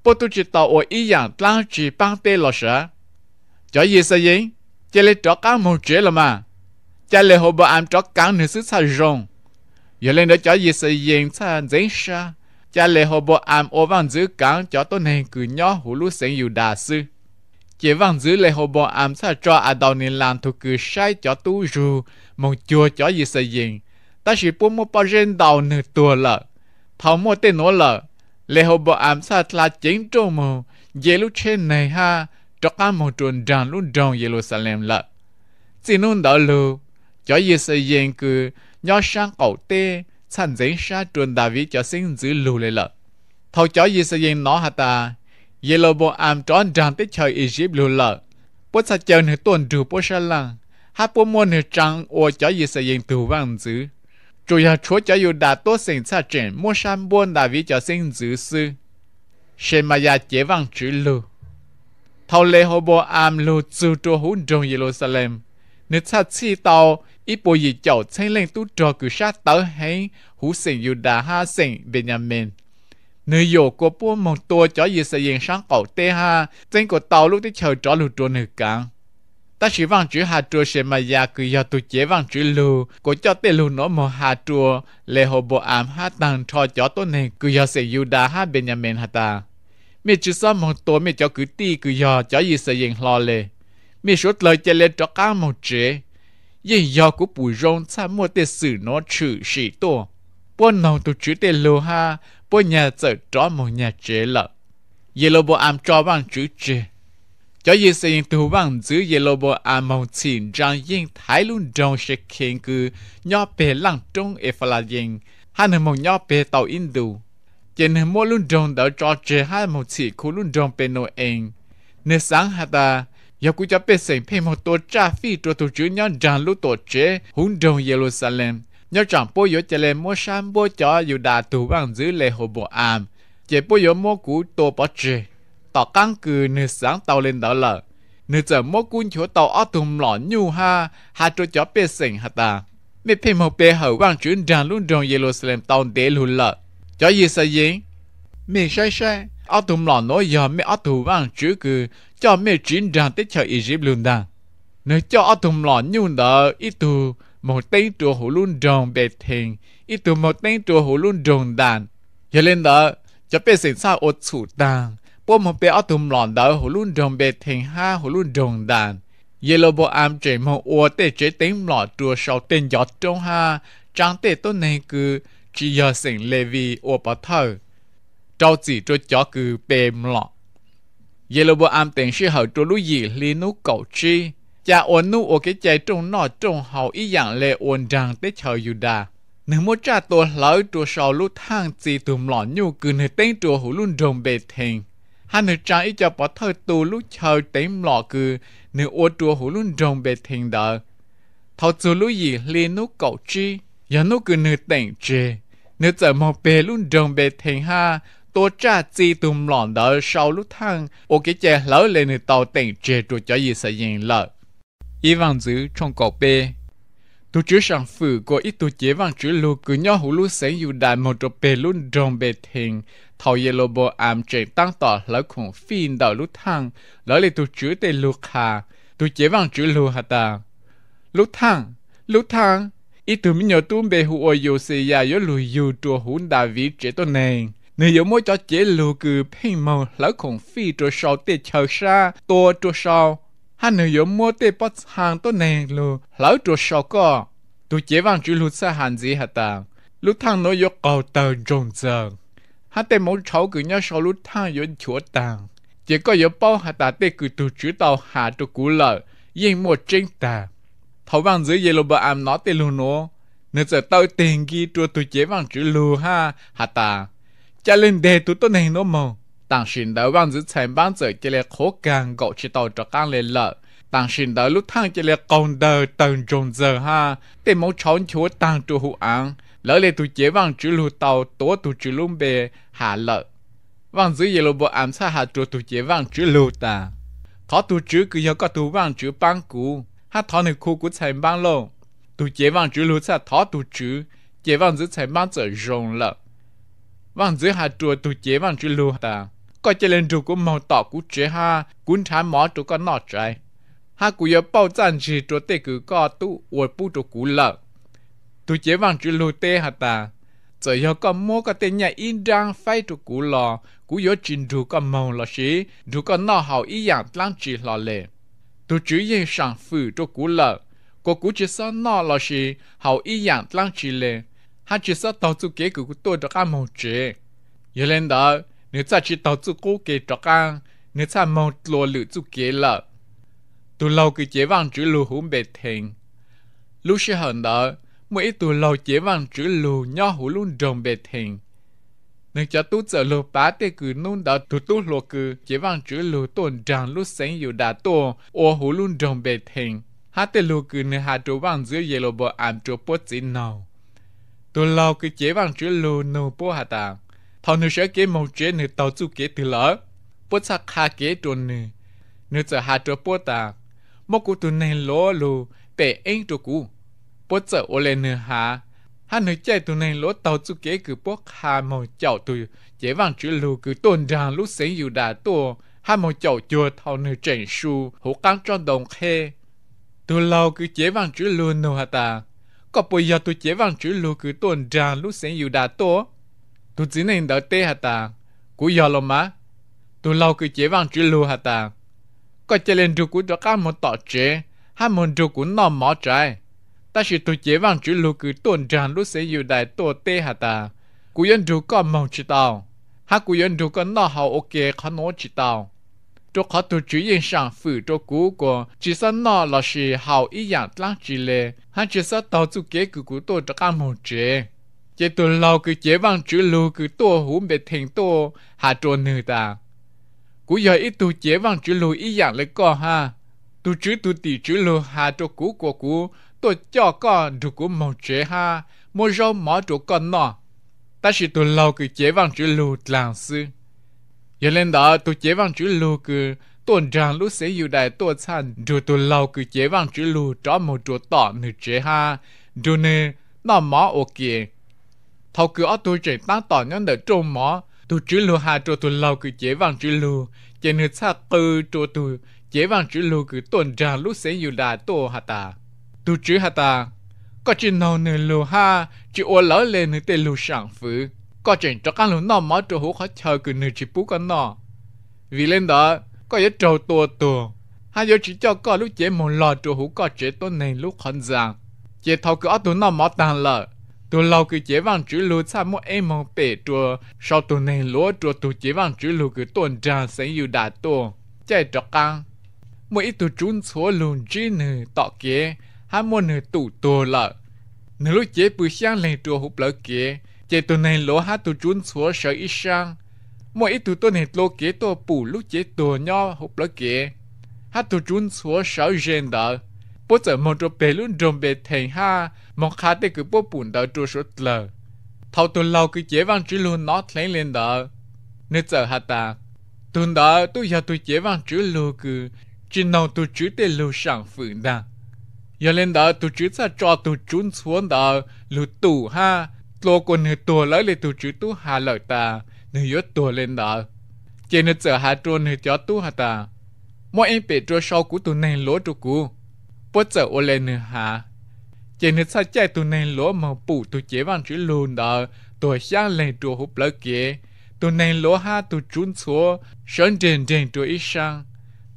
bố tu chỉ tao ở ý dạng lăng chỉ bằng tê lọ sợ chó gì sao gì chả lẽ chó cá một chế là mà chả lẽ hồ bà ăn chó cá nữa sức sao rồng giờ lên đó chó gì sao gì sao dễ sa chả lẽ hồ bà ăn ô văn giữ cá cho tôi này cứ nhỏ hủ lũ sinh dù đà sư chỉ văn giữ lệ hồ bò ám sa cho à đào nền làm thuộc cứ sai cho tu rù một chùa cho gì xây dựng ta chỉ bố một bao gen đào nửa tua lợ thảo mua tên nó lợ lệ hồ bò ám sa là chính trâu mù dễ lúc trên này ha cho cả một trôn đàn luôn trong Jerusalem lợ. Chỉ nôn đó lù, cho Giêsu yên cư nhỏ sang cầu tê, sẵn dễ sa tuần David cho sinh dữ lù lệ lợ. Thầu cho Giêsu yên nó hả ta, Jeroboam cho đàn tới trời Egypt lù lợ. Bố sa chờ nửa tuần trừ bố sa lăng, hát bố mua nửa trăng ô cho Giêsu yên tù vang giữ. Chủ nhà chúa cho yêu đã tốt sinh sa triển, mua sang buôn David cho sinh dữ sư. mà Shemaya chế vang chữ lù thâu lê hô bô am lô chư trô hú trong Jerusalem. Nếu cha chi tàu, ít bố gì chậu chênh lên tú trò cử sát tớ hay hú sinh Yuda ha sinh Benjamin. Nếu dù có bố mong tua cho gì sẽ yên sáng cầu tê ha, chênh của tàu lúc tí chờ trò lù trô nữ càng. Ta chỉ vang chữ hà trô sẽ mà ya cử do tụ chế vang chữ lù, có cho tê lù nó mò hà trô, lê hô bô am ha tăng cho cho tốt này cử do sinh Yuda ha Benjamin ha ta mi chỉ sao một tuổi mi cho cứ tì cứ giờ cho gì sẽ yên lo lệ mi suốt lời chơi lên cho cá một chế yên giờ của bùi rong cha mua tiền sử nó trừ sĩ tổ bố nông tu chữ tiền lô ha bố nhà chợ cho một nhà chế lợ yên lô bố am cho bằng chữ chế cho yên sẽ yên tu bằng chữ yên lô bố am mong xin trang yên thái luôn đông sẽ khen cứ nhỏ bé lăng trong efala yên hắn là một nhỏ bé tàu indu trên mua luôn đồng đỡ cho chế hai một chỉ khu luôn đồng bên nội anh nên sáng hạ ta giờ cũng cho biết sinh phim một tổ cha phi tổ tổ chức nhau rằng lúc tổ chế hùng đồng Jerusalem nhớ chẳng bố yếu chả lên mua sang bố cho dù đà tù bằng giữ lệ hồ bộ am chế bố yếu mua cú tổ bỏ chế tỏ căn cứ nên sáng tàu lên đó lợ nên giờ mua cún chỗ tàu ở tùm lọ nhu ha hạ tổ cho biết sinh hạ ta mấy phim một bề hậu bằng chuyến rằng luôn đồng Jerusalem tàu đế lùn lợ cho gì sao gì mi sai sai ở tụm lò nói giờ mẹ ở tụ vang chữ cứ cho mẹ chín rằng tết chợ ý dịp luôn đàn nếu cho ở thùng lò như đó ít tụ một tên chùa hồ luôn rồng bề thiền ít tụ một tên chùa hồ luôn rồng đàn giờ lên đó cho bé sinh sao ột chủ đàn bố một bé ở thùng lò đó hồ luôn rồng bề thiền ha hồ luôn rồng đàn giờ lo bộ am chỉ mong ua tết chế tên lò chùa sau tên giọt trong ha trang tết tôi này cứ chỉ giờ sinh lê vi ô bà thơ trâu chỉ cho chó cứ bềm lọ giờ lô bố am tiền sĩ hậu cho lũ gì li nú cậu chi cha ôn nú ô cái chạy trong nọ trong hậu ý dạng lê ôn rằng tới chờ dù đà nếu muốn cha tôi lỡ cho sau lũ thang chỉ tùm lọ nhu cứ nơi tên cho hủ luôn rồng bề thình hai nữ trang ý cho bỏ thơ tù lũ chờ tém lọ cứ nếu ô chùa hủ luôn rồng bề thình đỡ thầu chú lũ gì li nú cậu chi giờ nú cứ nơi tên chê nếu giờ một bề luôn đồng bề thành ha tôi cha chi tùm lọn đỡ sau lúc thăng ô cái chè lỡ lên nửa tàu tỉnh chè trụ cho gì sẽ yên lợ y vàng giữ trong cổ bê tu chữ sản phụ của ít tu chế vàng chữ lu cứ nhau hủ lu sẽ dù đại một trộp bề luôn đồng bề thành thầu yê lô bộ ám trẻ tăng tỏ lỡ khủng phiên đỡ lúc thăng lỡ lên tu chữ tê lu khà tu chế vàng chữ lu hà ta lúc thăng lúc thăng ít tụi mình nhớ tụm bề hụ ở yêu xe ya yếu lùi yêu trùa hụn đà vị chế tôn nền nếu yếu mỗi cho chế lù cử phê màu lỡ khổng phi trùa sao tê chờ xa tùa trùa sao, ha nếu yếu mỗi tê bót hàng tôn nền lù lỡ trùa sao có tụi chế vàng chú lù xa hàn gì hả tàng lúc thang nó yếu cầu tờ rộng dần ha tê mỗi cháu cử nhau sao lúc thang yếu chúa tàng chỉ có yếu bao hà ta tê cử tụi chú tàu hà tụi cú lợ yên một trên ta họ bằng dưới dây lô bà am nó tiền luôn nó nữa giờ tao tiền kia chua tụi chế bằng chữ lù ha hà ta cha lên đề tụi tôi này nô mò tàng xin đỡ bằng dưới thành bán giờ chỉ là khó khăn gọi chỉ tàu cho càng lên lợ tàng xin đỡ lúc thang chỉ là còn đờ tầng tròn giờ ha để máu chón chúa tàng chua hụ an lỡ lệ tụi chế bằng chữ lù tàu tố tụi chữ luôn bề hà lợ bằng dưới dây lô bà am xa hà chua tụi chế bằng chữ lù ta khó tụi chữ cứ do có tụi bằng chữ băng cũ khu có chỉ lên trụ của màu tỏ của trẻ ha, cuốn thả mỏ trụ có nọ trái. Ha của yếu bao chân chỉ trụ tê cử có tu uột bu trụ cú lợ. Tu chế vàng trụ lù tê hả ta. Giờ yếu con mô có tên nhà yên trang phai trụ cú lò, cú yếu trình trụ con màu lò xí, trụ có nọ hào y yàng lang chỉ lò lệ tu chú yên sản phụ cho cú lợ cô cú chỉ sợ nó là gì hậu ý dạng lăng chỉ lệ hắn chỉ sợ tàu chú kế của tôi được ăn một chế giờ lên đó nếu ta chỉ tàu chú cố kế được ăn nếu ta mau lo lự chú kế lợ tu lâu cứ chế vàng chữ lù hùng bề thèn lúc sẽ hận đó mỗi tu lâu chế vàng chữ lù nhỏ hủ luôn đồng bề thèn nên cho tu trở lô bá tê cử nôn đó tu tu lô cử chế vang chữ lô tôn tràng lúc sáng yêu đà tô ô hú luôn đồng bề thình hát tê lô cử nên hạ trô vang giữa dê lô bộ ảm trô bó chỉ nào tu lâu cử chế vang chữ lô nô bó hạ tàng thọ nữ sẽ kế mong chế nữ tàu chú kế từ lỡ bó sắc hạ kế trô nữ nữ trở hạ trô bó tàng mô cụ tu nên lô lô bề anh trô cụ bó trở ô lê nữ hạ anh nơi chạy tụi này lỗ tàu chú kế cứ bốc hà màu chậu tụi chế vàng chữ lù cứ tuôn ra lúc sáng dù đã tùa hà màu chậu chùa thao nơi trần su hổ căng tròn đồng khê tụi lâu cứ chế vàng chữ lù nô hà ta có bây giờ tôi chế vàng chữ lù cứ tuôn ra lúc sáng dù đã tùa tụi chỉ nên đỡ tê hà ta cú giờ lo má tụi lâu cứ chế vàng chữ lù hà ta có chơi lên rượu của đó các một tọ chế hà màu rượu cú nằm mỏ trái ta chỉ tu chế vang chữ lô cứ tồn tràn lúc sẽ yêu đại tổ tê hà ta cú yên chú có mong chỉ tao ha cú yên chú có nó hào ok khó nó chỉ tao cho khó tu chú yên sang phử cho cú của chỉ sa nó là sự hào ý dạng lăng chỉ lê, ha chỉ sa tao chú kế cứ cú tổ cho các mong chế chế tu lâu cứ chế vang chữ lô cứ tổ hú bề thành tổ hà trô nữ ta cú giờ ít tu chế vang chữ lô ý dạng lấy co ha tu chữ tu tỷ chữ lô hà cho cú của cú tôi cho con đủ của màu chế ha mua rau mỏ chỗ con nọ ta chỉ tôi lâu cứ chế văn chữ lù làm sư giờ lên đó tôi chế văn chữ lù cứ tuần rằng lúc sẽ yêu đại tôi chăn rồi tôi lâu cứ chế văn chữ lù cho một chỗ tỏ nữ chế ha rồi nè nó mỏ ok thầu cứ ở tôi chạy tăng tỏ nhân đỡ trông mỏ tôi chữ lù hà cho tôi lâu cứ chế văn chữ lù chế nữ xa tư cho tôi chế văn chữ lù cứ tuần rằng lúc sẽ yêu đại tôi hà ta tu chữ hà ta có chuyện nào nửa lù ha chỉ ô lỡ lên nửa tên lù sản phụ có chuyện cho các lù nọ mở cho hú khó chờ cứ nửa chỉ bú con nọ vì lên đó có yếu trâu tua tua hai yếu chỉ cho có lúc chế mồ lò cho hú có chế tốt này lúc khẩn giang chế thâu cứ ở tu nọ mở tàn lợ tu lâu cứ chế vàng chữ lù xa mỗi em mong bể chùa sau tu này lúa chùa tu chế vàng chữ lù cứ tuần trang sẽ yêu đà tu chạy cho căng mỗi tu trốn số lùn chi nửa tọ kế hai môn nửa tủ tù lợ. Nửa lúc chế bùi sang lên tù hụp lỡ kế, chế tù này lỗ hát tù chún xuống sở ít sang. Mỗi ít tù tù này lô kế tù bù lúc chế tù nho hụp lỡ kế. Hát tù chún xuống sở rèn đỡ. Bố giờ mong trò bè luôn rộm bề thành ha, mong khá tê cứ bố bùn đỡ trù sốt lờ. Thảo tù lâu cứ chế văn trí luôn nó lấy lên đỡ. Nếu giờ hạ tạc, tù đỡ tù giờ tù chế văn trí lưu cứ, chỉ nào tù chữ tê lưu sẵn phượng đạc giờ lên đó tụi chú sẽ cho tụi chú xuống đó lụt tủ ha lô quần hư tùa lấy lì tụi chú tu hà lợi ta nữ yếu tùa lên đó chỉ nữ sợ hà trôn hư cho tu hà ta mỗi em bị trôi sau cú tụi này lỗ tụi cú bớt sợ ô lên nữ hà chỉ nữ sao chạy tụi này lỗ mà bù tụi chế văn chữ lùn đó tụi sáng lên tụi hụp lỡ kia tụi này lỗ ha tụi chú xuống sơn đền đền tụi ít sang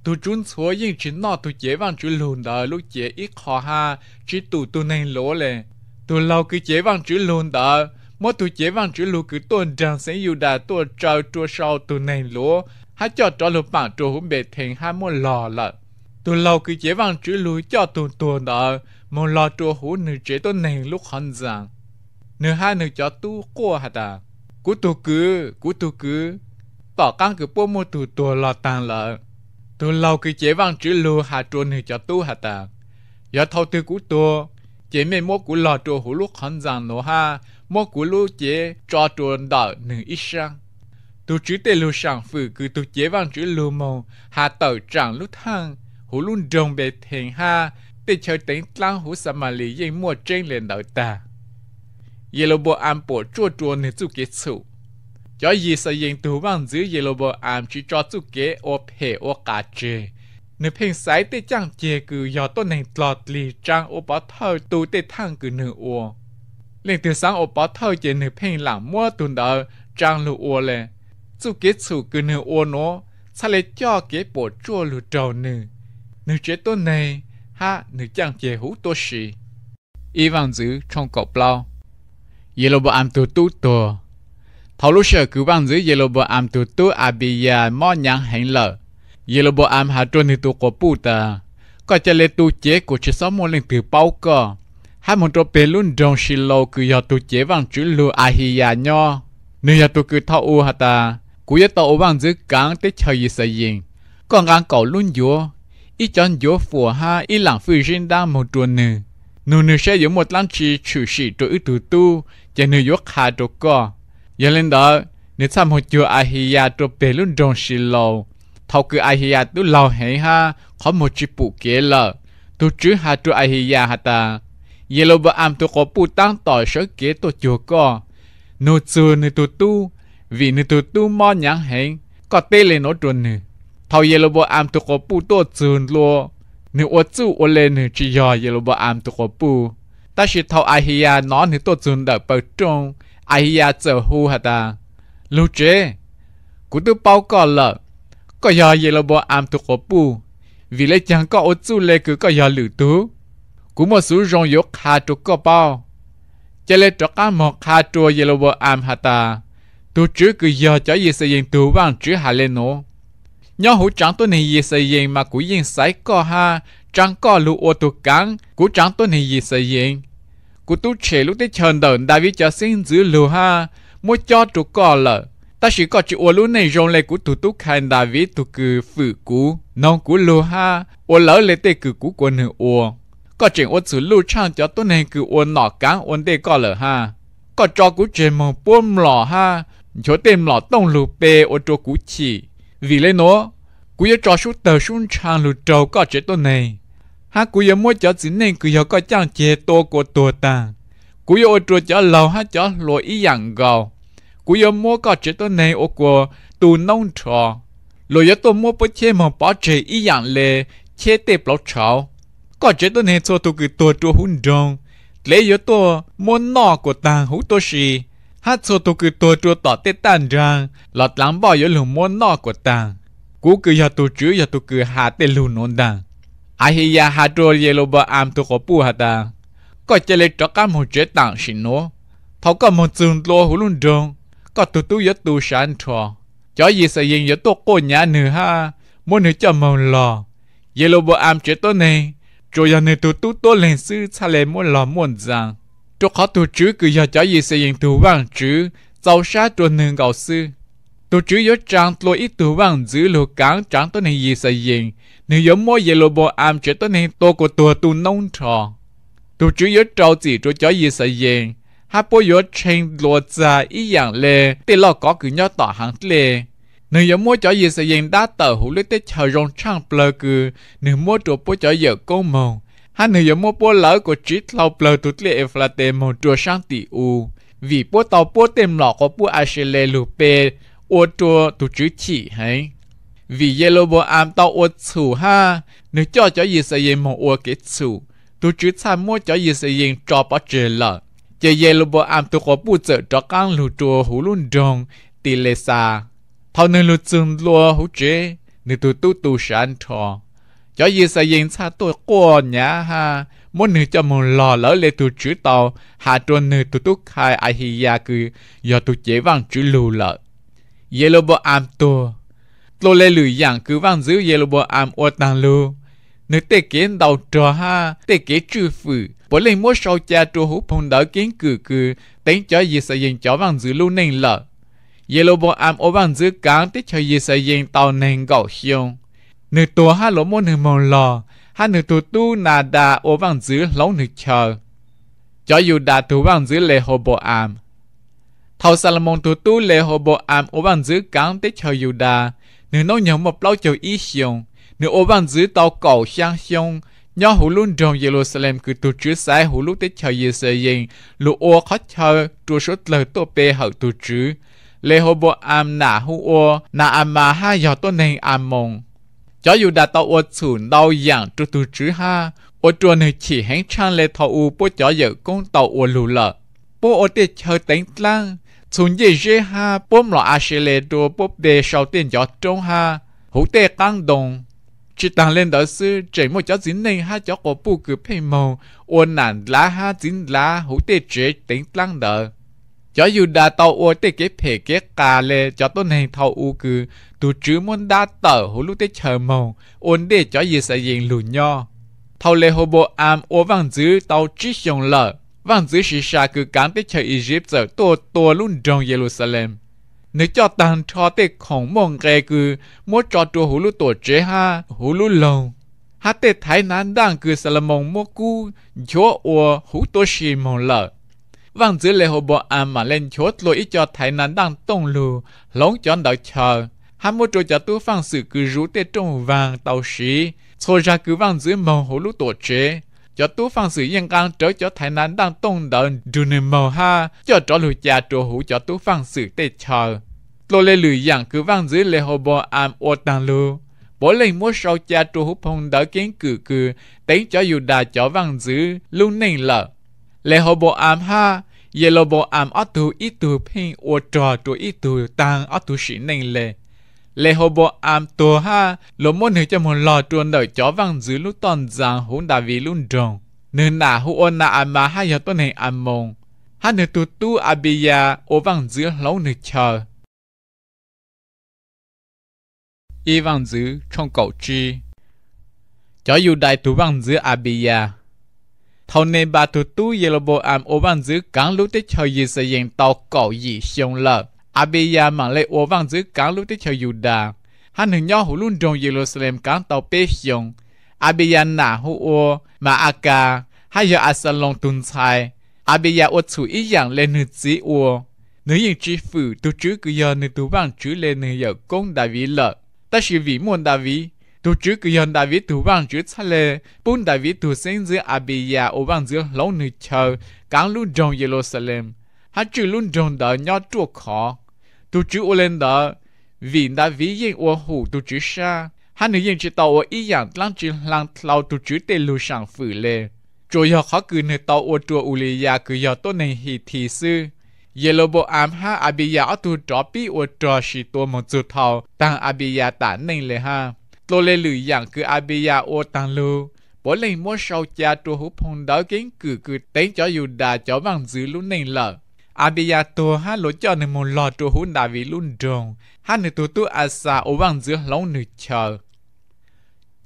tu chúng số những chỉ nọ tu chế vàng chữ lùn đó lúc chế ít khó ha chỉ tu tu nên lỗ lệ tu lâu cứ chế vàng chữ lùn đó mỗi tu chế vàng chữ lùn cứ tuần dần sẽ yêu đà tu trâu tu sau tu nên lỗ há cho cho lục bản tu cũng bề thành há mua lò lợ tu lâu cứ chế vàng chữ lùn cho tu tu đó mua lò tu hú nữ chế tu nên lúc hận rằng nữ hai nữ cho tu qua hả ta cú tu cứ cú tu cứ bỏ căng cứ bố mua tu tu lò tàn lợ từ lâu cứ chế văn chữ lù hà trôn thì cho tu hà ta giờ thâu tư của tu chế mê mốt của lò trù hủ lúc hẳn rằng nó ha mốt của lù chế cho trôn đỏ nửa ít sang tu chữ tê lù sang phử cứ tu chế văn chữ lù mông hà tàu chẳng lúc thăng hủ luôn đồng bề thiền ha tê chờ tính tăng hủ sà mà lì yên mua trên lên đảo ta. Yê lô bộ an bộ chua chua nửa chú kế chủ cho gì sợ yên tù bằng giữ gì lô bộ ảm chỉ cho chú kế ô phê ô cả chê. Nếu phênh sái tế chẳng chê cử do tốt nền lọt lì trang ô bó thơ tù tế thăng cử nữ ô. Lên từ sáng ô bó thơ chê nếu phênh lãng mua tùn đỡ trang lù ô lê. Chú kế chủ cử nữ ô nó, xa lê cho kế bộ chua lù trầu nữ. Nữ chế tốt này, ha nữ chẳng chê hú tốt xì. Y vang giữ trong cọp lao. Yê lô bộ ảm tu. tù tù thảo lúc sợ cứ băng dưới yellow am tu tu Abia mò nhang yellow lợ am hạ trôn thì tu có bù ta có chơi lê tu chế của chế sáu môn lên từ bao cơ hai môn trô bê luôn trong Shiloh cứ do tu chế vàng chữ lù Ahia à à nho nếu giờ tu cứ thao u hả ta cú giờ tàu vàng dưới cảng tới chơi gì xây dựng còn ngang cầu luôn dúa ý chọn dúa phù ha ý lặng phi sinh đang một tuần nữa nụ nụ sẽ dùng một lăng chi chủ sĩ trôi ư tu tu chỉ nụ dúa khá trôi co giờ lên đó nếu sao một chùa ai hi ya cho bé luôn trong xì lầu thâu cứ ai hi ya tu lầu hẹn ha có một chữ phụ kế lợ tu chữ ha cho ai hi ya ha ta giờ lâu bữa am tu có phụ tăng tỏ số kế tu chùa co nô chùa nơi tu tu vì nơi tu tu mo nhãn hẹn có tê lên nó chuẩn nè thâu giờ lâu bữa am tu có phụ tu chùa lô, nếu ô chú ô lên nè chỉ giờ giờ lâu bữa am tu có phụ ta chỉ thâu ai hi ya nó nơi tu chùa đợi bao trong ai ya chờ hu hả ta lu chế cú tu bao cò lợ có giờ gì là bỏ am tu khó bu vì lẽ chẳng có ô chu lê cứ có giờ lử tú cú một số rong yếu khá tu có bao cho lê trọ cá một khá tu gì là bỏ am hả ta tu chứ cứ giờ cho gì xây dựng tu vang chứ hà lê nô, nhau hữu chẳng tu này gì xây dựng mà cú yên sái có ha chẳng có lu ô tu cắn cú chẳng tu này gì xây dựng Cú tu chế lúc tới chờn đợn đã vi cho sinh giữ lù ha, mua cho chú cò lợ. Ta chỉ có chữ ua lúc này rong lệ cú tu tu khen đã vi tu cử phử cú, non cú lù ha, ua lỡ lệ tê cử cú quân hư ua. Có chuyện ua xử lù chàng cho tu này cứ ua nọ cá ua tê cò lợ ha. Có cho cú chế mong buông lọ ha, chỗ tên lọ tông lù bê ua chỗ cú chỉ. Vì lấy nó, cú yếu cho chút tờ xuống chàng lù trâu có chế tu này ha cú yêu mua cho xin nên cú yêu có chẳng chế tô của tổ ta cú yêu ôi trôi chó lâu ha cho lỗi ý dạng gầu cú yêu mua có chế tô này ô của tù nông trò lỗi yếu tô mua bó chế mà bỏ chế ý dạng lệ chế tê bỏ cháu có chế tô này cho tụ cử tổ trô hôn đông lấy yếu tô mua nọ của ta hú tô xì ha cho tụ cử tổ trô tỏ tê tàn răng lọt lắng bỏ yếu lùng mua nọ của ta cú cử yếu tô chữ yếu tô cử hạ tê lù nôn đàng ya ahiya hatro yelo ba am tu kopu hata có chơi lấy trọ cả một chế tặng xin nó thấu cả một trường lo hú luôn đường có tu tu yết tu sáng trò chó gì sẽ yên yết tu cô nhà nữ ha muốn nữ cho mong lò yelo ba am chế tôi này cho giờ này tu tu tôi lên sư xa lên muốn lò muốn rằng cho khó tu chữ cứ giờ chó gì sẽ yên tu vang chữ giàu sát tuần nương gạo sư tôi chỉ nhớ rằng tôi ít tuổi vàng giữ lô cán chẳng tôi nên gì sẽ gì nếu giống mỗi giờ lô bộ am chỉ tôi nên tôi của tôi tu nông tròn tôi chỉ nhớ trâu chỉ tôi cho gì sẽ gì hai bố nhớ trên lô già ý yàng lê để lo có cứ nhớ tỏ hàng lê nếu giống mỗi cho gì sẽ gì đã tờ hủ lê tết chờ rong trang plơ cứ nếu mỗi chỗ bố cho giờ công mộng hai nếu giống mỗi bố lỡ của chỉ lâu plơ tụt lê eflate một chỗ sang tỷ u vì bố tàu bố tìm lọ có bố ai sẽ lê lù bê ô chua tu chữ chỉ hay vì yellow bo am tao ô chủ ha nếu cho cho gì sẽ yên mong ô cái chủ tu chữ sa mua cho gì sẽ yên cho bắt chế lợ chế yellow bo am tu có bu trợ cho căng lù chua hú luôn dong tỷ lệ xa thao nên lù chừng lùa hú chế nếu tu tu tu sẵn cho cho gì sẽ yên sa tôi qua nhá ha muốn nữ cho một lò lỡ lệ tu chữ tàu hạ trôn nữ tu tu khai ai hi ya cứ do tu chế vàng chữ lù lợ Yeroboam tua. Lô lê lử giảng cứ vang giữ Yeroboam ô tàng lô. Nếu tế kiến đầu trò ha, tế kế trừ phử. Bố lên mua sau cha trô hú phong đỡ kiến cử cử, tính cho gì sẽ dành cho vang giữ lưu nền lợ. Yeroboam ô vang giữ cán tích cho gì sẽ dành tàu nền gạo xiông. Nếu tua ha lỗ môn hình mòn lò, ha nếu tu tu nà đà ô vang giữ lâu nữ chờ. Cho dù đà tu vang giữ lê hồ bộ Thầu Salomon tu tu lê hồ bộ am ổ bàn giữ cán tích hờ Yuda, nửa nô nhớ một lâu chờ ý xiong, nửa ổ bàn giữ tàu cầu sang xiong, nhỏ hủ luôn trong Jerusalem cứ tu chữ sai hủ lúc tích hờ Ye sê yên, lũ ô khó chờ tu số lời tô bê hờ tu chữ. Lê hồ bộ am nà hủ ô, nà am mà ha dò tô nền am mông. Chó Yuda tàu ô chùn đau dạng tu tu chữ ha, ô chùa này chỉ hãng trang lê thọ u po chó dở công tàu ô lù lợ. po ô tiết chờ tánh lang, chúng ha, ha, để tiền cho động, chỉ đang lên đó sư chỉ một cháu dính này ha cháu có bu cứ phê màu ôn nản lá ha dính lá hữu tê chế tính lăng đó cháu dù đã tàu ô tê kế phê kế cà lê cháu tốt này thâu u cứ tụ chứ muốn đa tờ hữu lúc tê chờ màu ôn để cháu gì sẽ diện lù nho thâu lê hô bộ am ô vàng dữ tàu trí xong lợ vàng dưới sự xa cứ cán tới cho Egypt giờ tua tua luôn trong Jerusalem. Nếu cho tàn cho tế khổng mong kè cứ mua cho tua hú lũ tổ chế ha, hú lũ lồng. Hát tế thái nán đang cứ Salomon mua cu, chúa ua hú tổ sĩ mong lợ. Vàng dưới lệ hồ bộ an mà lên chúa lỗi ít cho thái nán đang tông lù, lóng chọn đạo chờ. Hát mua trôi cho tu phang sự cứ rú tế trong vàng tàu sĩ, Cho ra cứ vàng dưới mong hú lũ tổ chế cho tú phong sự yên căng trở cho thái nan đang tông đợn dù nên màu ha cho trở lùi cha trổ hủ cho tú phong sự tê chờ lô lê lùi dạng cứ văng dưới lê hồ bò am ô tăng lưu bố lên mua sau cha trổ hủ phong đỡ kiến cử cử tính cho dù đà cho văng dưới lưu nên lợ lê hồ bò am ha ye lô bò am ở tu ít tu pin ô trò tu ít tu tăng ở tu sĩ nên lệ lê hồ bộ am tù ha lỗ môn hữu cho một lò truôn đời chó văng dưới lúc toàn giang hỗn đà vì luôn trồng nên nà hữu ôn nà am mà hai giờ tuần hình am mông hai nửa tu tu abia ô văng dưới lâu nửa chờ y văng dưới trong cầu chi chó dù đại tu văng dưới abia thầu nề bà tu tu yê lô bộ am ô văng dưới cán lúc tích chờ gì sẽ dành tàu cầu gì xong lợp. Abiya mang lệ ô vang giữ cán lúc tích theo Yuda. Hắn hình nhau hủ trong Jerusalem cán tàu bê hiong. Abiya nả hủ ô mà aka hay giờ Asalong tùn sai. Abiya ô chủ ý dạng lên nữ ô. Nữ yên trí tu chứ cứ giờ tu vang chứ lên nữ giờ công đại Ta sĩ vĩ môn đại Tu chứ cứ giờ đại tu vang chứ xa lê. Bún đại tu sinh giữa Abiya ô vang giữa lâu nữ chờ cán lúc trong Jerusalem. 他只论中的要做考，都只我认得，为那为因我虎都只杀，他能认知到我一样，让只让老都只在路上回来。主要他可能到我做乌里亚，可要都能去提示。耶罗波安哈阿比亚都找比我找是多么足头，但阿比亚打能了哈，多嘞路样可阿比亚我当路。bố lên mua sau cha tu hữu phong đó kiến cử cử tên cho dù đà cho bằng dữ lúc này lợ abia to ha lo cho nên một lọ trụ hun đã vì luôn trồng ha nữ tu tu asa ô bằng giữa lòng nữ chờ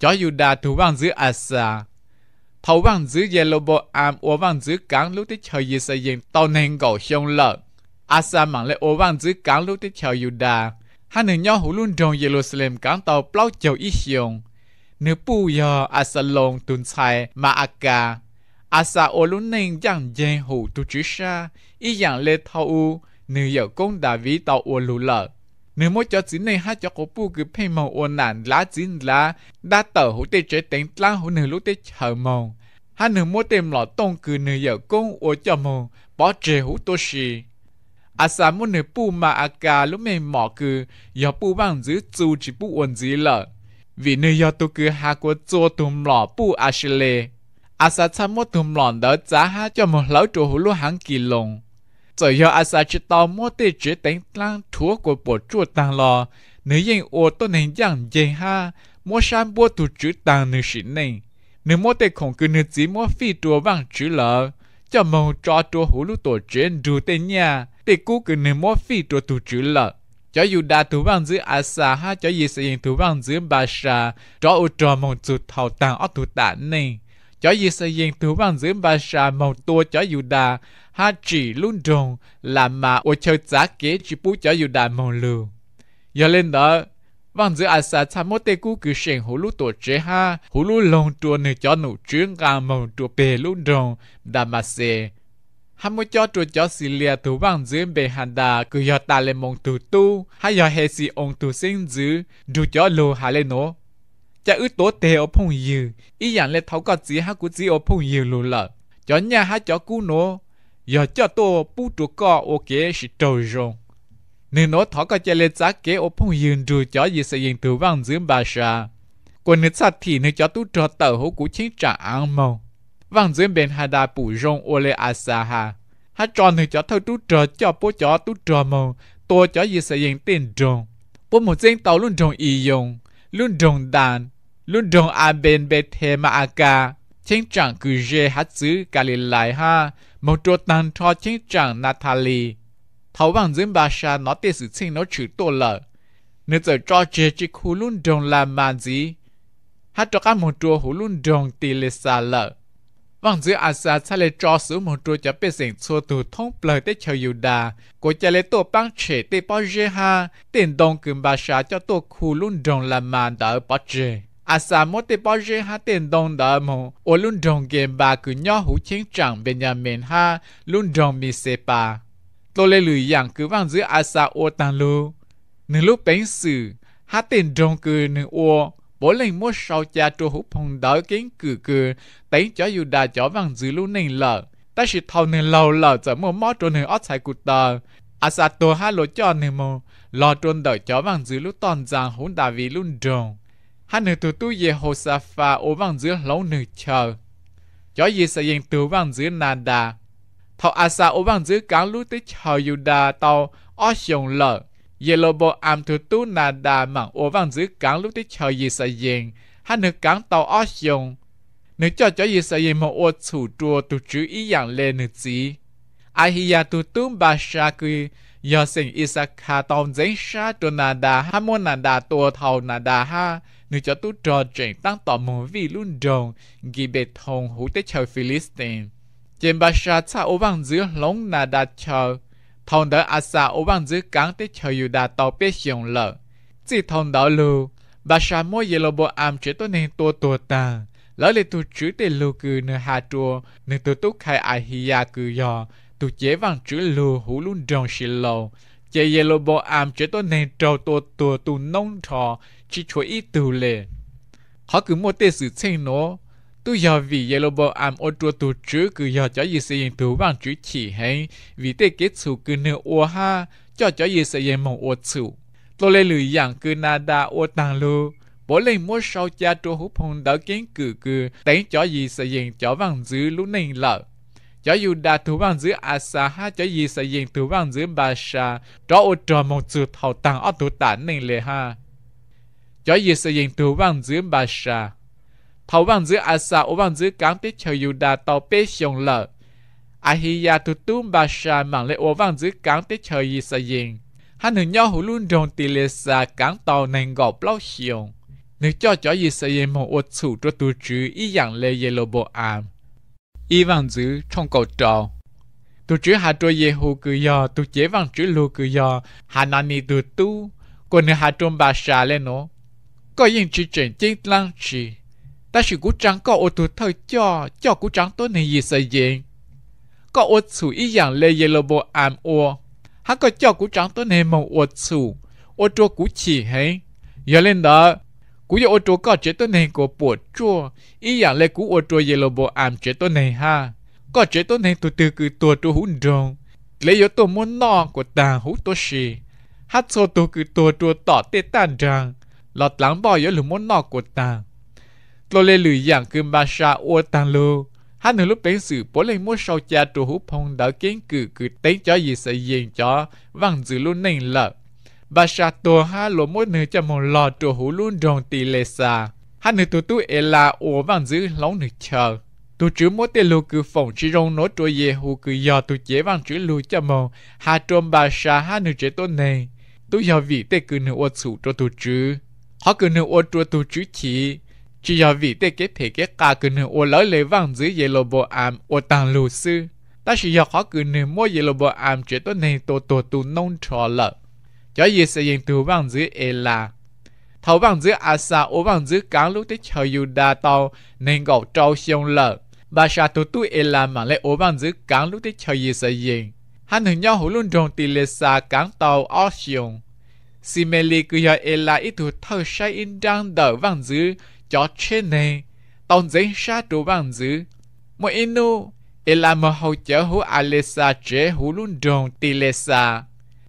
cho dù đã tu bằng giữa asa thấu bằng giữa yellow bo am ô bằng giữa cán lúc tích chờ gì sẽ dừng tàu nên cầu sông lợ asa mang lại ô bằng giữa cán lúc tích chờ dù đã ha nữ nhau hủ luôn trồng Jerusalem cán tàu plau chầu ít sông nữ bu yo asa long tun sai ma aka à sa ô lúc chẳng dễ hủ tu chữ sa ý dạng lê thâu u nữ yêu công đà vĩ tàu ô lù lợ nếu mỗi cho chỉ này hát cho cô bu cứ phê màu ô nản lá chín lá đã tờ hủ tê chế tính lá hủ nữ lúc tê chờ màu hát nếu mỗi tìm lọ tông cứ nữ yêu công ô cho màu bỏ chế hủ tô xì à sa mỗi nữ mà à cà lúc mê mỏ cứ giờ bu bằng giữ chú chỉ bu ổn gì lợ vì nữ yêu tôi cứ hà của chua tùm lọ bu à xì lê อาซาชามัวตุมหลอนเดอจ้าฮะจอมเหลาจูหูลูหังกีลงจะยออาซาจิตอมัวติจิเต็งตั้งทัวกวปวดจูตังรอเนื้อยิงโอต้นเห็นอย่างเยฮะมัวชานบัวตุจืตังเนื้อสินเน่เนื้อมัวเตคงคือเนื้อจีมัวฟีตัวว่างจืเหลอจอมงจอตัวหูลูตัวเจนดูเตเนี่ยเตกูคือเนื้อมัวฟีตัวตุจืเหลอ cho dù đa thủ văn giữ a sa ha cho gì sẽ hình thủ văn giữ bà sa cho ô trò mong chủ thảo tàng ở thủ tạ này cho dù sự yên thủ bằng dưỡng bà xa màu tua cho dù đà, ha chỉ luôn trùng là mà ô chơi giá kế chỉ bú cho dù đà màu lưu. Giờ lên đó, bằng dưỡng à xa chá mô tê cú cứ sền hủ lũ tổ chế ha, hủ lũ lông tua nữ cho nụ trướng gà màu tua bề luôn trùng, đà mà xê. Hà mô cho tua cho xì lìa thú bằng dưỡng bề hàn đà cứ giờ ta lên mông tù tu, hay giờ hệ xì ông tù sinh dữ, dù cho lù hà lên nô cha ước tố tề ở phong ý dạng lệ thấu có gì hát của gì ở phong dư lù cho nhà hát cho cú nó giờ cho tôi bù trụ co ô kế sự trồi rồng nên nó thọ có chơi lệ giá kế ở phong gì sẽ yên tử vang dưỡng bà sa còn nước sát thì nước cho tu trò tờ hữu của chiến trả ăn màu vang dưỡng bên hà đà bù rồng ô lệ à sa hà hát trò nước cho thâu tu trò cho bố cho tu trò màu tôi cho gì sẽ yên tiền rồng bố một dân tàu luôn rồng y dùng luôn rồng đàn luôn đồng a bên bê thê mà a ca chính chẳng cứ dê hát giữ cả lì lại ha một chỗ tăng cho chính chẳng Natalie thấu bằng dưỡng bà sa nó tiền sự sinh nó chữ tổ lợ nếu giờ cho chê chỉ khu luôn đồng làm màn gì hát cho các một chỗ hú luôn đồng tì lì xa lợ vâng giữa a sa sa lê cho sử một chỗ cho bê sinh xua tù thông lời tế chờ dù đà của cha lê tổ băng chế tế bao dê ha tiền đồng cưng bà sa cho tổ khu luôn đồng làm màn đã ở bà chê à sa mốt tế bao giờ ha tiền đông đó mà ô luôn đồng game bà cứ nhỏ hú chênh trạng bên nhà mình ha luôn đồng mi se pa Tô lê lười yàng cứ vang giữa à sa ô tan lu nửa lúc bén sự ha tiền đồng cứ nửa ô bố lên mua sau cha trô hú phong đó kiến cử cử tánh chó dù đà cho vang giữ luôn nên lợ ta chỉ thao nửa lâu lợ giờ mua mót trô nửa ót xài cụt tờ à sa tô ha lỗ cho nửa mồ lo trôn đợi cho vang giữ lúc tòn giang hôn đà vì luôn đồng hắn nữ tu tu về hồ sa pha ô vang giữa lâu nữ chờ cho gì sẽ yên tu vang giữa nada thảo asa ô vang giữa cá lú tới chờ yuda tàu ó sông lợ về lô bộ am tu tu nada mảng ô vang giữa cá lú tới chờ gì sẽ yên hắn nữ cán tàu ó sông nữ cho cho gì sẽ yên một ô chủ trua tu chữ ý dạng lên nữ gì Ahia tu tu ba sa quy giờ sinh isaka tông dính sa tu nada hamonada tu thầu nada ha nếu cho tu trò chuyện tăng tỏ một vị luôn đồng ghi bệ thông hữu tế chờ Philistine. Trên bà xa xa ô bằng dưới lông nà đà chờ, thông đỡ Á xa ô bằng dưới cán tế chờ Yu đà tàu bế xiong lợ. Chỉ thông đỡ lưu, bà xa mô dê lô bộ ám chế tốt nên tùa tùa tàng. Lỡ lê tu chữ tế lưu cư nơ hà trùa, nơ tu túc khai ai hi ya cư yò, tu chế vàng chữ lưu hữu luôn đồng xì lâu. Chế dê lô bộ ám chế tốt nên trâu tùa tùa tù nông trò, chỉ cho ý tù lệ họ cứ mua tê sự chơi nó tôi giờ vì vậy là bộ am ô tua tu chứ cứ giờ cho gì xây dựng tu bằng chữ chỉ hay vì tê kết sự cứ nửa ô ha cho cho gì xây dựng mong ô sự tôi lấy lười dạng cứ nada ô tăng lu bố lên mua sau cha tua hút phong đỡ kiến cử cứ đánh cho gì xây dựng cho bằng giữ lúc này lợ cho dù đã tu bằng giữ asa ha cho gì xây dựng tu bằng giữ bà sa cho ô trò mong sự thầu tăng ở tu tản này lệ ha cho gì sự yên tu vang dưới bà sa thầu văn dưới a sa ô vang dưới cán tiết chờ dù đà tàu bế sông lợ a hi ya tu tu bà sa mạng lệ ô văn dưới cán tiết chờ gì sự yên hắn hưởng nhau hủ luôn đồng tỷ lệ xa cán tàu nền gọt bao sông nếu cho cho gì sự yên một ô chủ cho tu trừ ý dạng lệ yê lô bộ am y văn dưới trong cầu trò tu chữ hà trôi ye hồ cử yo tu chế vang chữ lô cử yo hà nani tu tu còn hà trôm bà sa lên nó có yên chỉ chuyện chiến lăng chỉ ta chỉ cú trắng có ô tu thôi cho cho cú trắng tôi này gì xây dựng có ô sủ ý dạng lê dê lô bộ ô hắn có cho cú trắng tôi này mong ô sủ ô chua cú chỉ hế giờ lên đó cú giờ ô chua có chế tôi này của bộ chua ý dạng lê cú ô chua dê lô bộ chế tôi này ha có chế tôi này từ từ cứ tua chua hụn rồng lấy yếu tôi muốn no của ta hú tôi xì hát cho tôi cứ tua chua tỏ tê tàn rằng lọt lắng bỏ yếu lù mốt nọ của ta. Lô lê lử dạng cư bà xa ô tàng lô. Hắn nửa lúc đến sự bố lên mốt sau cha trù hút phong đã kiến cử cử tên cho gì sẽ dành cho vàng dự luôn nền lợ. Bà xa tổ ha lô mốt nửa cho một lò trù hút luôn rồng tỷ lệ xa. Hắn nửa tù tù ế là ổ vàng dự lóng nửa chờ. Tù chữ mốt tên lô cử phòng chỉ rong nốt trù dê hù cử dò tù chế vàng chữ lù cho mồ. Hà trôm bà xa ha nửa chế tốt nền. Tù vị tê cử nửa ô chủ cho họ cứ nửa ô tua tu chú chỉ chỉ do vị thế cái thể cái ca cứ nửa ô lỡ lấy vàng dưới dây lô bộ am ô tàng lù sư ta chỉ do họ cứ nửa mua dây lô bộ am chế tốt này tổ tổ tu nông trò lợ cho gì sẽ dùng tu vàng dưới e là thầu vàng dưới asa ô vàng dưới cán lúc tới chờ yuda tàu nên gạo trâu xiong lợ và xa tu tu e là mà lại ô vàng dưới cán lúc tới chờ gì sẽ dùng hắn thường nhau hữu luôn trong tỷ lệ xa cán tàu xiong si mê li cứ giờ e ít thủ thơ sai in đang đỡ vàng dữ cho trên này tông giấy sa trụ vàng dữ mà inu e là mà hậu chở hú alessa chế hú luôn đồng ti lê sa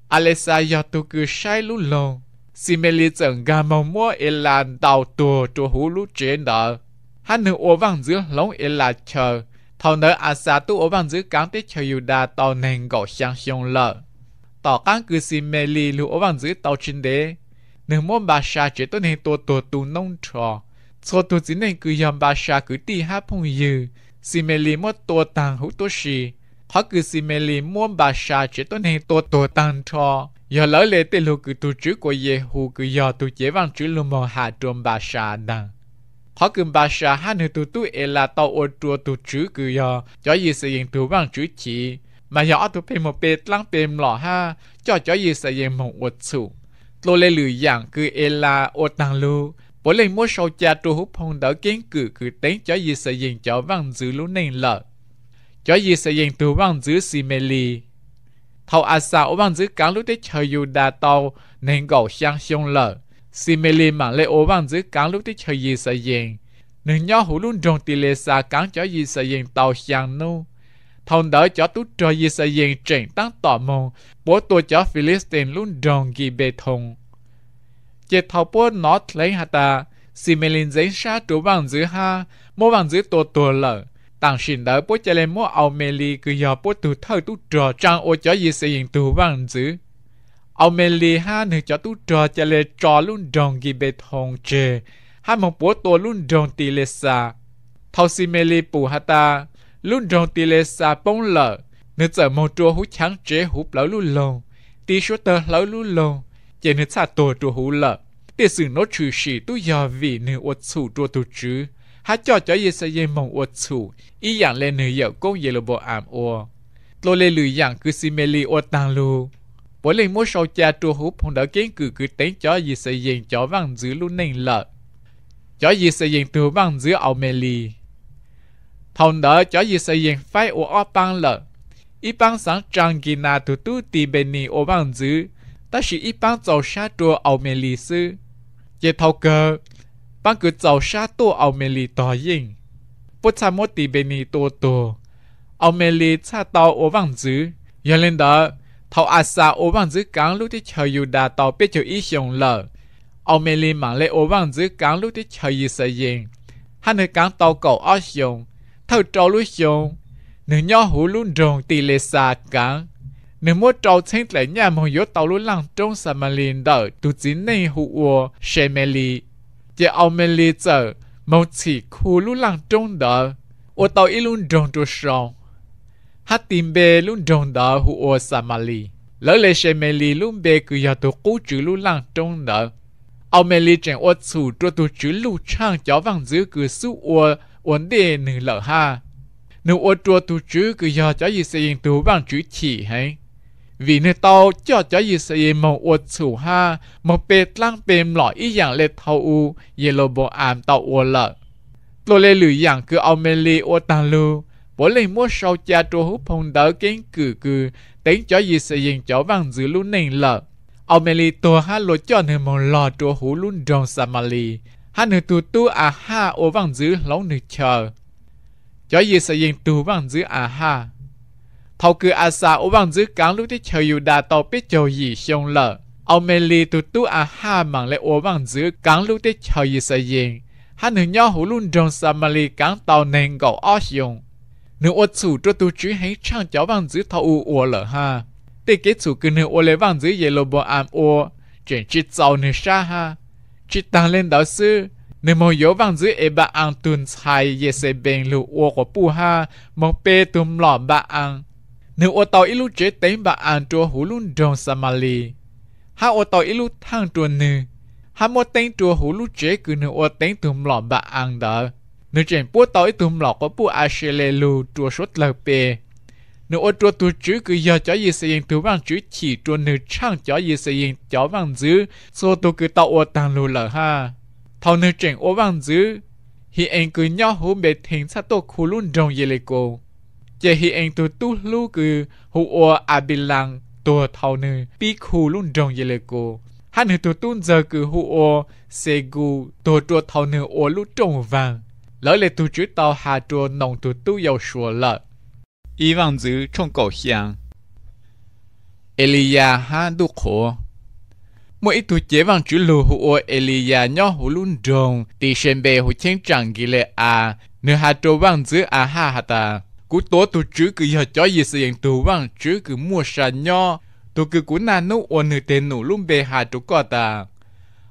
alessa giờ tu cứ sai luôn lòng si mê li chẳng gà mà mua e đào tù trụ hú lú chế nợ hắn nữ ô vàng dữ lóng e là chờ thầu nợ asa tu ô vàng dữ cán tết chờ yu tàu nền gõ sang xong lợ ต่อการคือสิเมลีหรืออวังจื้อเตาจินเดหนึ่งม่วนบาชาเจต้นเฮตัวตัวตูนงชอโซตัวจินเองคือยอมบาชาคือตีห้าพงยือสิเมลีม่วนตัวต่างหูตัวชีเขาคือสิเมลีม่วนบาชาเจต้นเฮตัวตัวต่างชอยอแล้วเลยเตลูคือตัวจื้อกัวเยฮูคือยอตัวเจวังจื้อลมอหาดมบาชาดังเขาคือภาษาฮันหือตูตูเอลาตอโอตัวตูจื้อคือยอยอยีเสียงตัวว่างจื้อจี mà nhỏ tụ phê một bê lăng bê lọ ha cho cho gì sẽ dễ mộng ột chủ tôi lấy lử dạng cứ ê la ô tăng lu bố lên mua sâu cha tụ hút phong đỡ kiến cử cứ tính cho gì sẽ dành cho văn dữ lũ nên lợ cho gì sẽ dành tụ văn dữ xì mê li thầu à xa ô văn dữ cán lúc đấy chờ dù đà tàu nên gầu sang xông lợ xì mê li mà lê ô văn dữ cán lúc đấy chờ gì sẽ dành nên nhỏ hủ luôn trong tỷ lệ xa cán cho gì sẽ dành tàu sang nu thông đỡ cho tu trời gì sẽ diện trình tăng tỏ mông bố tôi cho Philistine luôn đồng ghi bê thông chế thảo bố nó lấy hà ta xì mê linh giấy xa trú bằng dưới ha mô bằng dưới tổ tổ lở tăng xin đỡ bố chế lên mô ao mê li cứ do bố tu thơ tu trò trang ô cho gì sẽ diện tú bằng dưới ao mê li ha nữ cho tu trò chế lên trò luôn đồng ghi bê thông chê hai mong bố tổ luôn đồng tì lê xa thảo xì mê li bù hà ta luôn rong tì lê xa bông lợ nếu giờ mô chua hú chẳng chế hú lão lù lông tì số tờ lão lù lông chế nếu xa tổ chua hú lợ tì sự nó trừ sĩ tu giờ vì nữ ột chủ chua tu chứ hát cho cho yê sa yê mong ột chủ y dạng lên nữ dạo công yê lô bộ ảm ô lô lê lử dạng cứ xì mê li ột tăng lù bố lên mua sầu cha chua hú hông đỡ kiến cử cứ tính cho yê sa yê cho vang giữ lù nênh lợ cho yê sa yê tu vang giữ ao mê li 同德主要是研发我二班了，一般上张吉那都都地被你我帮助，但是一般早上多奥美历史，也头个，帮个早上多奥美历答应，不差莫地被你多多，奥美历差到我帮助，原来的。thầu à sa ô bằng giữ cán lúc ที่เชยอยู่ดาต่อเปียอยู่อีชงเลยเอาเมลีมังเลโอบัง giữ กางลูกที่เชยอยู่เสยิงฮันเนกางต่อเก่าอ้อชง thâu trâu lúa xuống nửa nhỏ hủ luôn rồng tỷ lệ xa cả nửa mua trâu chính lại nhà một yếu tàu lúa lăng trong sa mà liền đỡ tụ chỉ này hủ ua xe mê li chỉ ao mê li giờ một chỉ khu lúa lăng trong đỡ ô tàu ít luôn rồng trôi sông hát tìm bê luôn rồng đỡ hủ ua sa mà li lỡ lê xe mê li luôn bê cứ giờ tụ cú chữ lúa lăng trong đỡ ao mê li chẳng ô chủ trôi tụ chữ lúa trang chó vàng dưới cứ su ua ổn đề nửa lỡ ha nửa ô trua tu chứ cứ cho cho gì xây tu bằng chữ chỉ hay vì nơi tàu cho cho gì xây mong ô chủ ha mong bê lăng bê lọ ý dạng lệ thâu u yê lô bộ ám tao ô lợ tôi lê lử dạng cứ ao mê lì ô tăng lưu bố lê mua sau cha trô hút phong đỡ kiến cử cử tính cho gì xây dựng cho bằng dữ lưu nền lợ ao mê lì tôi ha lô cho nửa mong lò trô hú luôn trong samali hắn nữ tu tu à ha ô vang dữ lâu nữ chờ cho gì sẽ yên tu vang dữ à ha thầu cứ à sa ô vang dữ cán lúc thích chờ yêu đà tàu biết chờ gì xong lợ ông mê li tu tu à ha mạng lại ô vang dữ cán lúc thích chờ gì sẽ yên hắn nữ nhau hủ luôn trong sa mà li cán tàu nền gạo ó xong nữ ô chủ cho tu chú hãy trang cháu vang dữ thầu u ô lợ ha để kết thúc cái nữ ô lệ vang dữ dễ lô bộ am ô chuyện chỉ giàu nữ sa ha chỉ tăng lên đạo sư nếu mà yếu vàng dưới ế e bà ăn tuần xài dễ sẽ bền lưu ô của bù ha mong bê tùm lọ bà ăn nếu ô tàu ít lúc chế tên bà ăn cho hú luôn trong Samali ha ô tàu ít lúc thang cho nữ ha mô tên cho hú lúc chế cứ nếu ô tên tùm lọ bà ăn đó nếu chẳng bố tàu ít tùm lọ của bù à xe lê lưu cho suốt lời bê nếu ô tô tu chữ cứ giờ cho gì sẽ yên tu bằng chữ chỉ cho nữ trang cho gì sẽ yên cho bằng chữ số tu cứ tạo ô tàng lù lở ha thầu nữ chẳng ô bằng chữ hi anh cứ nhớ hồ bề thính sát tô khu luôn trong gì lệ cô chỉ hi anh tu tu lu cứ hồ ô à bì lăng tu thầu nữ bi khu luôn đồng gì lệ cô hắn nữ tu tu giờ cứ hồ ô sẽ gu tu tu thầu nữ ô lu trong vàng lỡ lệ tu chữ tạo hà tu nông tu tu yêu sủa lợ hy vọng giữ Trung Quốc hàng. Elia ha du khổ. Mỗi tu chế vang chữ lù hù Elia nhỏ hù lùn rồng, tì xem bè hù ghi lệ à, nửa hà trô vang giữ à hà ta. Cú tố tu chữ cứ yờ chó yì sử dụng tu vang mua sà nhỏ, tu cứ cú nà nô ồn nửa tên nụ lùn bè hà trô có ta.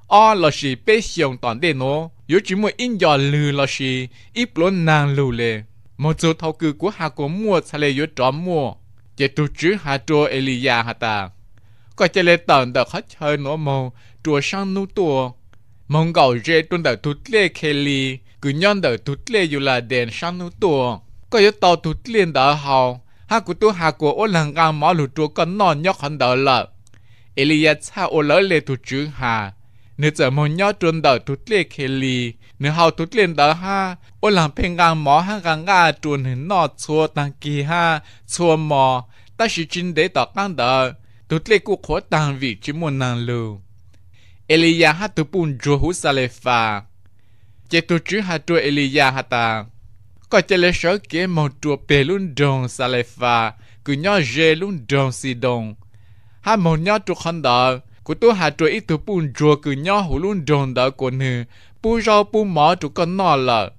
O là sĩ bê xiong toàn đê nô, yếu chỉ mua in dò lư là sĩ, ít lộn nàng lù lệ một số thầu cử của Hạ có mua xa lê yếu tró mua chế tu chứ Hạ trô Elia Hạ ta có chế lê tận đợt hết chơi nổ mồ trùa sang nụ tùa mong gạo rê tuân đợt tụt lê kê lì cứ nhon đợt tụt lê dù là đèn sang nụ tùa có yếu tàu tụt liên đợt hào Hạ của tu Hạ của ô lần ngang mỏ lụ trùa con non nhóc hẳn đợt lợ Elia cha ô lỡ lê tu chứ Hạ nếu giờ muốn nhớ trốn đỡ tụt lệ khê lì nếu hào tụt lên đỡ ha ô làm phê ngang mỏ hăng ngang ngà trốn hình nọ chua tăng kỳ ha chua mò ta chỉ chính để tỏ căng đỡ tụt lệ cụ khó tăng vị chỉ muốn năng lưu Elia ha tu bùn chua hú sa lê phà chế tu chứ ha chua Elia ha ta có chế lê sở kế màu chua bề luôn đồng sa lê phà cứ nhớ dê luôn đồng si đồng ha màu nhớ chua khăn đỡ của tu hạ chuỗi ít thứ bùn chùa cứ nhau hủ luôn đồn đó của nữ bù rau bù mỏ chú con nọ lợ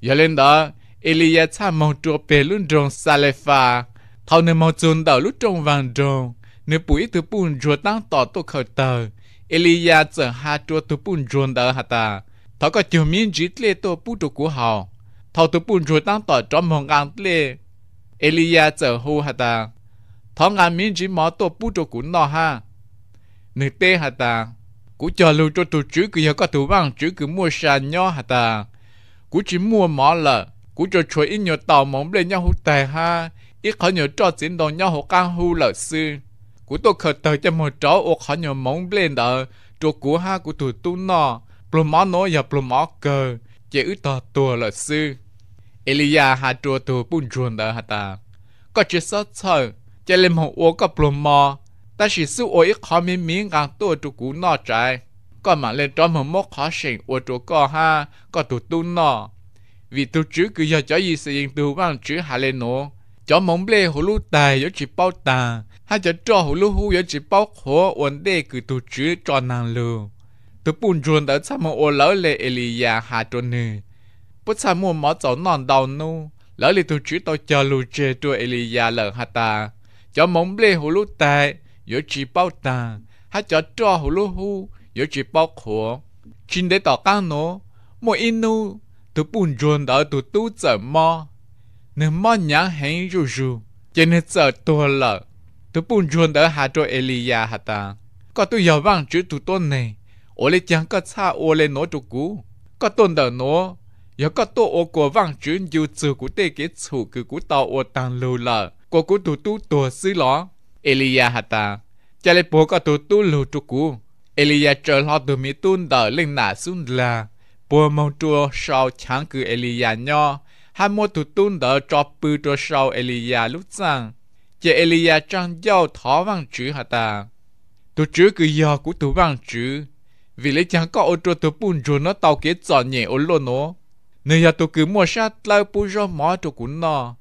giờ lên đó Elia cha mong chùa bề luôn đồn xa lê pha thảo nữ mong chùn đầu lúc trong vàng đồn nữ bù ít thứ bùn chùa tăng tỏ tôi khởi tờ Elia chở hạ chùa thứ bùn chùn đó hạ ta thảo có chiều miên dít lê tôi bù chùa của họ thảo thứ bùn chùa tăng tỏ cho mong ngang lê Elia chở hô hạ ta thảo ngàn miên dít mỏ tôi bù chùa của nọ ha nên tê hà ta cú chờ lưu cho tụ chữ cứ có tụ bằng chữ cứ mua xà nhỏ hà ta cú chỉ mua mỏ lợ cú cho chuối ít nhiều tàu mỏng lên nhau hú tè ha ít khó nhiều cho chiến đồng nhau hú cang hú lợ sư cú tôi khờ tờ cho một chó ô khó nhiều mỏng lên đỡ cho cú ha cú tụ tu nọ plù mỏ nó và plù mỏ cờ chỉ ít tờ tùa lợ sư Elia hạ chùa tù bùn chuồn đỡ hả ta có chuyện sót sợ, cho lên một ô có plù mỏ 但是苏我一看明明讲多就古闹在，个嘛嘞专门莫考试，我做个哈，个读读闹，vì tu chữ cứ giờ cho gì sự tu bằng chữ hạ lên nó, cho mong hồ lú tài giờ chỉ bao tà, hay cho cho hồ lú hu giờ chỉ bao khó ổn đề cứ tu chữ cho nàng lưu, tu bùn chuồn đã sao mà ô lỡ lê Elia hạ cho nè, bất sao mua mỏ cháu nòn đầu nu, lỡ lê tu chữ tao chờ lù chê tu Elia lỡ hạ ta, cho mong lê hồ lú tài 有几包蛋，还叫抓葫芦糊，有几包壳，真得到干喏，莫一怒都不准到都都怎么？你莫娘很柔柔，今天走多了，都不准到还做艾利亚哈达，个都要忘记都多呢，我来讲个差我来拿着股，个顿到拿。有 các tổ ô của vang chuyến dù từ của tê kế chủ cứ của tàu ô tăng lâu là của của tụ tụ tổ sư lọ Elia hát ta, cha le bố có tu tu lu tu cú Elia chờ lo tu mi tun đỡ linh nà sun là bố mong chua sau chẳng cứ Elia nho ham mua tu tu đỡ cho bư cho sau Elia lúc rằng cha Elia trang giao thó vang chữ hát ta, tu chữ cứ do của tu vang chữ vì lấy chẳng có ô tô tu bùn rồi nó tàu kế chọn nhẹ ô lô nó nơi giờ tôi cứ mua sát lao bù cho mỏ cho cũng nó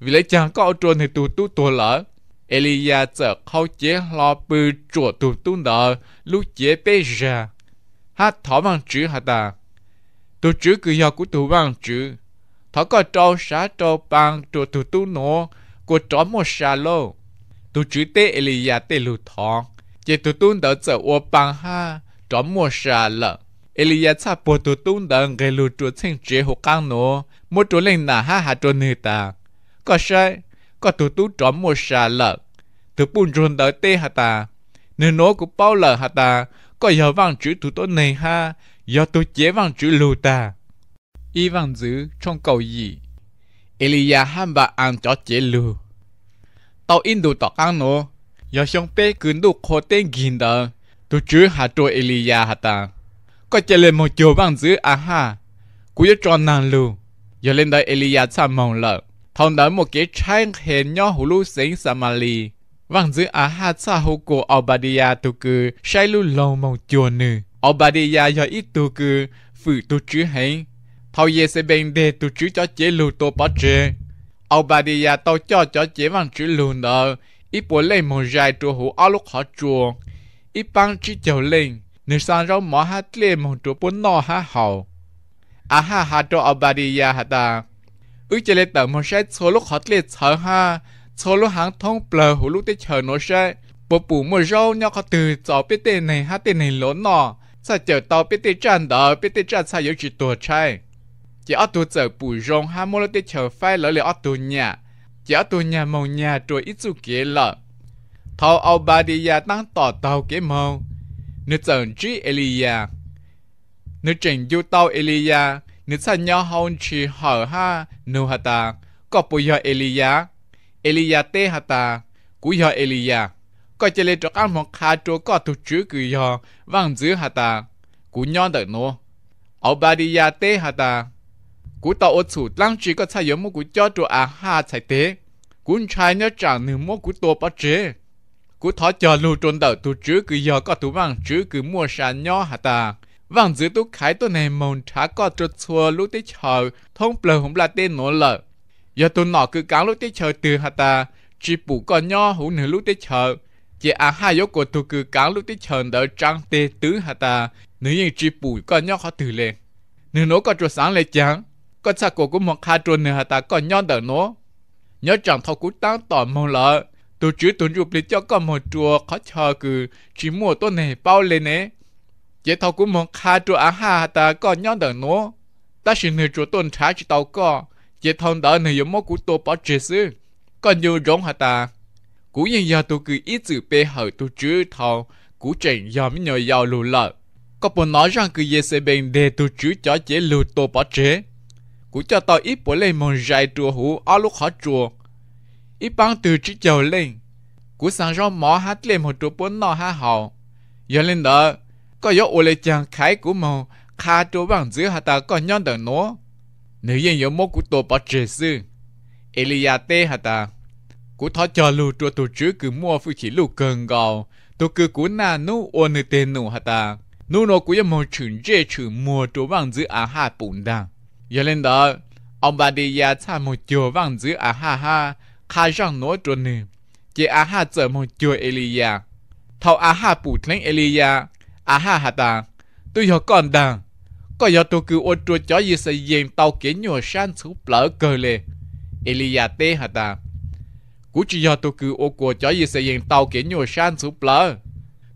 vì lấy chẳng có ô tô thì tu tu tu lỡ Elia giờ khâu chế lo bư chùa tù tu nợ lúc chế bê ra. Hát thỏ bằng chữ hả ta. Tù chữ cứ hiệu của tù bằng chữ. Thỏ có trâu xá trâu bằng chùa tù tu nổ của tró một xà lô. Tù chữ tê Elia tê lù thọ. Chế tù tu nợ giờ ô bằng ha tró một xà lợ. Elia cha bộ tù tu nợ gây lù chùa sinh chế hồ căng nổ. Một chỗ lên nà ha hạ chỗ nữ ta. Có sai có tụ tú trộm mua xà lợ tụ bùn rùn đợi tê hà ta nên nó của bao lợ hà ta có giờ vàng chữ tụ tốt này ha giờ tụ chế vàng chữ lù ta y vàng giữ trong cầu gì Elia ham bà ăn cho chế lù tao in đủ tọt ăn nó giờ xong bé cứng đủ khó tên gìn đờ tụ chữ hà trô Elia hà ta có chế lên một chiều vàng giữ à ha cú cho tròn nàng lù giờ lên đây Elia xa mong lợ thông đỡ một cái trang hiện nhỏ hủ lưu sinh Samali. Vàng giữ á hạ xa hô của Obadiah tù cư, sai lưu lâu mong chùa nữ. Obadiah do ít tù cư, phử tù chứ hành. Thâu dê sẽ bên đề tù chứ cho chế lưu tù bó trê. Obadiah tàu cho cho chế vàng chứ lưu nợ, ít bố lê mong dài tù hủ áo lúc họ chùa. Ít băng chứ chầu lên, nữ sang rau mỏ hát lê mong tù bó nọ há hậu. Á hạ hạ tù Obadiah hạ ta, ước chế lệ tờ một sai số lúc họ lệ sợ ha số lúc hàng thông bờ hồ lúc tới chờ nó sai bộ bù mùa rau nhau có từ cho biết tên này hát tên này lớn nọ sa chờ tàu biết tên tràn đỡ biết tên tràn sa yếu chỉ tổ trai chỉ ở tổ chờ bù rong ha mua lúc tới chờ phai lỡ lệ ở tổ nhà chỉ ở tổ nhà màu nhà rồi ít su kia lợ thâu ao ba đi ya tăng tỏ tàu cái màu nước trần trí Elia nước trần du tàu Elia nếu sao nhau hôn chỉ hở ha nu hả ta có bùi hở Elia Elia tê hả ta cú hở Elia có chơi lên trọc ăn một khá trô có thuộc chữ cử hở vang dữ hả ta cú nhon đợi nô ở bà đi ta cú tàu ô chủ lăng chỉ có sai giống một cú cho trô à ha chạy tê cú trai nhớ chẳng nửa mốt cú tô bắt chế cú thó chờ lưu trôn đợi thuộc chữ cử hở có thuộc vang chữ cử mua sàn nhỏ hả ta vàng giữ tu khái tu này mòn trả có cho chua lúc tí chờ thông bờ hùng là tên nổ lợ giờ tu nọ cứ cán lúc tí chờ từ hạt ta chỉ bù con nho hủ nữ lúc tí chờ chỉ à hai yếu của tu cứ cán lúc tí chờ đỡ trăng tê tứ hạt ta nữ yên chỉ bù con nho khó từ lên nữ nổ có cho sáng lệ chẳng có chắc của cũng một hai trôn nữ hạt ta con nho đỡ nổ nhớ chẳng thọ cú tăng tỏ mong lợ tôi chứ tuấn chụp lịch cho con một chùa khó chờ cứ chỉ mua tôi này bao lên nè chế tàu cũng mong khá trụ án hà ta có nhóm đợt nó ta xin hiểu chủ tôn trả cho tàu có chế tàu đó này giống mô của tôi bỏ chế sư còn nhiều rộng hà ta cú yên giờ tôi cứ ít chữ bê hở tôi chứ thầu cú trình giờ mấy nhờ giàu lù lợ có bộ nói rằng cứ dễ sẽ bệnh đề tôi chứ cho chế lù tôi bỏ chế cú cho tao ít bỏ lên một dài chùa hú ở lúc khó chùa ít băng từ chỉ chầu lên cú sáng ra mỏ hát lên một chỗ bốn nọ ha hậu giờ lên đó có yếu ô lê chàng khai của màu khá chỗ bằng giữa hà ta có nhon đằng nó nếu nhân yếu mốt của tổ bà trẻ sư Elia tê hà ta cú thọ cho lù trua tổ chữ cứ mua phụ chỉ lù cơn gào tổ cứ cú nà nu ô nữ tên nụ hà ta nu nô cú yếu màu chừng dễ chừng mua chỗ bằng giữa à hà bụng đằng giờ lên đó ông bà đi ya cha một chỗ bằng giữa à hà hà khá rằng nô trôi nữ chỉ à hà chở một chỗ Elia thầu à hà bụng lên Elia à ha ha ta tôi giờ còn đàn có giờ tôi cứ ôn trôi cho gì sẽ dèm tàu kiến nhùa san súp lỡ cờ lệ Elia tê ha ta cú chỉ giờ tôi cứ ô của cho gì sẽ dèm tàu kiến nhùa san súp lỡ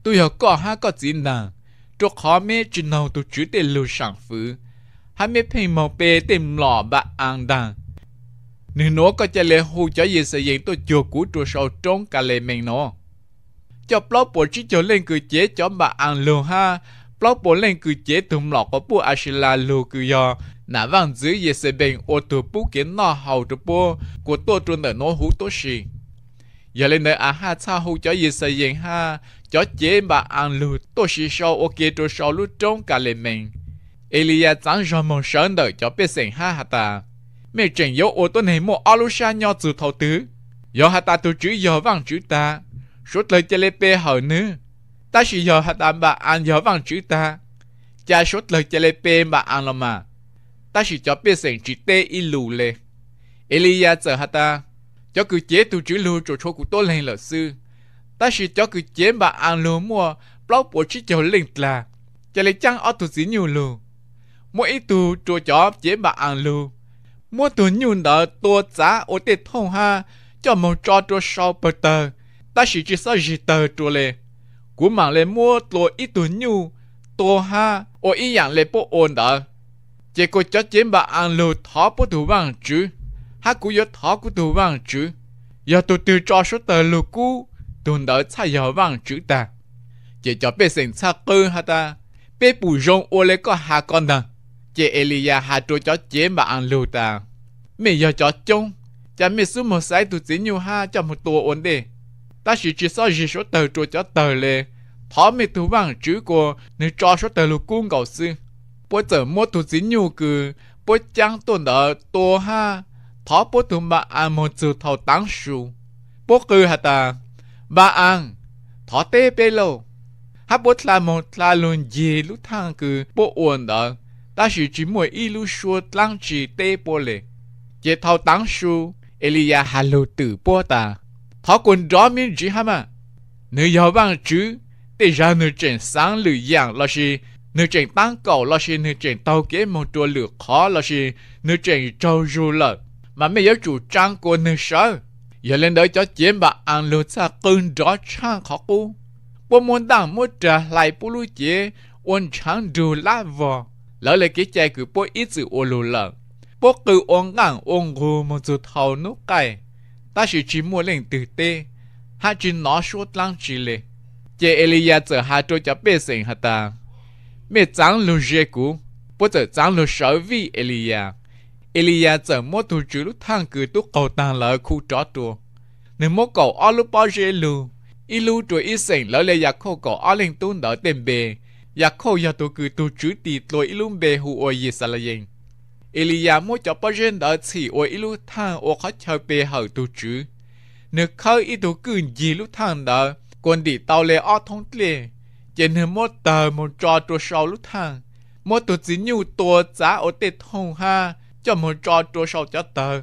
tôi giờ có ha có gì nà cho khó mê chỉ nào tôi chữ tên lưu sản phứ hai mê phim màu bê tìm lọ bà an đàn nếu nó có chơi lệ hù cho gì sẽ dèm tôi chưa cú trôi sâu trốn cả lệ mình nó cho blog bộ chỉ cho lên cứ chế cho bà ăn luôn ha blog bộ lên cứ chế tụm lọ của bộ Ashila luôn cứ yo nà vàng dữ ye se bên ô tô bộ kiến nó hậu tụ bộ của tôi trôn ở nó hú tốt gì giờ lên nơi à ha sao hú cho ye se yên ha cho chế bà ăn luôn tôi chỉ sau ok tôi sau lúc trong cả lên mình Elia chẳng cho mong sớm đợi cho biết sinh ha hả ta mẹ chẳng yếu ô tô này mua alusha nhau từ thầu tứ do hả ta tôi chữ giờ vàng chữ ta Rút lời telepe hở nư. Ta chỉ giờ hạt đám bà ăn giờ vàng chữ ta. Cha rút lời telepe mà ăn lò mà. Ta chỉ cho biết rằng chữ tê y lù lê. Elia giờ hạt ta. Cho cứ chế tu chữ lù chỗ chỗ của tôi lên lợi sư. Ta chỉ cho cứ chế bà ăn lù mua. Blog bộ chỉ cho linh là. Cho lấy chăng ở tù xí nhiều lù. Mỗi ý tù chỗ chó chế bà ăn lù mua tuần nhu nợ tua giá ô tê thông ha cho một trò trò sau bờ tờ ta chỉ chỉ sao chỉ tờ chỗ lệ cú mảng lệ mua tổ ít tuổi nhu tổ ha ô ít dạng lệ bộ ổn đó chỉ có cho chiến bà ăn lù thó bộ thủ vàng chứ ha cú yếu thó cú thủ vàng chứ giờ tôi từ cho số tờ lù cú tuần đó sai giờ vàng chữ ta chỉ cho bé sinh xa cơ ha ta bé bù rong ô lệ có hà con ta chỉ Elia hà trôi cho chiến bà ăn lù ta mẹ giờ cho chung chả mẹ xuống một sai tụi chỉ nhiều ha cho một tổ ổn đề ta chỉ chỉ sao chỉ số tờ trôi cho tờ lệ thó mi thú bằng chữ của nếu cho số tờ lục cung cầu sư bố tờ mua thú dính nhu cử bố chẳng tuần đỡ tô ha thó bố thú mà ăn một chữ thầu tăng sù bố cư hả ta ba ăn thó tê bê lô, hát bố là một là luôn gì lúc thang cử bố uồn đỡ ta chỉ chỉ mua y lúc xua tăng chỉ tê bố lê, chế thầu tăng sù Elia hà lô tử bố ta thọ quần đó miễn chỉ hả mà nếu giàu bằng chứ thì ra nếu chuyện sáng lử dạng là gì nếu chuyện tăng cầu là gì nếu chuyện tàu kế một tua lửa khó là gì nếu chuyện trâu du lợ mà mấy giáo chủ trang của nếu sợ giờ lên đợi cho chiến bà ăn lúa xa cơn đó trang khó bộ môn đảng mua trả lại bù lúa chế ôn trang đồ lá vò lỡ lại cái chạy cứ bộ ít sự ô lợ bộ cứ ôn ngang ôn gù một chút thầu nút cày 但是只莫令 tử tế，他只拿说当起来，这艾利亚则还多叫百姓哈达，没长路结果，不则长路少为艾利亚，艾利亚则莫土只路探个都搞当了苦找多，你莫搞阿路包些路，一路做一生老了也靠搞阿令都拿点呗，也靠也都个都只地做一路呗胡爱伊啥了应。Elia mua cho bao giờ đó chỉ ôi ilu thang ô khó chơi bề hậu tu chu. Nếu khơi ít tu cứ gì lúc thang đó, còn đi tao lệ ở thong lệ, chỉ nên mua tờ một trò tu sau lúc thang, mua tu chỉ nhiều tu giá ở tết thông ha, cho một cho tu sau cho tờ.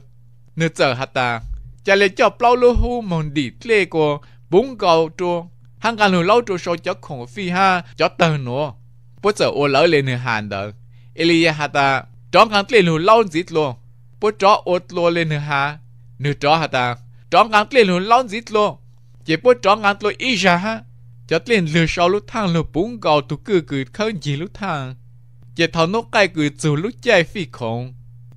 Nếu giờ ha ta, cha lẽ cho bao lô hu mòn đi lệ của bốn cầu tu, hàng ngàn lu lâu tu sau cho khổng phi ha, cho tờ nữa. Bố giờ ô lỡ lên nửa hàng đó, Elia ha ta, trong ngắn tiền hùn lâu dít luôn bố chó ốt lô lên nửa hà nửa chó hà ta trong ngắn tiền hùn lâu dít luôn chỉ bố chó ngắn lô ý ra ha cho tiền lừa sau lúc thang lô bún gò tụ cư cư khơi gì lúc thang chỉ thảo nốt cái cư dù lúc chạy phi khổng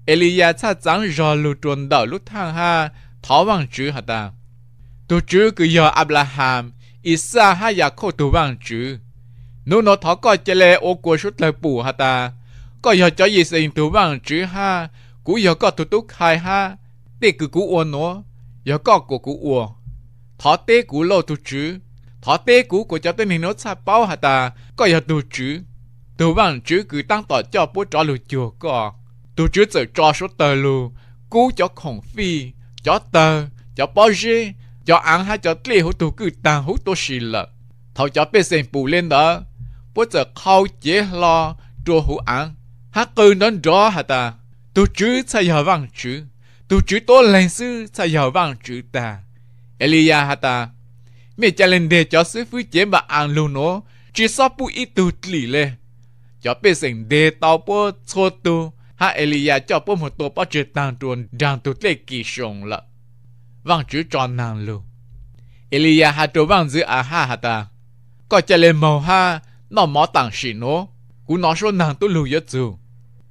Elia cha trắng rò lù trồn đảo lúc thang ha thảo vang chữ hà ta tụ chữ cư giờ Abraham Isa ha ya khô tụ vang chữ nụ nó thảo coi ô của chút lời bù hà ta có giờ cho gì sinh tụ vang chữ ha cú giờ có tụt túc hai ha tê cứ cú uôn nó giờ có của cú uôn thọ tê cú lô tụt chữ thọ tê cú của cho tên hình nó sa bao hà ta có giờ tụt chữ tụ vang chữ cứ tăng tỏ cho bố cho lù chùa có tụt chữ sợ cho số tờ lù cú cho khổng phi cho tờ cho bao dê cho ăn hay cho tê hữu tụ cứ tăng hữu tụ xì lợ thọ cho bê sinh bù lên đó bố giờ khâu chế lo chua hữu ăn hát cơ nó rõ hả ta tu chứ sa giờ vang chữ, tu chứ tốt lên sư sa giờ vang chữ ta Elia hả ta mẹ cha lên đề cho sư phụ chế bà ăn luôn nó chỉ sắp bu ít tu lì lê cho bé sinh đề tao bố cho tu ha Elia cho bố một tổ bao chế tăng tuôn đang tu lệ kỳ sông lợ vang chữ cho nàng luôn Elia hả trâu vang giữ à ha hả ta có cha lên màu ha nó mỏ tàng xì nó cũng nói số nàng tu lưu yếu chưa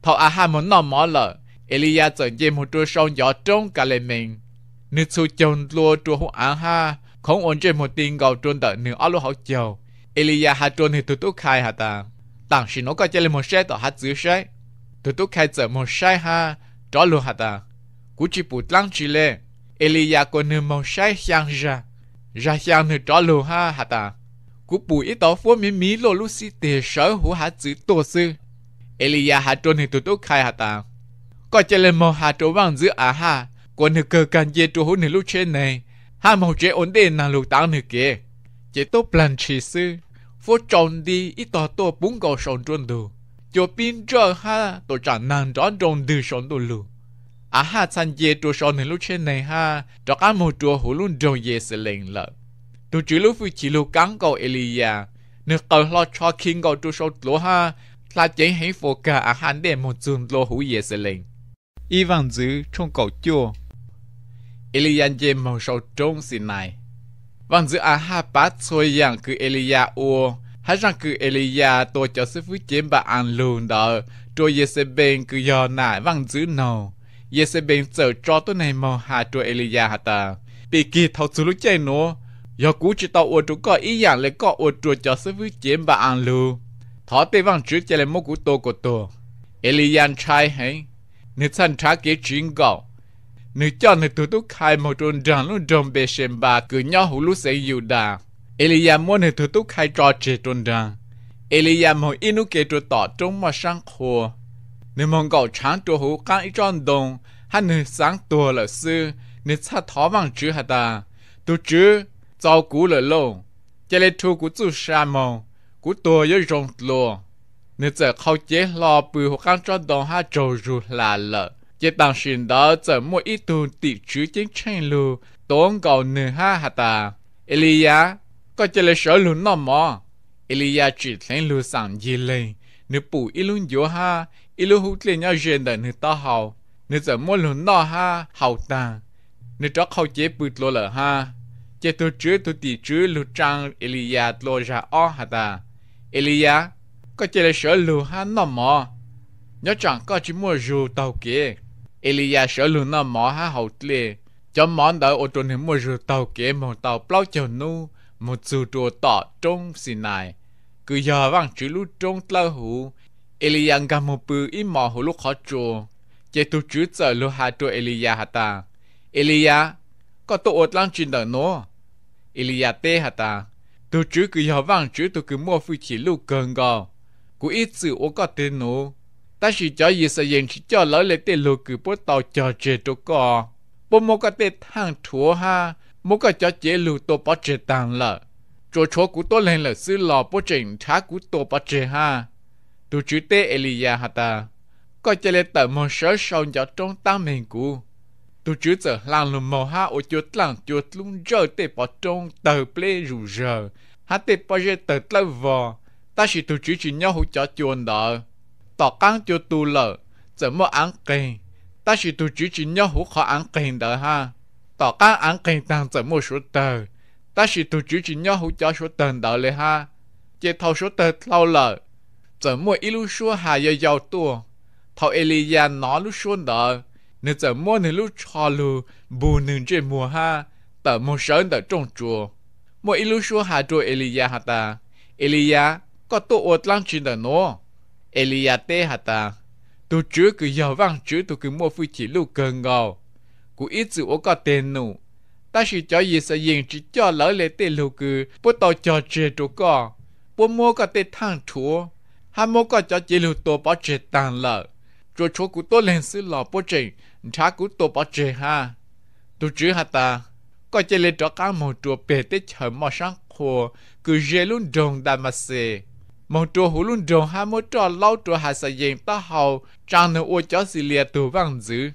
thọ à hai muốn nó mỏ lợ Elia dẫn dê một trôi sông gió trông cả lệ mình nữ su chồng lúa trôi hậu à ha không ổn trên một tin gầu trôn đợi nữ ở lúa hậu chiều Elia ha trôn thì tụt tụt khai hà ta tặng sĩ nó có chơi lên một xe tỏ hát giữ xe tụt tụt khai chở một xe ha đó luôn hà ta cú chỉ bút lăng chỉ lệ Elia có nữ một xe sang ra ra sang nữ đó luôn ha hà ta cú bụi ít đó phố mi mi lô lu si tề sở hữu hát giữ tổ sư Elia hạ trôn thì tụt tụt khai hạ ta. Có chê lên mò hạ trốn vàng giữa à ha. Có nữ cơ can dê trốn hôn nữ lúc trên này. Hạ màu chế ổn định nàng lục táng nữ kia. Chế tốt plan chỉ sư. Phố tròn đi ít tòa tòa bún cầu sòn trôn đồ. cho pin trơ ha tổ chẳng nàng rõ tròn đưa sòn đồ lù. À ha chăn dê trốn sòn nữ lúc trên này ha. Rõ cá màu trùa hủ luôn tròn dê sẽ lên lợ, Tụ chữ lúc phu chỉ lù cắn cầu Elia. Nữ cầu lọ cho kinh cầu trốn sòn lúa ha là chỉ hãy phụ cả à hắn để một dùng lô hủ dễ sự lệnh. Y vàng giữ trong cầu chua. Elian dê màu sầu trông xin này. Vàng giữ à ha bá xôi rằng cứ Elia ua. Hãy rằng cứ Elia tôi cho sư phụ chém bà ăn lùn đó. Rồi dễ sẽ bên cứ dò nải vàng giữ nào. Dễ sẽ bên sợ cho tôi này màu hạ cho Elia hả ta. Bị kỳ thấu chú lúc chơi nữa. Giờ cú chỉ tao ua chú có ý dạng lấy có ua chú cho sư phụ chém bà ăn lùn thọ tê vang chữ chè lên mô cụ tô của tô Elian trai hay nữ san trả kế chuyện gạo nữ cho nữ tụ tụ khai một trôn đàn luôn, đồng bề xem bà cứ nhỏ hủ lúc sẽ yêu đà Elian muốn nữ tụ tụ khai trò chế trôn đàn Elian mô inu kế trô tỏ trông mà sang khô nữ mong gạo chán trô hủ căng ít tròn đồng hắn nữ sáng tùa là sư nữ xa thó vang chữ hả ta tụ chữ giao cú là lâu chè lê thu cú chú sa mong cú tua với rồng lùa nên giờ khâu chế lo bự hoặc căn đồng ha trầu dù là lợ chế tăng sinh đó giờ mỗi ít tu tị chữ chính tranh lù tốn cầu nửa ha hà ta Elia có chơi là sở lùn nó mò Elia chỉ thấy lù sẵn gì lên nửa bù ít luôn dỗ ha ít luôn hút lên nhau rèn đời nửa ta hầu nửa giờ lùn nó ha hầu ta nửa chó khâu chế bự lô lợ ha chế tu chữ tu tị chữ lù trang Elia lô ra o hà ta Elia, có chỉ là sợ lù ha nó mò. Nhớ chẳng có chỉ mua dù tàu kia. Elia sợ lù nó mò ha hậu lì. Cho món đỡ ô tô nên mua dù tàu kia một tàu bao chầu nu, một dù trùa tỏ trong xì này. Cứ giờ vang chữ lú trông tàu hủ. Elia ngam một bự ít mò hủ lúc khó chùa. Chế tu chữ giờ lù ha trùa Elia hả ta. Elia, có tổ ột lăng trình đỡ nó. Elia tê hả ta tôi chú cứ họ vang chú tôi cứ mua phụ chỉ lúc cần gò cú ít sự ô có tên nó ta chỉ cho gì sẽ yên chỉ cho lỡ lấy tên lúc cứ bố tàu cho chế tôi có bố mua cái tên thang chúa ha mua cái cho chế lúc tôi bỏ chế tàng lợ chỗ chúa cú tôi lên là sư lò bố trình thá cú tôi bỏ chế ha tôi chú tê Elia hả ta có chế lên tờ một số sau cho trong tăng mình cú tu chứa giờ làm lùm mò ha ô chuột làm chuột lung giờ tê bỏ trong tờ ple rủ giờ ha tê bỏ giờ tờ tơ vò ta chỉ tu chứa chỉ nhau hỗ trợ chuồn đó tỏ căng chuột tu lợ giờ mò ăn kề ta chỉ tu chứa chỉ nhau hỗ khó ăn kề đó ha tỏ căng ăn kề tăng giờ mò số tờ ta chỉ tu chứa chỉ nhau hỗ trợ số tờ đó lệ ha chế thâu số tờ lâu lợ giờ mò ít lúc số hà giờ giàu tua thâu Elia nó lúc xuống đó nếu giờ mua thì lúc cho lù bù nương trên mùa ha tờ mua sớm tờ trong chùa mua ít lúc xua hà chùa Elia hà ta Elia có tổ ở lăng chín tờ nó Elia tê hà ta tu chứ cứ giờ vang chứ tu cứ mua phu chỉ lúc cần ngầu cú ít sự ổ có tên nụ ta chỉ cho gì sẽ yên chỉ cho lỡ lệ tê lù cứ bố tàu cho chê chỗ có bố mua có tê thang chúa hà mua có cho chỉ lù tổ bỏ chê tàn lợ rồi chúa cú tôi lên sư lò bố trình ta cú tô bỏ chê ha tu chứ ha ta có chơi lên trọ cá màu chùa bể tết chở mò sáng khô cứ dê lún đồng đà mà xê màu chùa hú luôn đồng ha mỗi trò lau chùa hà sa dèm ta hầu trang nửa ô chó xì lia tù vang dữ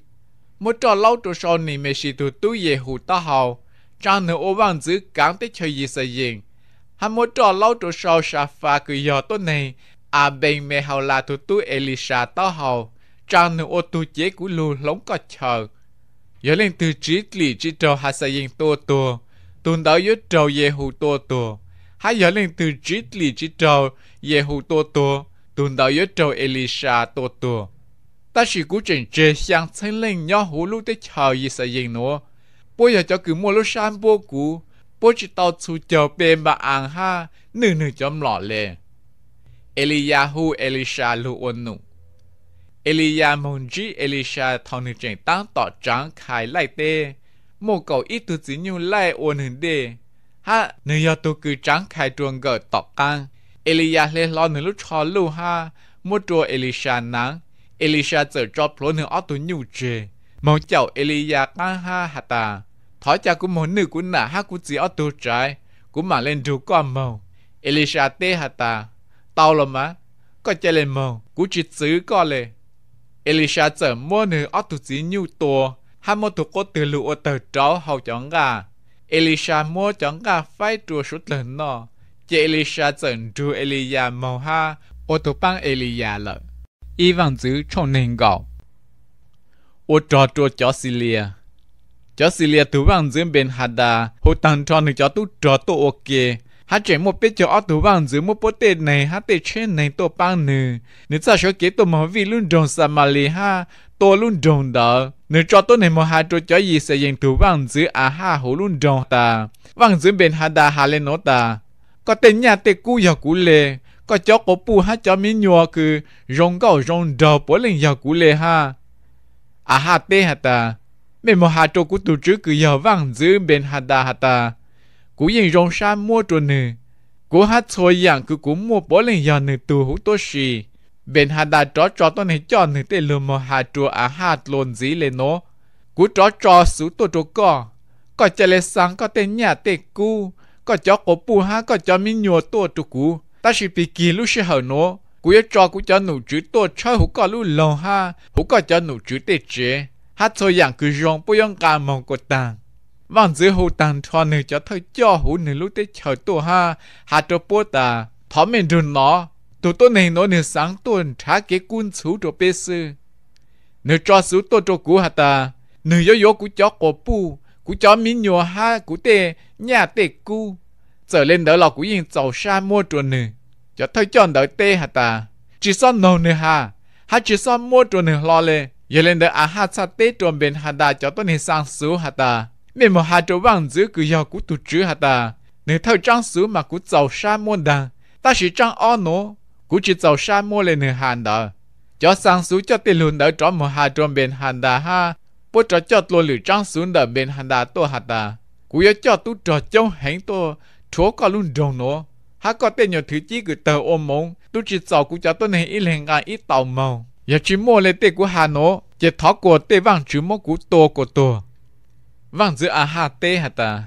mỗi trò lau chùa sau nì mê xì tù tu dê hù ta hầu trang nửa ô vang dữ cán tết chở gì sa dèm ha mỗi trò lau chùa sau sa pha cứ giờ tốt này à bên mê hầu là tù tu Elisha ta hầu cha nữ ô tu chế của lù lóng có chờ giờ lên từ trí lì trí trò hạ sa yên tô tô tuần đó yếu trò ye hù tô tô hạ giờ lên từ trí lì trí trò ye hù tô tô tuần đó yếu trò elisha tô tô ta chỉ cố trình chế sang thân lên nhau hù lúc tới chờ ye sa yên nữa bây giờ cho cứ mua lúc san bố cũ bố chỉ tao chú chờ bên bà ăn ha nửa nửa chấm lọ lệ Eliyahu Elisha lu onu Elia Monji Elisha thong nữ trẻ tăng tỏ trắng khai lại tê. Một cậu ít tu chỉ nhu lại ôn hình đề. Ha, nữ yo tu cứ trắng khai truồng gỡ tỏ căng. Elia lê lo nửa lúc cho lưu ha. Một trùa Elisha nắng. Elisha giờ cho plô nửa ớt tu nhu trề. Màu chậu Elia căng ha hà ta. Thói cha cú mỗi nữ cú nả ha cú dì ớt tu trái. cú mà lên rú con màu. Elisha tê hà ta. Tao lò má. Có chơi lên màu. cú chỉ xứ có lệ. Elisha chở mua nữ ớt tụ chí nhu tùa, hà mô tụ cô từ lụ ở tờ tráo hậu chóng gà. Elisha mua chóng gà phải trùa sút lần nọ. Chị Elisha chở trù Elia màu ha, ô tụ băng Elia lợ. Y vang giữ trong nền gạo. Ô trò trùa chó xì lìa. Chó xì lìa tụ vàng giữ bên hà đà, hô tăng trò nữ chó tụ trò tụ ok hát chỉ một biết cho ở tủ băng dưới một bó tiền này hát tiền trên này tổ băng nè nếu sao số kế tổ mà vì luôn đồng sa mà lì ha tổ luôn đồng đó nếu cho tôi này mà hai chỗ cho gì sẽ dành tủ băng dưới à ha hồ luôn đồng ta băng dưới bên hát đà hà lên nó ta có tên nhà tên cũ giờ cũ lê có cháu có pu hát cho mi nhua cứ rong gạo rong đầu bó lên giờ cũ lê ha à ha tê hát ta mẹ mà hai chỗ cũ tủ trước cứ giờ băng dưới bên hát đà hát ta cú yên rong mua trò nè cú hát thôi yàng cứ cú mua bỏ lên yàng nè từ hú tô xì bên hà đã trò trò tôi này cho nè tê lừa mò hà trò à hà lồn gì lên nó cú trò trò sú tôi trò cò có chơi lên sáng có tên nhà tê cú, có cho cổ bù ha có cho mi nhùa tôi trò cú ta chỉ bị kỳ lúc sẽ hở nó cú yêu trò cú cho nụ chữ tôi chơi hú có lú lồng ha hú có cho nụ chữ tê chế hát thôi yàng cứ rong bôi yong cà mong cột tàng vàng dưới hồ tàng cho nữ cho thôi cho hồ nữ lúc tới chờ tổ ha hạ cho bố ta thỏ mình rừng nó tổ tổ này nó nữ sáng tuần trả kế quân chú cho bê sư nữ cho chú tổ cho cú hạ ta nữ yếu yếu cú cho cổ bu cú cho mi nhỏ ha cú tê nhà tê cú trở lên đó là cú yên giàu xa mua cho nữ cho thôi cho đỡ tê hạ ta chỉ sao nô nữ ha ha chỉ sao mua cho nữ lo lê giờ lên đó à ha sa tê cho bên hạ ta cho tổ này sáng chú hạ ta mẹ mà hà trâu vàng giữa cứ giàu cú tụt chữ hà ta nếu thâu trang sứ mà cú giàu sa môn đà ta chỉ trang o nó cú chỉ giàu sa môn lên nửa hàn đó cho sang sứ cho tiền lùn đỡ cho mà hà trâu bên hàn đà ha bố cho cho luôn lử trang sứ đỡ bên hàn đà tô hà ta cú yếu cho tu trò chống hẹn tô chúa có luôn đồng nó hà có tên nhiều thứ chỉ cứ tờ ôm mông tu chỉ giàu cú cho tôi này ít lên ngang ít tàu mông giờ chỉ mua lên tên của hà nó chỉ thọ của tên vàng chứ mua cú tô của tôi vang giữa à hà tê hà ta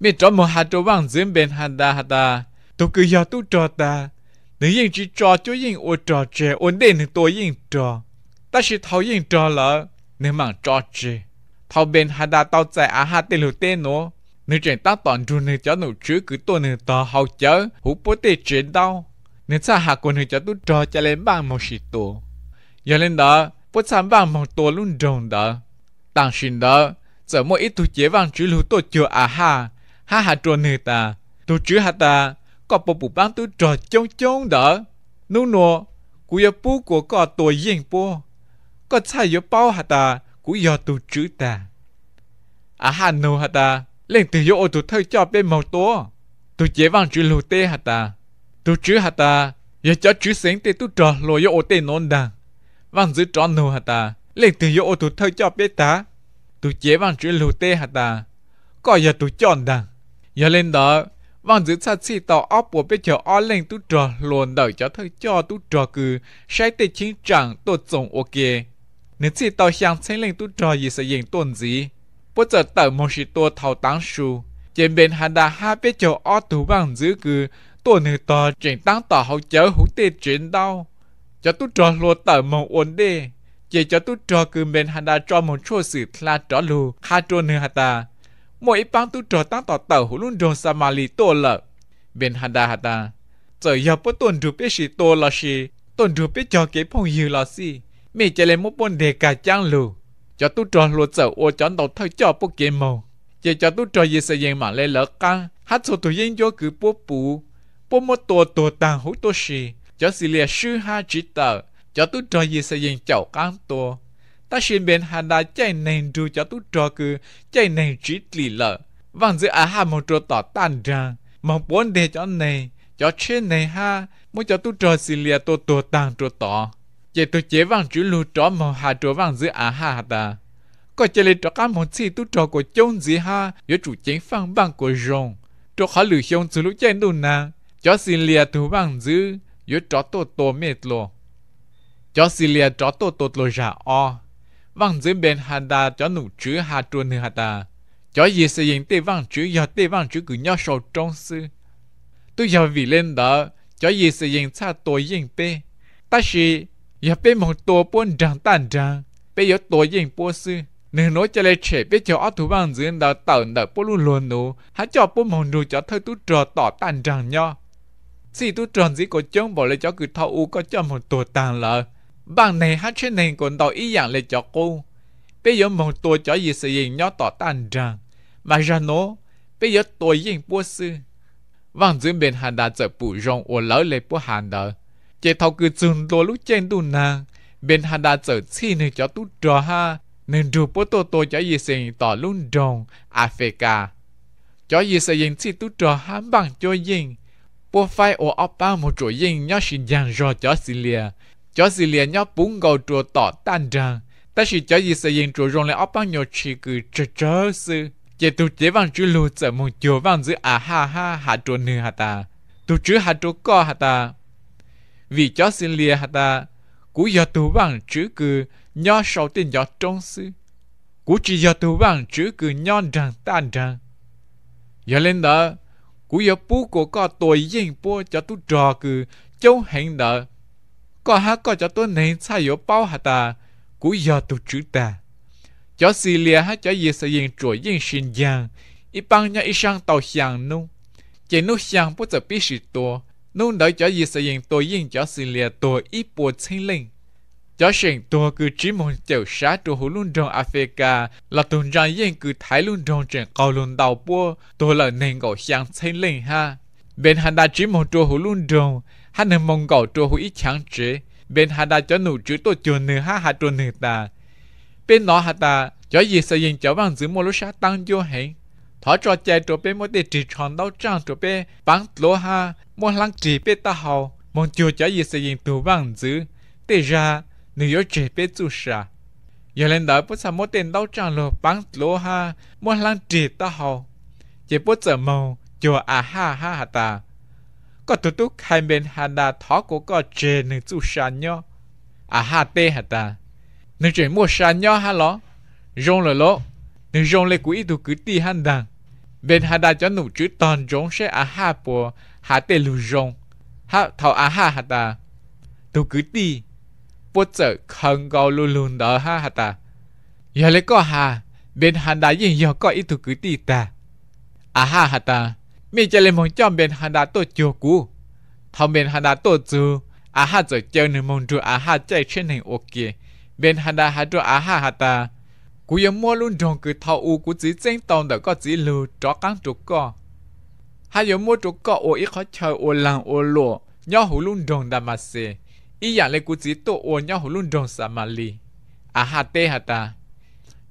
mẹ cho một hà cho vang giữa bên hà đà hà ta tôi cứ giờ tôi cho ta nếu yên chỉ cho cho yên ô cho chè ổn định thì tôi yên cho ta chỉ thấu yên cho lỡ nếu mà cho chè thấu bên hà đà tao chạy à hà tê lưu tê nó nếu chuyện ta toàn trụ nếu cho nụ chứ cứ tôi nếu tao hậu chớ hú bố tê chuyện đâu nếu xa hà còn nếu cho tôi cho cho lên bằng một sĩ tổ giờ lên đó bố sáng bằng một tổ luôn rồng đó tăng sinh đó sợ mỗi ít tu chế vang chữ lưu tôi chưa à ha ha ha trò người ta tu chữ ha ta có bộ bộ bán tu trò chông chông đỡ nô nô cú yếu bú của có tôi yên bố có sai yếu bao ha ta cú yếu tu chữ ta à ha nô ha ta lên từ yếu ô tu thơ cho bên màu tố tu chế vang chữ lưu tê ha ta tu chữ ha ta yếu cho chữ sinh tê tu trò lô yếu ô tê nôn đằng vang giữ trò nô ha ta lên từ yếu ô tu thơ cho bên ta tu chế bằng chữ lù tê hạt ta có giờ tu chọn đằng giờ lên đó vàng giữ sát xì tỏ óc của bên chờ ó lên tu trò luôn đợi cho thời cho tu trò cứ sai tê chính chẳng tổ tổng ok nếu xì tỏ sáng xem lên tu trò gì sẽ dính tuần gì bất giờ tờ một sĩ tua thảo táng su trên bên hàn đà ha bên chờ ó tu vàng giữ cứ tổ nữ tỏ chuyện tăng tỏ hậu chớ hữu tê chuyện đau cho tu trò luôn tờ mong ổn đê chỉ cho tu trò cứ bên hàn đà cho một chỗ sự là trò lù khá trò nửa hà ta mỗi ít bang tu trò tăng tỏ tàu hủ luôn đồ samali tô lợ bên hàn đà hà ta giờ giờ bố tuần rụp biết gì tô là gì tuần rụp biết cho cái phong yêu là gì mẹ chỉ lấy một bồn đề cả trang lù cho tu trò lùa sợ ô chọn đầu thơ cho bố kiếm màu chỉ cho tu trò gì sẽ yên mà lấy lỡ căng hát số tụi yên cho cứ bố bù bố một tổ tổ tàng hủ tô gì cho xì lìa sư ha chỉ tờ cho tu trò gì sẽ dành chào cán tua ta xin bên hà đã chạy nền ru cho tu trò cứ chạy nền chỉ lì lợ vàng giữa à hà một trò tỏ tan ra mong bốn đề cho này cho trên này ha mỗi cho tu trò xì lìa tô tô tàng trò tỏ chế tôi chế vàng chữ lù trò màu hà trò vàng giữa à hà ta có chế lên trò cá một chi tu trò của chôn gì ha với chủ chính phăng băng của rồng trò khó lử hiông từ lúc chạy đùn nà cho xì lìa tú vàng dư với trò tô tô mệt lộ cho xì lìa cho tổ tột lô giả o vang dưới bên hà đà cho nụ chữ hà truân hà đà cho gì sẽ dính tế vang chữ giờ tế vang chữ cứ nhau sâu trong sư tôi giờ vì lên đó cho gì sẽ dính xa tôi dính bê ta chỉ giờ bê một tổ bốn tràng tàn tràng bê giờ tôi dính bốn sư nên nói cho lệ trẻ bê cho ở thủ vang dưới đó tàu đợi bốn luôn luôn nụ há cho bốn mong nụ cho thơ tú trò tỏ tàn tràng nhau si tu tròn gì có chống bỏ lại cho cứ thao u có cho một tổ tàn lợn bạn này hát trên nền còn tỏ ý dạng lệ cho cô. Bây giờ mong tôi cho gì sự gì nhỏ tỏ tàn rằng, mà ra nó, bây giờ tôi yên bố sư. Vàng dưỡng bên hàn đà trở bù rong ổ lỡ lệ bố hàn đờ. Chế thao cứ chừng đồ lúc trên tù nàng, bên hàn đà trở chi nơi cho tù trò ha, nên dù bố tô tô cho gì sự tỏ luôn rong, à phê cả. Cho gì sự yên chi tù trò hám bằng cho yên, bố phai ổ ọc ba một chỗ yên nhỏ xin dàng rò cho xì lìa, cho gì liền nhóc bún gầu chùa tỏ tan rằng ta chỉ cho gì sẽ yên chùa rong lên ấp bao nhiêu chỉ cứ chờ chờ sự chỉ tu chế vàng chữ lù sợ một chùa vàng giữ à ha ha hạ chùa nư hà ta tu chữ hà chùa co hà ta vì cho xin lìa hà ta cú giờ tu vàng chữ cứ nho sau tiền gió trong sư cú chỉ giờ tu vàng chữ cứ nho rằng tan rằng giờ lên đó cú giờ bú của co tuổi yên bố cho tu trò cứ chống hành đỡ có ha có cho tôi nên sai yo bao hạt ta cú yo tu chữ ta cho xì lìa ha cho gì sẽ yên chuỗi yên xin giang y bằng nhà y sang tàu xiang nu chỉ nu xiang bất chấp biết sự to nu đợi cho gì sẽ yên tôi yên cho xì lìa tôi ít bộ chính linh cho sinh tôi cứ chỉ muốn chịu sát tôi hồ luôn trong Africa là tuần ra yên cứ thái luôn trong trận cầu luôn đầu bua tôi là nên gọi xiang chính linh ha bên hắn đã chỉ muốn tôi hồ luôn trong hắn nên mong cầu trô hủy chẳng chế bên hà đã cho nụ chữ tôi chưa nửa ha hà trô nửa ta bên nó hà ta cho gì sẽ dành cho bằng giữ một lúc sáng tăng vô hẹn thọ cho chạy trô bên một địa chỉ tròn đau trang trô bên bán lô ha một lăng trì bên ta hầu mong chưa cho gì sẽ dành tù bằng giữ tê ra nửa yếu chế bên chú xa giờ lên đó bút sa một tên đau trang lô bán lô ha một lăng trì ta hầu chỉ bút giờ màu cho à ha ha hà ta có tụt tụt hai bên hà đà thó của có chê nâng chú xa nhó à hà tê hà ta nâng chê mua xa nhó hà ló rong lờ ló nâng rong lê của ý tụ cứ tì hà đà bên hà đà cho nụ chứ toàn rong sẽ à hà bò hà tê lù rong hà thảo à hà hà ta tụ cứ tì bố chở khăn gò lù lùn đó hà hà ta giờ lê có hà bên hà đà yên giờ có ít tụ cứ tì ta à hà hà ta mi chơi lên mong cho bên hà đá tổ chiều cũ thằng bên hà đá tổ chiều à ha giờ chơi nên mong chú à ha chơi trên hình ok bên hà đá hà chú à ha hà ta cú yếm mua luôn trong cứ thau u cú chỉ chân tông đã có chỉ lưu cho căng chú co hà yếm mua chú co ô ít khó chơi ô lăng ô lộ nhỏ hủ luôn trong đà mà xe ý dạng lên cú chỉ tổ ô nhỏ hủ luôn trong sa mà li à ha tê hà ta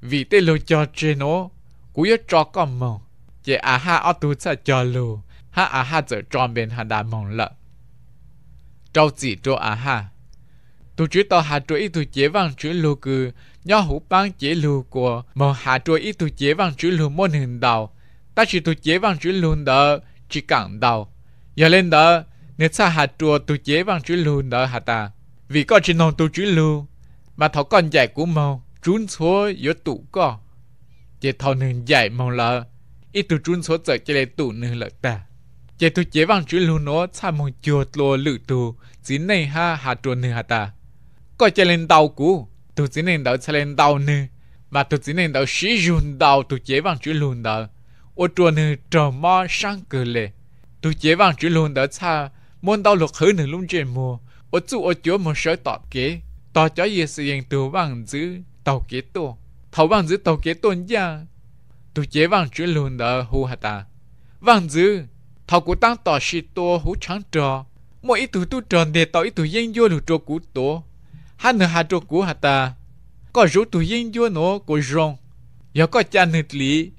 vì tê lưu cho chơi nó cú yếm cho con mong chị à ha ở tu sẽ cho lù ha à ha giờ tròn bên hà đà mong lợ trâu chỉ cho à ha tu chú tao hà chú ý tu chế vang chú lù cư nhớ hủ băng chế lù của mà hà chú ý tu chế vang chú lù môn hình đầu ta chỉ tu chế vang chú lù đỡ chỉ cẳng đầu giờ lên đỡ nếu sao hà chú tu chế vang chú lù đỡ hà ta vì có chỉ nông tu chú lù mà thọ con dạy của mông trốn số yếu tụ có chế thọ nương dạy mong lợ ít tu trốn số giờ chơi lại tụ nửa lợi ta chơi tu chế bằng chữ lu nó xa mong chùa lô lự tụ chỉ này ha hà trốn nửa hà ta coi chơi lên tàu cũ tu chỉ nên đỡ chơi lên tàu nửa mà tu chỉ nên đỡ sử dụng tàu tu chế bằng chữ lu đó ô trốn nửa trò mò sang cờ lệ tu chế bằng chữ lu đó xa môn tàu lục hử nửa lung chơi mùa ô chú ô chúa một sợi tọt kế tọt cho gì sự yên tụ bằng giữ tàu kế tổ thầu bằng giữ tàu kế tôn gia tu chế vang chuyện luôn đó hu hà ta vang dư thảo của tăng tỏ sĩ tô hú trắng trò mỗi ít tu tu tròn để tỏ ít tu yên vô lù trô cú tổ hắn nửa hà trô cú hà ta có rú tu yên vô nó có rong giờ có cha nửa lý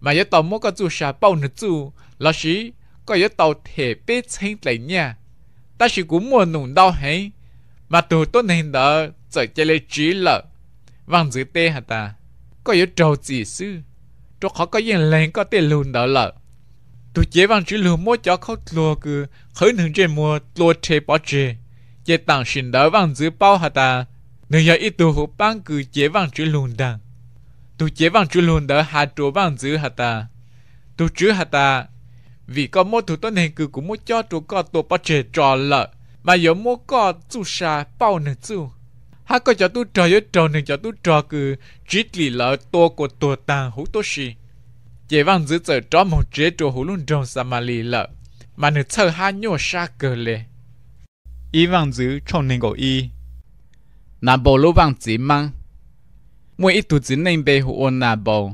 mà giờ tàu mua có chú xà bao nửa chú là sĩ có giờ tàu thể bế chênh lại nha ta sĩ cũng mua nùng đau hẹn mà tu tốt nên đó trở chơi lấy trí lợ vang dư tê hà ta có giờ trâu gì sư cho khó có yên lên có tiền lùn đó là tụ chế văn chữ lùn mỗi cho khó lùa cứ khởi nương trên mua lùa chế bỏ chế chế tặng xin đỡ văn chữ bao hà ta nếu giờ ít tụ hụt bán cứ chế văn chữ lùn đằng tụ chế văn chữ lùn đỡ hà trụ văn chữ hà ta tụ chữ hà ta vì có mỗi thủ tốt nên cứ cũng muốn cho tụ có tụ bỏ chế trò lợ mà giờ mua có chú sa bao nửa chú ha có cho tu trò với trò nên cho tu trò cứ chít lì lợ to của tổ tàn hữu tốt gì chế văn giữ trở cho một chế trò hữu luôn trong sa mà lì lợ mà nữ thơ ha nhua xa cờ lệ y văn giữ trong nên của y nà bộ lô văn chỉ mang mỗi ít tu chỉ nên bề hữu ôn nà bộ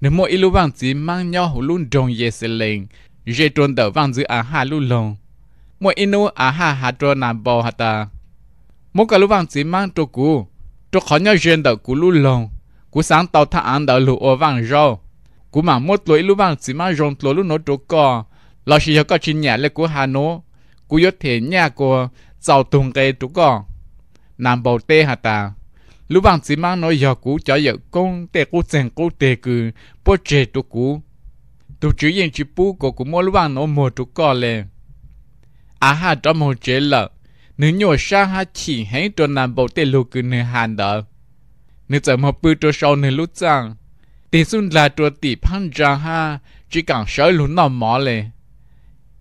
nếu mỗi ít lô văn chỉ mang nhau hữu luôn trong ye sẽ lên dễ trôn đỡ văn giữ à ha lù lồng mỗi ít nô à ha ha trôn nà bộ hả ta mỗi cái lúc vàng chỉ mang cho cú cho khó nhau duyên đầu cú lũ lòng cú sáng tàu thả ăn đỡ lũ ở vàng rau cú mà một lối lúc vàng chỉ mang rong lối lúc nó chỗ cò lo chỉ có chỉ nhà lệ của hà nội cú yếu thể nhà của giàu tung cái chỗ cò nam bầu tê hả ta lúc vàng chỉ mang nói giờ cú cho giờ công tê cú chèn cú tê cứ bố chế chỗ cú tổ chức yên chí bú của cú mỗi lúc vàng nó mua chỗ cò lên à ha cho hồ chế lợi nếu nhỏ sang ha chỉ hãy cho nam bộ tê lù cứ nửa hàn đó nếu giờ mà bự cho sau nửa lúc chẳng thì xuân là cho tỷ phan ra ha chỉ cần sợ lũ nào mỏ lệ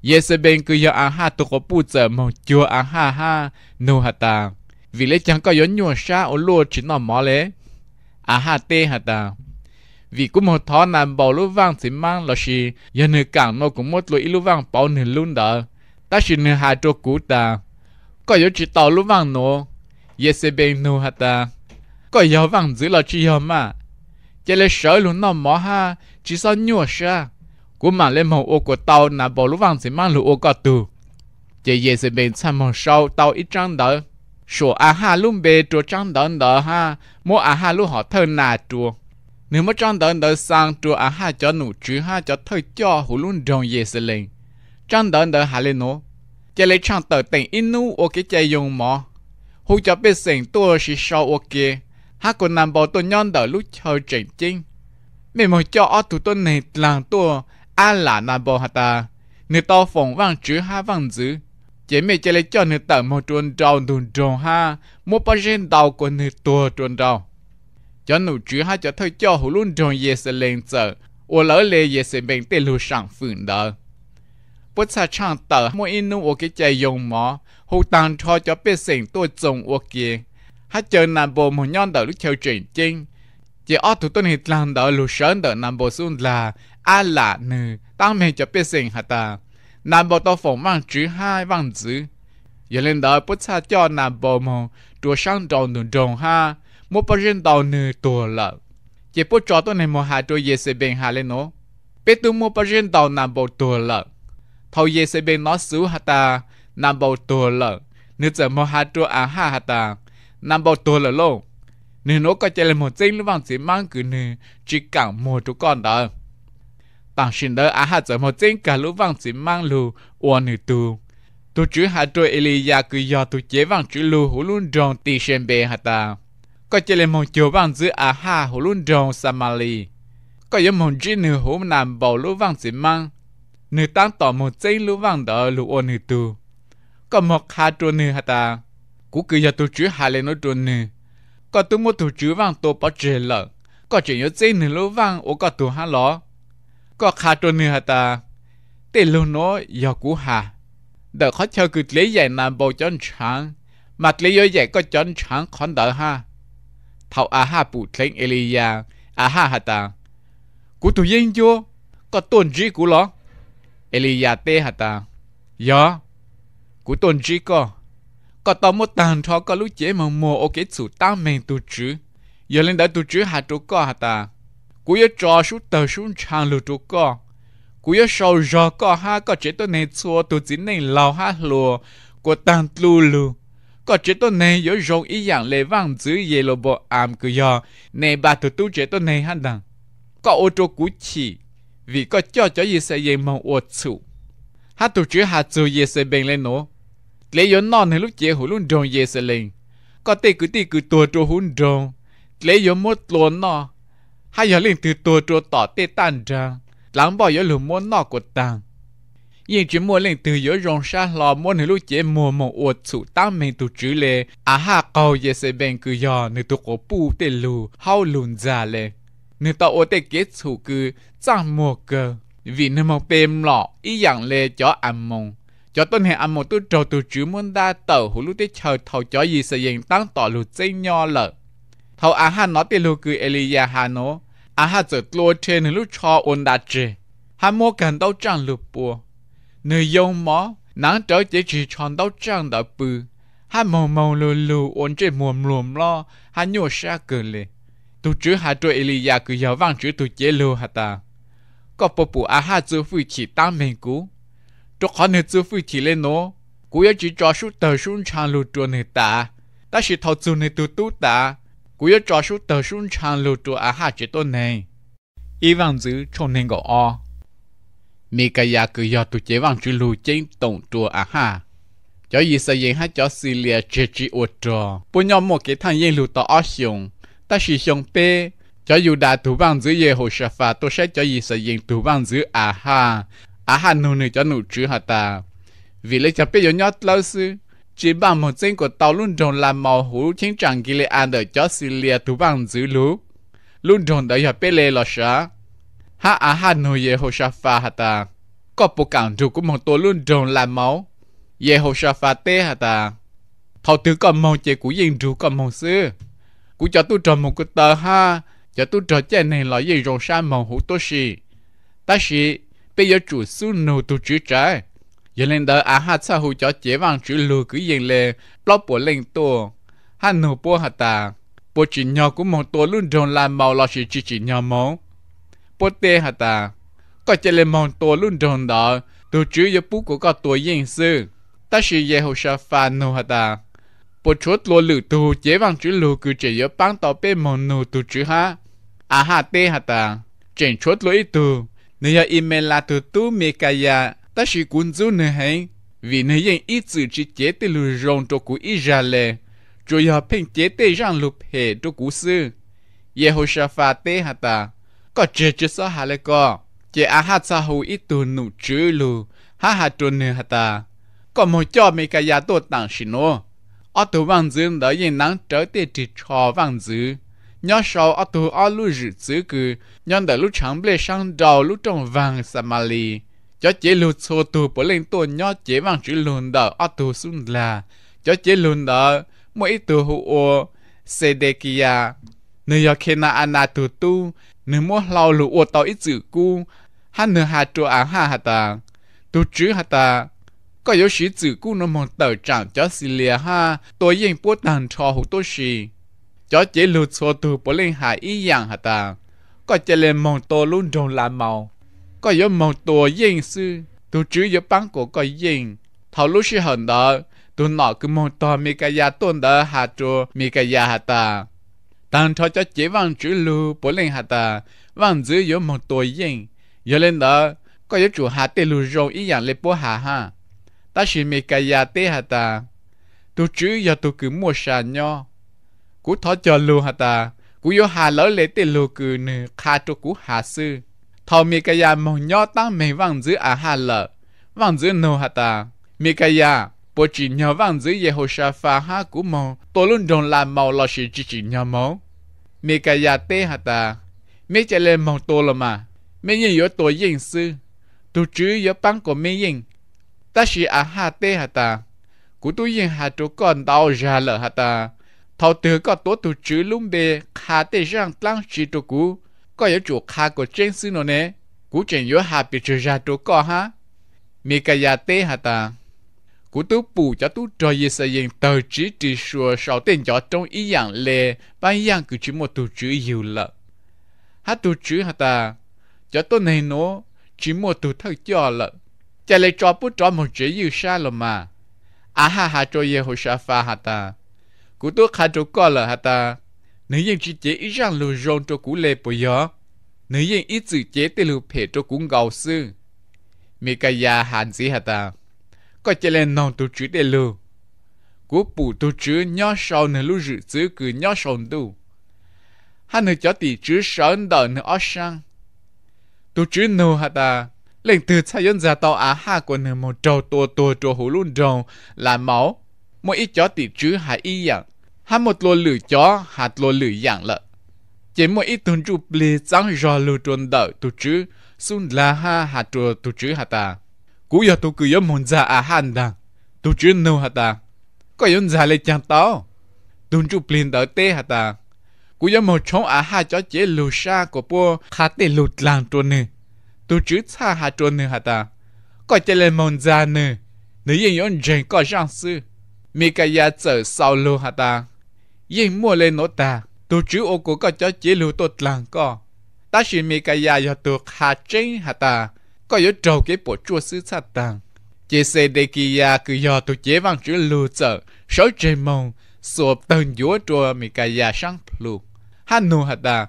giờ sẽ bên cứ giờ ăn ha tôi có bự giờ mà chưa ăn ha ha nô hạt ta vì lẽ chẳng có yếu nhỏ xa ở lúa chỉ nào mỏ lệ à ha tê hạt ta vì cũng một thọ nam bộ lũ vang thì mang là gì giờ nửa càng nó cũng một lũ ít lũ vang bảo nửa luôn đó ta chỉ nửa hai cho cũ ta có yếu chỉ tàu lúc vàng nô ye se bên nô hả ta có yếu vàng giữ là chỉ yếu mà chỉ là sợ luôn nó mỏ ha chỉ sao nhua sa của mà lên một ô của tàu là bỏ lúc vàng sẽ mang lũ ô cả tù chỉ ye se bên sang màu sau tàu ít trăng đỡ số à ha luôn bê trò trăng đỡ đó ha mỗi à ha lúc họ thơ nà trùa nếu mà trăng đỡ đó sang trùa à ha cho nụ chứ ha cho thơ cho hủ luôn rồng ye se lên trăng đó đỡ hà lên nó จะเลยช่างเติร์ติงอินูโอเคใจยงหมอหูจะเป็นเสียงตัวชิชอโอเคฮักคนนำบอกตัวย้อนเดอลุเชอจริงจริงไม่มอจออตุตัวในหลังตัวอาหลานนำบอกฮัตาเนื้อต่อฝงว่างจื้อห้าว่างจื้อเจไม่จะเลยจอเนื้อเติร์มจวนดาวดุนดงห้ามัวปะเจนดาวกว่าเนื้อตัวจวนดาวจนหนูจื้อห้าจะเท่าจอหูลุ่นดงเยสเลงเจอ我老来也是面对路上奋斗。不查唱到莫一弄我给在用么？后当初就变成多种我给，还就南部莫样的路条转经，这二土东西浪到路上的南部送啦，阿拉呢，当面就变成哈达，南部到凤凰只海王子，原来的不查叫南部么，多上到弄中哈，莫不认到呢多了，也不找到你莫还多也是变哈嘞喏，别都莫不认到南部多了。thâu ye sẽ bên nó xứ hà ta nằm bầu tua lợ nữ giờ mô hà tua à hà hà ta nằm bầu tua lợ lô nữ nó có chơi là một chính lúc bằng chỉ mang cứ nữ chỉ cả mùa chú con đó bằng xin đỡ à hà giờ một chính cả lúc bằng chỉ mang lù ua nữ tu tu chữ hà tua elia cứ do tu chế bằng chữ lù hú luôn rong tì xem bê hà ta có chơi là một chiều bằng giữa á hà hú luôn rong samali có giống một chữ nữ hú nằm bầu lúc bằng chỉ mang nữ tăng tỏ một dây lũ vàng đỡ lũ ô nữ tu. Có một khá trô nữ hả ta. Cú cứ giờ tu chữ lên nó trô nữ. Có tu một tu chữ vàng tô bỏ trề lợ. Có chỉ nhớ dây nữ lũ vàng ô có tu hà lọ. Có khá trô nữ hả ta. Tê lũ nó giờ cú hà. Đỡ khó chờ cứ lấy dạy nà bầu chọn chẳng. Mà lấy dạy dạy có chọn chẳng đỡ ha. Thảo á hà bụt lên Elia. Á hà hả ta. Cú tu yên vô. Có tồn trí cú lọ. Eliyate hata yo của tôn trí co có tao một tàn thọ có lúc chế mà mồ ok chủ ta mình tu chữ giờ lên đã tu chữ ha chỗ co hata cú yếu cho số tờ số chàng lưu chỗ co cú yếu sầu rò co ha có chế to này xua tu chính này lao ha lùa của tàn lu lu có chế to này yo rộng ý dạng lệ vang giữ ye lô bộ am cứ yo này ba tu tu chế tôi này hẳn đằng có ô tô cú chỉ vì có cho cho gì sẽ yên mong ô chủ hát tổ chức hạ chủ gì sẽ bên lên nó lấy yếu non hình lúc chế hồ luôn đông gì sẽ lên có tê cứ tê cứ tua trô hun đông lấy yếu mốt luôn nọ, hai yếu lên từ tua trô tỏ tê tan ra lắng bỏ yếu lùm mốt nọ của tàng nhưng chỉ mua lên từ yếu rong xa lò mua hình lúc chế mua mong ô chủ tăng mình tổ chức lệ à ha cầu gì sẽ bên cứ yò nơi tổ cổ pu tê lù hao lùn già lệ nếu tao ô tê kế chủ cư chẳng mùa cơ vì nếu mà bềm lọ ý dạng lê cho ăn mông cho tuần hệ ăn một tu trầu tu chú muốn đa tàu hủ lúc tết chờ thầu cho gì sẽ tăng tỏ lụt dây nho lợ thầu à ha nó tê lô cư elia hà nó à ha giờ lô trên lúc cho ôn đa chê hà mua cần đâu chẳng lụt bùa nơi dông mó nắng trở chỉ chỉ tròn đâu chẳng đợi bư hà màu màu lù lù ôn chê mùa mùa lo hà nhua xa cờ lệ tu chữ hà tuổi Elia cứ giáo vang chữ tu chế lô hà ta có bộ bộ à ha chữ phu chỉ tam mình cú cho khó nửa chữ phu chỉ lên nó cú yếu chỉ cho số tờ số chăn lô cho nửa ta ta chỉ thâu chữ nửa tu tu ta cú yếu cho số tờ số chăn lô cho à ha chỉ tu này y vang chữ trong nên gọi o mi cái ya cứ do tu chế vang chữ lô chế tổng chùa à ha cho gì sao yên ha cho Syria chế chỉ ô trò bún nhau một cái thằng yên lô tao ở xiong ta chỉ xong bê cho dù đã thủ bằng giữ ye hồ cho gì sử dụng thủ bằng giữ à ha à ha nụ nụ cho nụ chữ hả ta vì lấy cho bê yo nhót lâu sư chỉ bằng một chân của tàu luôn tròn làm màu hủ chiến trạng kỳ lệ an đợi cho Syria thủ bằng giữ lũ luôn tròn đợi hả bê lê lọ sa ha à ha nụ ye hồ hả ta có bộ cảm chủ của một tổ luôn làm máu ye hồ sa hả ta thầu tư còn mong chế của dân chủ còn mong xưa cú cho tôi trò một cái tờ ha cho tôi trò chơi này là gì rồi sao mà hủ tôi xì ta xì bây giờ chủ su nô tôi chữ trái giờ lên đó à ha sao hủ cho chế vàng chữ lù cứ yên lệ lóc bộ lên tôi ha nô bộ hạt ta bộ chỉ nhỏ của một tôi luôn tròn làm màu là chỉ chỉ chỉ nhỏ mẫu bộ tê hạt ta có chơi lên một tôi luôn tròn đó tôi chữ giờ bút của có tôi yên sư ta xì giờ hủ sao phà nô hạt ta bộ chốt lo lử tu chế vàng chữ lù cứ chế yếu băng tàu bê mòn nù tu chữ ha à ha tê ha ta chèn chúa lo ít tu nếu email là tu tu mê kaya ta chỉ cuốn du nè hay vì nếu yên ít chữ chỉ chế tê lù rong cho cú ít ra lệ chủ yếu phim chế tê rằng lụp hệ cho cú sư Yehoshaphat tê ha ta có chế chế sao hà lệ có chế à ha sa hù ít tu nụ chữ lù ha ha tu nè ha ta có một cho mê kaya tu tặng xin nô ở tù vàng dư đã yên nắng trở tê chỉ cho vàng dư nhớ sau ở tù ở lúc dự dư cử nhân đã lúc chẳng bê sang đầu lúc trong mà lì cho chế lúc số tù bố lên tù nhớ chế vàng chữ lùn đã ở tù xuống là cho chế lùn đã mỗi tù hụ ô Sedekia nếu giờ khi na ana tù tu nếu muốn lâu lụ ô tàu ít dự cu hắn nửa hà chỗ án hà hà ta tu chứ hà ta có yếu sĩ tử nó mòn tờ trạm cho xì lìa ha tôi yên bố tàn trò hủ tôi xì cho chế lụt xô từ bố lên hải y dạng hả ta có chế lên mòn tô luôn đồng là màu có yếu mòn tô yên sư tôi chứ yếu bán của có yên thảo lúc xì hẳn đó tôi nọ cứ mòn tô mì cà gia tôn đó hà trô mì cà gia hả ta tàn trò cho chế vang chữ lù bố lên hả ta vang giữ yếu mòn tô yên yếu lên đó có yếu chủ hà tê lù rồng y dạng lê bố hà ha ta chỉ mì cà già tê hả ta tu chứ giờ tu cứ mua xà nho cú thó cho lù hả ta cú yo hà lỡ lệ tê lù cứ nử khá cho cú hà sư thọ mì cà già mong nho tăng mì vang dữ à hà lỡ vang dữ nô hả ta mì cà già bộ chỉ nhờ vang dữ ye hồ sa pha ha cú mong tổ luôn đồng làm màu lo chỉ chỉ chỉ nhờ mong mì cà già tê hả ta mì chạy lên mong tổ lắm mà mì nhìn yếu tổ yên sư tu chứ yếu băng của mì yên ta chỉ à hà tê hà ta cú tôi yên hà chỗ con đau ra lợ hà ta thầu từ có tố tụ chữ lung bề hà tê rằng tăng chỉ chỗ cú có yếu chỗ hà có trên sư nó nè cú chẳng yếu hà bị chữ ra chỗ có ha mi cả nhà tê hà ta cú tu bù cho tu cho yên sa yên tờ chỉ chỉ sửa sau tên cho trong ý dạng lệ ban ý cứ chỉ một tụ chữ yêu lợ hát tụ chữ hà ta cho tôi này nó chỉ một tụ thật cho lợ chả lấy cho bút cho một chữ yêu xa lò mà à ha ha cho yêu hồ pha hà ta cú tôi khá cho co là hà ta nữ yên chỉ chế ý rằng lù rong cho cú lê bò gió nữ yên ý chữ chế tê lù phê cho cú ngầu sư mì cà ya hàn gì hà ta có chả lên nòng tu chữ tê lưu cú bù tu chữ nhỏ sâu nữ lưu rự chữ cứ nhỏ sâu tu hà nữ cho tỷ chữ sơn đờ nữ ở sang tu chữ nô hà ta lệnh từ chạy dân giả tàu á hạ của nửa một trâu tua tua trâu hú luôn trâu là máu mỗi ít chó tỷ chứ hạ y dạng hạ một lô lử chó hạ lô lử dạng lợ chỉ mỗi ít tuần chụp lì trắng rò lưu trôn đợi tu chứ xuân là ha hạ trò tu chứ hạ ta cú giờ tu cứ yếm muốn giả á hàn đàng tu chứ nô hạ ta có dân giả lấy chàng tàu tuần chụp lì đợi tê hạ ta cú yếm một chó á hạ chó chế lù sa của po khá tê lụt làng trôn nè tu chữ xa hà trôn nữa hả ta có chơi lên môn ra nữa nếu yên yon dành có giang sư mi cả gia trở sau lưu hả ta yên mua lên nốt ta tu chữ ô cổ có cho chế lưu tốt làng có ta chỉ mi cả gia yo tu hà trên hả ta có yo trâu cái bộ chua sư xa tăng chế xe đề kỳ gia cứ yo tu chế văn chữ lưu trở số trên mông sụp tầng dúa chua mi cả gia sang lưu hà nụ hả ta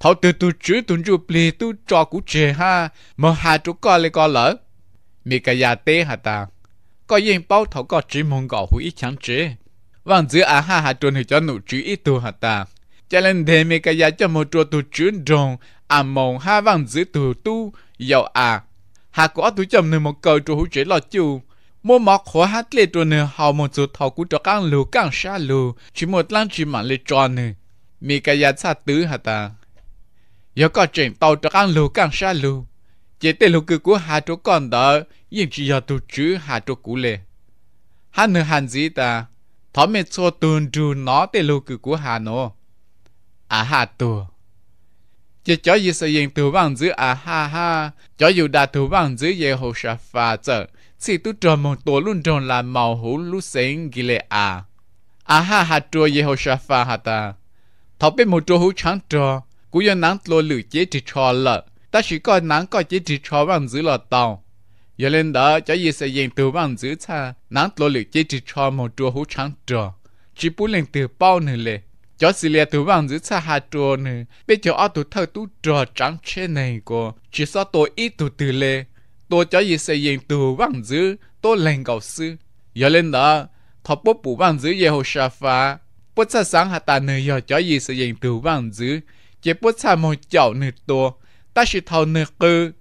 thảo từ tu chữ tu chữ ple tu cho cú chè ha mà hà chú co lê co lỡ mi cả nhà tê hà ta có yên bao thảo có chỉ mong gạo hủy ít chẳng chế vàng giữa à ha hà tuần thì cho nụ chữ ít tu hà ta cho lên thế mi cả nhà cho một chùa tu chữ đồng à mong ha vàng giữa tu tu giàu à hà có tu chậm nên một câu chùa hủy chế lo chú, mua mọc khóa hát lê tuần nữa hào một chút thảo cú cho càng lù càng xa lù chỉ một lăng chỉ mà lê tròn nữa mi cả nhà xa tứ hà ta giờ có chuyện tàu trở ăn lù càng xa lù chỉ tên lù cứ của hà chỗ con đó nhưng chỉ giờ tu chữ hà chỗ cũ lệ hắn nữa hắn gì ta thọ mẹ cho tuần du nó tên lù cứ của hà nó à hà tù chỉ cho gì sự yên tu bằng giữ à ha ha cho dù đã tu bằng giữ ye hồ sa pha chợ chỉ tu trò một tổ luôn tròn là màu hủ lú sến ghi lệ à à ha ha trò ye hồ sa pha hà ta thọ bên một trò hủ trắng trò cú yên nắng lo lử chế chỉ cho lợ ta chỉ có nắng có chế chỉ cho bằng giữ lọ tàu giờ lên đó cho gì sẽ yên từ bằng giữ cha nắng lo lử chế chỉ cho một chùa hú trắng trò chỉ bù lên từ bao nữa lệ cho xì lệ từ bằng giữ cha hai chùa nữa bây giờ ở tụ thơ tụ trò trắng trên này cô chỉ sao tôi ít tụ từ lệ tôi cho gì sẽ yên từ bằng giữ tôi lên cầu sư giờ lên đó thọ bố bù bằng giữ Jehoshaphat bố cha sáng hạ ta nơi giờ cho gì sẽ yên từ bằng giữ chế bút xa một chậu nửa tua, ta sẽ thầu nửa cư.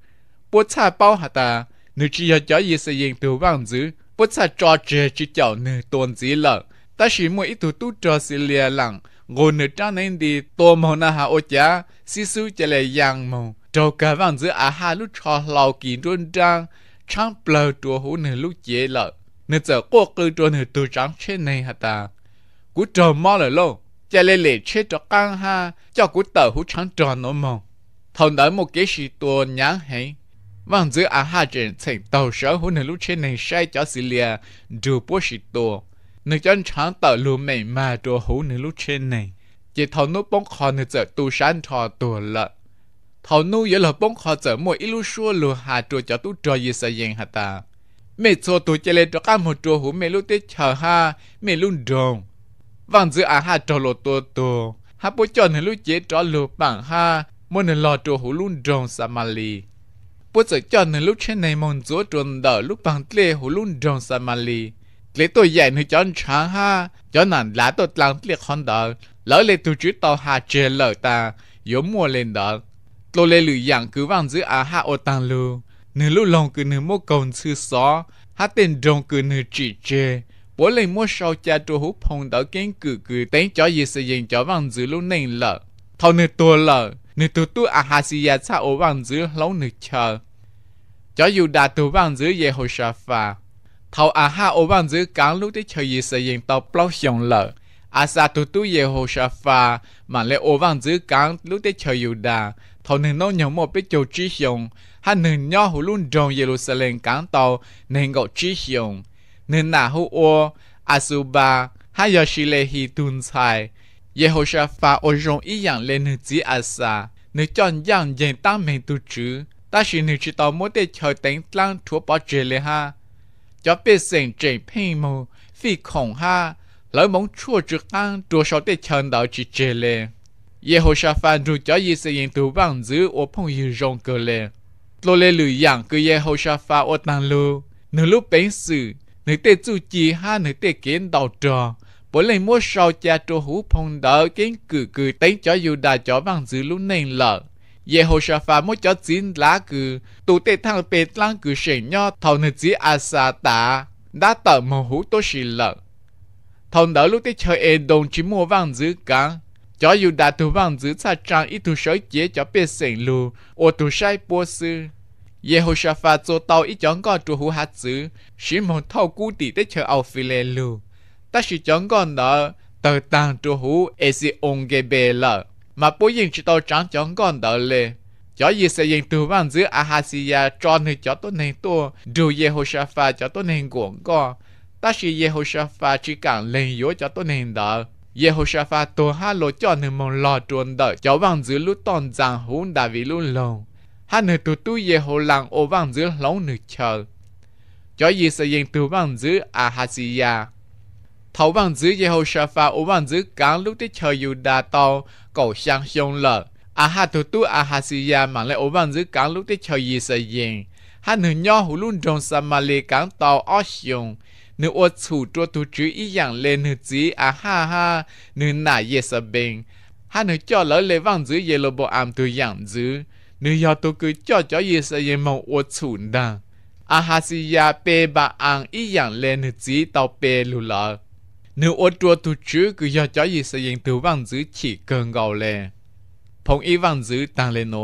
Bút xa bao hả ta, nửa chỉ cho chó gì sẽ yên tù bằng dữ, bút xa cho chế chỉ chậu nửa tuần dĩ lợ. Ta sẽ mua ít tù tu trò xì lìa lặng, ngồi nửa trang nên đi tô mô na hạ ô chá, xí xú chá lệ giang mô. Trâu cả bằng dữ á hà lúc cho lào kỳ rôn trang, chẳng bờ tùa hủ nửa lúc chế lợ. Nửa giờ cố cư tùa nửa tù trang trên này hả ta. Cú trò mò lời lâu chả lẽ lê chết cho căng ha cho cú tờ hú trắng tròn nó mà, thằng đỡ một cái gì tua nhá hay vâng giữ à ha trên thành tàu sở hú nè lúc trên này sai cho xì lìa dù bố gì tua nè cho trắng tờ lù mày mà đồ hú nè lúc trên này chỉ thằng nó bông khó nè giờ tu sáng thò tua lợ thằng nó giờ là bông khó giờ mỗi ít lúc xua lù hà trò cho tu trò gì sao yên hả ta mẹ cho tôi chơi lên cho các một trò hú mẹ lúc tết chờ ha mẹ luôn đồng vàng dự án ha trò lộ tổ tổ ha bố chọn nên lúc chế trò lộ bảng ha môn nền lò trò hủ luôn rồng Samali bố giờ chọn nên lúc trên này môn giữa tròn đỡ lúc bằng tle hủ luôn rồng Samali lễ tôi dạy hãy chọn sáng ha chọn nản lá tôi tăng tle con đỡ lỡ lệ tu chữ tàu hạ chế lỡ ta yếu mua lên đỡ tôi lệ lử dạng cứ vàng dự án à ha ô tăng lưu nửa lúc lòng cứ nửa mô cầu sư xó ha tên trong cứ nửa chỉ chê bố lên mua sau cha tu hú phong đỡ kiến cử cử tên cho gì sự dành cho văn dữ lúc này lợ thâu nửa tua lợ nửa tu tu à hà si ya sa ô văn dữ lâu nửa chờ cho dù đã tu văn dữ về hồ sa phà thâu à ha ô văn dữ cán lúc đấy chờ gì sự dành tàu plau xiong lợ à sa tu tu về hồ sa phà mà lẽ ô văn dữ cán lúc đấy chờ dù đã thâu nửa nô nhóm một biết châu chi xiong hắn nửa nhau hồ luôn trong Jerusalem cán tàu nên gọi chi xiong nên nà hô ô Azuba Hayashilehi Tunzai Yehoshaphat ô rong ý dạng lên nữ chí Asa nữ chọn dạng dành tăng mệnh tu trứ ta chỉ nữ chỉ tao mỗi tế chờ tính tăng thuốc bỏ trề lê ha cho biết sinh trình phim mù phi khổng ha lỡ mong chua trực ăn đùa sau tế chờ đạo chỉ trề lê Yehoshaphat dù cho y sẽ yên tu vang giữ ô phong yêu rong cơ lê lô lê lử dạng cứ Yehoshaphat ô tăng lưu nữ lúc bánh sự nữ tê chú chi ha nữ tê kiến đầu tròn, bố lên mua sau cha trô hú phong đỡ kiến cử cử tính cho dù đà cho bằng dữ lúc nền lợ ye hồ sa pha mua cho chín lá cử tụ tê thăng bê lăng cử sẻn nho thầu nữ chí a sa tạ đã tờ mồ hú tô xì lợ thầu đỡ lúc tê chơi e đồng chỉ mua bằng dữ cả cho dù đà tu bằng dữ sa trang ít tu sới chế cho bê sẻn lù ô tu sai bố sư Yehoshaphat cho tàu ít chọn con trụ hữu hạt chữ, sĩ mong thâu cú tỷ tới chờ ao phi lê lù. Ta sĩ chọn con đó, tờ tàng trụ hữu ế sĩ ông ghê bê lợ. Mà bố yên chỉ tàu trắng chọn con đó lê. Chó gì sẽ yên tù văn giữa Ahaziah cho nơi chó tốt nền tù, dù Yehoshaphat chó tốt nền cuộn con. Ta sĩ Yehoshaphat chỉ càng lên yếu chó tốt nền đó. Yehoshaphat tù hà lộ cho nơi mong lò truôn đợi, cho văn giữ lúc toàn giang hôn đà vì luôn lồng hắn nửa tu tu ye hồ làng ô vang dữ lâu nửa chờ. Cho gì sẽ yên tụ vang dữ à hà gì ya. Thấu vang dữ ye hồ sơ pha ô vang dữ càng lúc tới chờ dù đà to cầu sang sông lợ. À hà tu tu à hà gì ya mà lại ô vang dữ càng lúc tới chờ gì sẽ yên. Hắn nửa nhỏ hủ luôn trong sa mà lê càng tàu ó sông. Nửa ô chủ cho tu chữ ý dạng lên nửa dí à ha ha nửa nả ye sơ bình. Hắn nửa cho lỡ lê vang dữ ye lô bộ am tụ dạng giữ น你要都给叫จอ是也蒙我ยมอาหาซิยาเปบะอังอีอย่างเลนจีตอเปลุลาหนูอดตัวตุจื้อกอยอดจ้อยสยงตัววังจื้อฉีกเกินเกาเลยพงอีวังจื้อตังเลโน